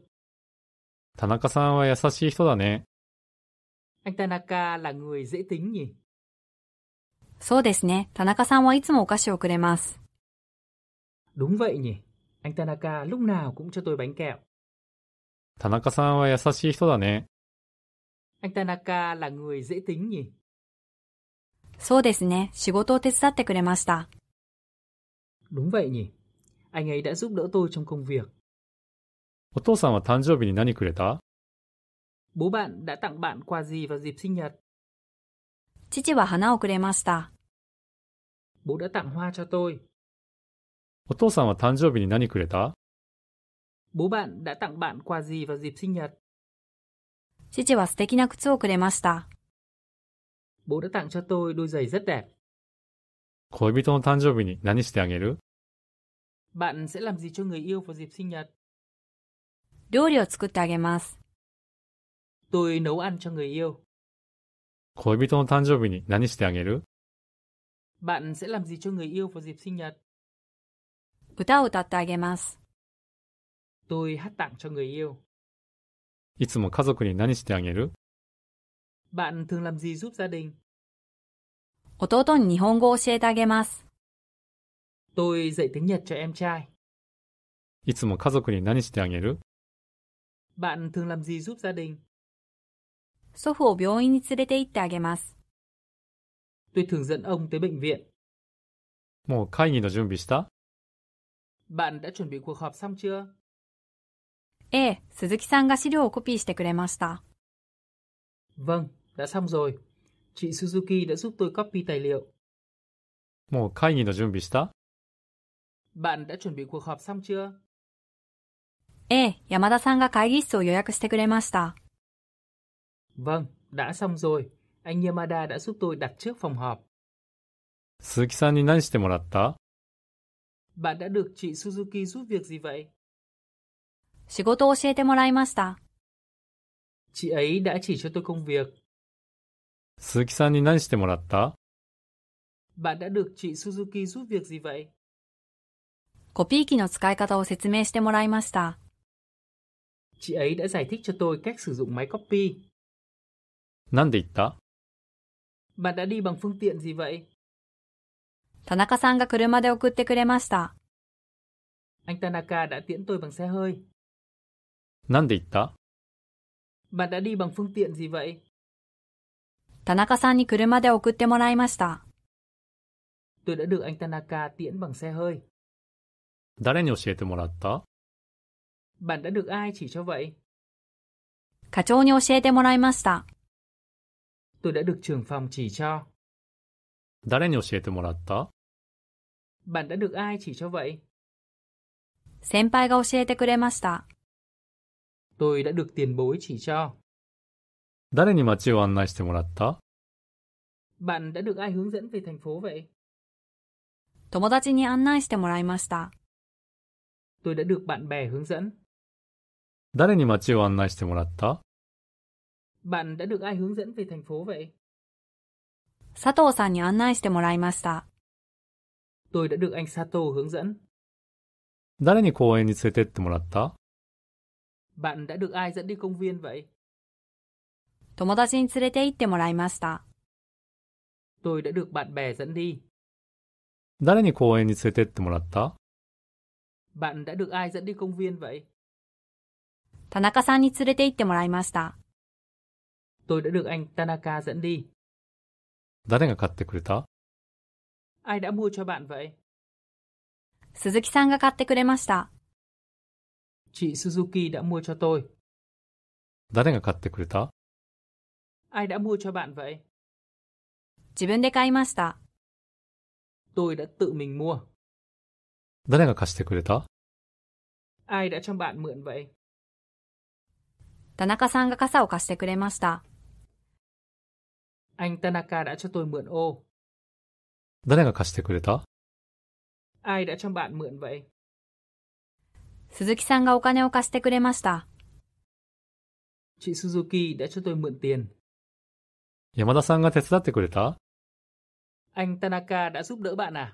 Tanaka-san は優しい人だね。Anh Tanaka là người dễ tính nhỉ? そうですね。田中さんはいつもお菓子をくれます。Đúng vậy nhỉ. Anh Tanaka lúc nào cũng cho tôi bánh kẹo. Tanaka-san Tanaka là người dễ tính nhỉ? そうですね。仕事を手伝ってくれました。Đúng vậy nhỉ. Anh ấy đã giúp đỡ tôi trong công việc. お父さんは誕生日に何くれた Bố bạn đã tặng bạn quà gì vào dịp sinh nhật? 父は花をくれました。Bố đã tặng hoa cho tôi. お父さんは誕生日に何くれた Bố bạn đã tặng bạn quà gì vào dịp sinh nhật? 父は素敵な靴をくれました。bố đã tặng cho tôi đôi giày rất đẹp. Bạn sẽ làm gì cho người yêu vào dịp sinh nhật? Tôi nấu ăn cho người yêu. Bạn sẽ làm gì cho người yêu vào dịp sinh nhật? Tôi hát tặng cho người yêu. いつも家族に何してあげる bạn thường làm gì giúp gia đình? 弟に日本語を教えてあげます。Tôi dạy tiếng Nhật cho em trai. いつも家族に何してあげる Bạn thường làm gì giúp gia đình? 祖父を病院に連れて行ってあげます。Tôi thường dẫn ông tới bệnh viện. もう会議の準備した Bạn đã chuẩn bị cuộc họp xong chưa? ええ、鈴木さんが資料をコピーしてくれました。Vâng, đã xong rồi. Chị Suzuki đã giúp tôi copy tài liệu. もう会議の準備した Bạn đã chuẩn bị cuộc họp xong chưa? Eh, yamada ええ、山田さんが会議室を予約してくれました。Vâng, đã xong rồi. Anh Yamada đã giúp tôi đặt trước phòng họp. Suzuki さんに何してもらった Bạn đã được chị Suzuki giúp việc gì vậy? Chị ấy đã chỉ cho tôi công việc. 鈴木さんに何してもらった Bạn đã được chị Suzuki giúp việc gì vậy? コピー機の使い方を説明してもらいました。Chị ấy đã giải thích cho tôi cách sử dụng máy copy. なんで行った Bạn đã đi bằng phương tiện gì vậy? 田中さんが車で送ってくれました。Anh Tanaka đã tiễn tôi bằng xe hơi. なんで行った Bạn đã đi bằng phương tiện gì vậy? 田中さんに車で送ってもらいました。誰に教えてもらった課長に教えてもらいました。誰に教えてもらった先輩が教えてくれました。誰に街を案内してもらった Bạn đã được ai hướng dẫn về thành phố vậy? 友達に案内してもらいました。Tôi đã được bạn bè hướng dẫn. 誰に街を案内してもらった Bạn đã được ai hướng dẫn về thành phố vậy? 佐藤さんに案内してもらいました。Tôi đã được anh Sato hướng dẫn. 誰に公園に連れてってもらった Bạn đã được ai dẫn đi công viên vậy? 友達に連れて行ってもらいました。誰に公園に連れて行ってもらった田中さんに連れて行ってもらいました。誰が買ってくれた鈴木さんが買ってくれました。誰が買ってくれた Ai đã mua cho bạn vậy? Tôi đã tự mình mua. 誰が貸してくれた Ai đã cho bạn mượn vậy? 田中さんが傘を貸してくれました。Anh Tanaka đã cho tôi mượn ô. 誰が貸してくれた Ai đã cho bạn mượn vậy? 鈴木さんがお金を貸してくれました。Chị Suzuki đã cho tôi mượn tiền. Yamada-san đã giúp đỡ が手伝ってくれた Anh Tanaka đã giúp đỡ bạn à?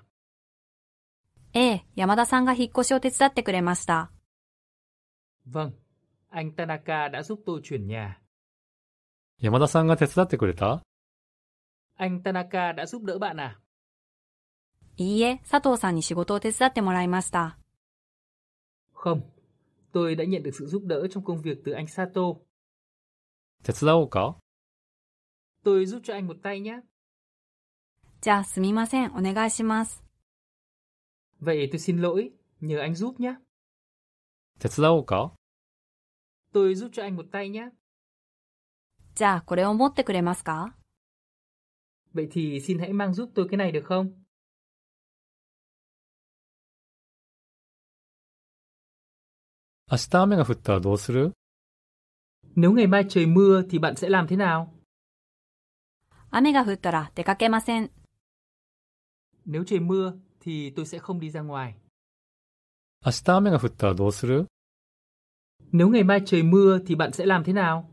ええ、山田さんが引っ越しを手伝ってくれました。Vâng, eh, anh Tanaka đã giúp tôi chuyển nhà. 山田さんが手伝ってくれた Anh Tanaka đã giúp đỡ bạn à? いいえ、佐藤さんに仕事を手伝ってもらいました。Không, tôi đã nhận được sự giúp đỡ trong công việc từ anh Sato. 手伝おうか tôi giúp cho anh một tay nhé. じゃあすみません、お願いします。Vậy tôi xin lỗi, nhờ anh giúp nhé. 手伝おうか Tôi giúp cho anh một tay nhé. じゃあこれを持ってくれますか Vậy thì xin hãy mang giúp tôi cái này được không? Nếu ngày mai trời mưa thì bạn sẽ làm thế nào? 雨が降ったら出かけません。Nếu trời mưa thì tôi sẽ không đi ra ngoài. 明日雨が降ったらどうする Nếu ngày mai trời mưa thì bạn sẽ làm thế nào?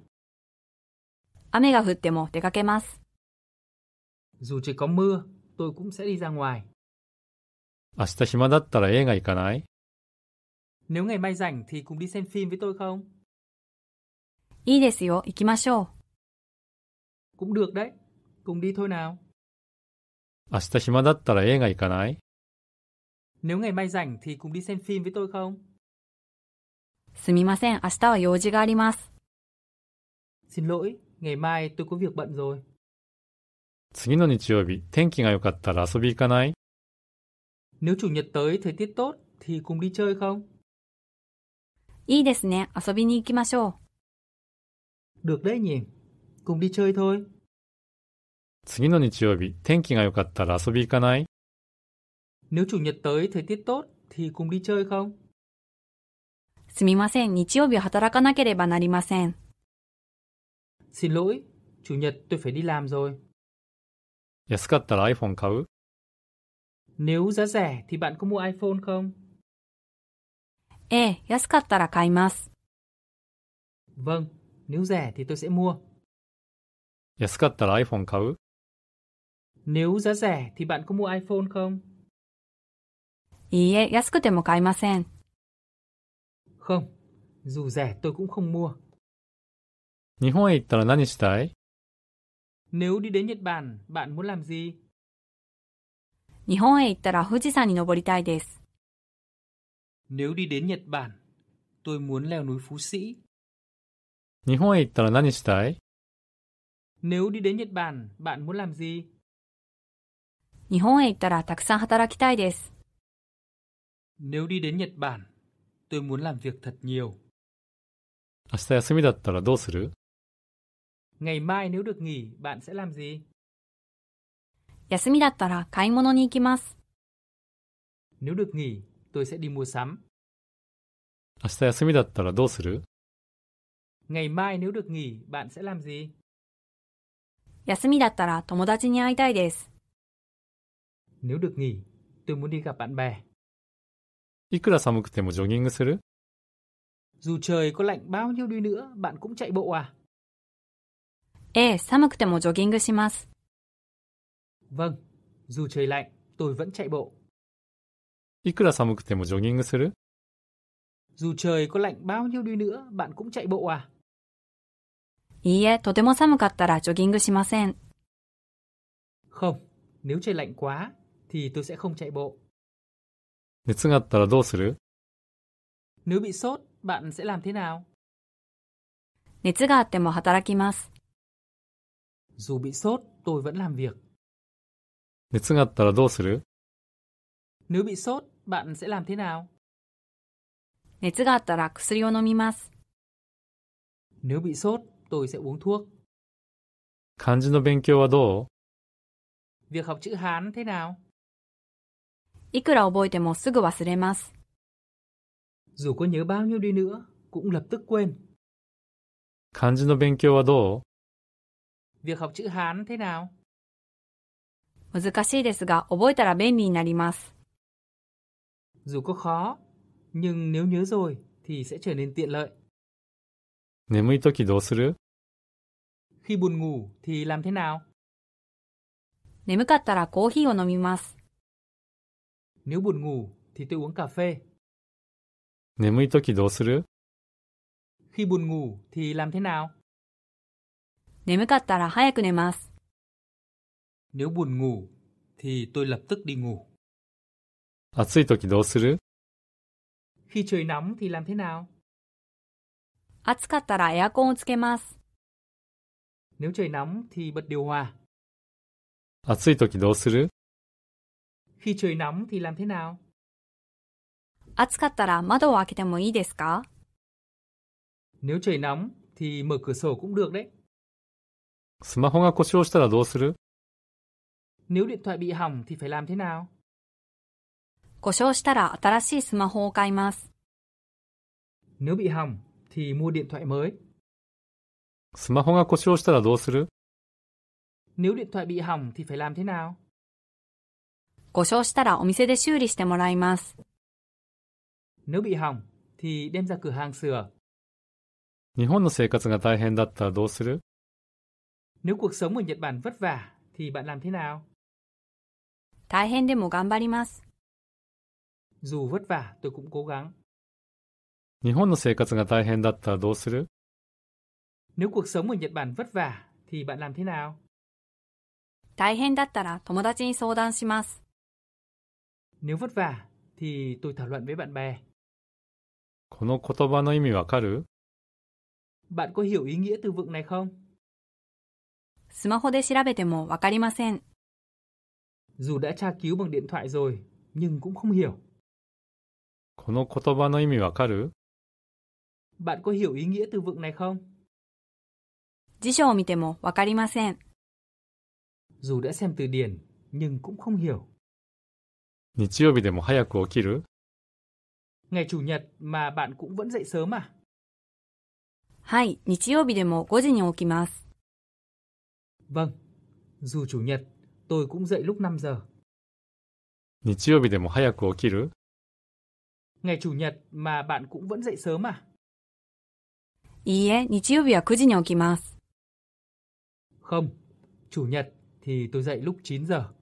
雨が降っても出かけます。Dù trời có mưa, tôi cũng sẽ đi ra ngoài. 明日暇だったら映画行かない Nếu ngày mai rảnh thì cùng đi xem phim với tôi không? いいですよ、行きましょう。Cũng được đấy, Cùng đi thôi nào. 明日暇だったら映画行かない e Nếu ngày mai rảnh thì cùng đi xem phim với tôi không? Xin lỗi, ngày mai tôi có việc bận rồi. 次の日曜日、天気が良かったら遊び行かない Nếu chủ nhật tới thời tiết tốt thì cùng đi chơi không? いいですね、遊びに行きましょう。Được đấy nhỉ. Cùng đi chơi thôi. 次の日曜日、天気が良かったら遊び行かない Nếu chủ nhật tới thời tiết tốt thì cùng đi chơi không? すみません、日曜日は働かなければなりません。Xin lỗi, chủ nhật tôi phải đi làm rồi. 安かったら iPhone 買う Nếu giá rẻ thì bạn có mua iPhone không? ええ、安かったら買います。Vâng, nếu rẻ thì tôi sẽ mua. 安かったら iPhone 買う nếu giá rẻ thì bạn có mua iPhone không? Không, dù rẻ tôi cũng không mua. 日本へ行ったら何したい Nếu đi đến Nhật Bản, bạn muốn làm gì? Nếu đi đến Nhật Bản, tôi muốn leo núi Phú Sĩ. 日本へ行ったら何したい Nếu đi đến Nhật Bản, bạn muốn làm gì? 日本へ行ったらたくさん働きたいです。Nếu đi đến Nhật Bản, tôi muốn làm việc thật nhiều. 明日休みだったらどうする Ngày mai nếu được nghỉ, bạn sẽ làm gì? 休みだったら買い物に行きます。Nếu được nghỉ, tôi sẽ đi mua sắm. 明日休みだったらどうする Ngày mai nếu được nghỉ, bạn sẽ làm gì? 休みだったら友達に会いたいです。nếu được nghỉ, tôi muốn đi gặp bạn bè. いくら寒くてもジョギングする Dù trời có lạnh bao nhiêu đi nữa, bạn cũng chạy bộ à? Vâng, dù trời lạnh, tôi vẫn chạy bộ. いくら寒くてもジョギングする Dù trời có lạnh bao nhiêu đi nữa, bạn cũng chạy bộ à? いいえ、とても寒かったらジョギングしません。Không, nếu trời lạnh quá, thì tôi sẽ không chạy bộ. Nếu bị sốt, bạn sẽ làm thế nào? Dù bị sốt, tôi vẫn làm việc. Nếu bị sốt, bạn sẽ làm thế nào? Nếu bị sốt, tôi sẽ uống thuốc. 漢字の勉強はどう Việc học chữ Hán thế nào? いくら覚えてもすぐ忘れます。漢字の勉強はどう難しいですが、覚えたら便利になります。眠いとどうする眠かったらコーヒーを飲みます。nếu buồn ngủ thì tôi uống cà phê. 眠い時どうする Khi buồn ngủ thì làm thế nào? Nếu buồn ngủ thì tôi lập tức đi ngủ. 暑い時どうする Khi trời nóng thì làm thế nào? Nếu trời nóng thì bật điều hòa. 暑い時どうする khi trời nóng thì làm thế nào? 暑かったら窓を開けてもいいですか Nếu trời nóng thì mở cửa sổ cũng được đấy. スマホが故障したらどうする Nếu điện thoại bị hỏng thì phải làm thế nào? 故障したら新しいスマホを買います。Nếu bị hỏng thì mua điện thoại mới. スマホが故障したらどうする Nếu điện thoại bị hỏng thì phải làm thế nào? 故障したらお店で修理してもらいます。Nếu bị hỏng, thì đem ra cửa hàng sửa. 日本の生活が大変だったらどうする Nếu cuộc sống ở Nhật Bản vất vả, thì bạn làm thế nào? 大変でも頑張ります。Dù vất vả, tôi cũng cố gắng. 日本の生活が大変だったらどうする Nếu cuộc sống ở Nhật Bản vất vả, thì bạn làm thế nào? 大変だったら友達に相談します。Nếu vất vả thì tôi thảo luận với bạn bè. この言葉の意味わかる Bạn có hiểu ý nghĩa từ vựng này không? スマホで調べてもわかりません。Dù đã tra cứu bằng điện thoại rồi, nhưng cũng không hiểu. この言葉の意味わかる Bạn có hiểu ý nghĩa từ vựng này không? 辞書を見てもわかりません。Dù đã xem từ điển, nhưng cũng không hiểu. 日曜日でも早く起きる Ngày Chủ nhật mà bạn cũng vẫn dậy sớm à? はい日曜日でも5 Vâng, dù Chủ nhật, tôi cũng dậy lúc 5 giờ. 日曜日でも早く起きる Ngày Chủ nhật mà bạn cũng vẫn dậy sớm à? いいえ、日曜日は9時に起きます。Không, Chủ nhật thì tôi dậy lúc 9 giờ.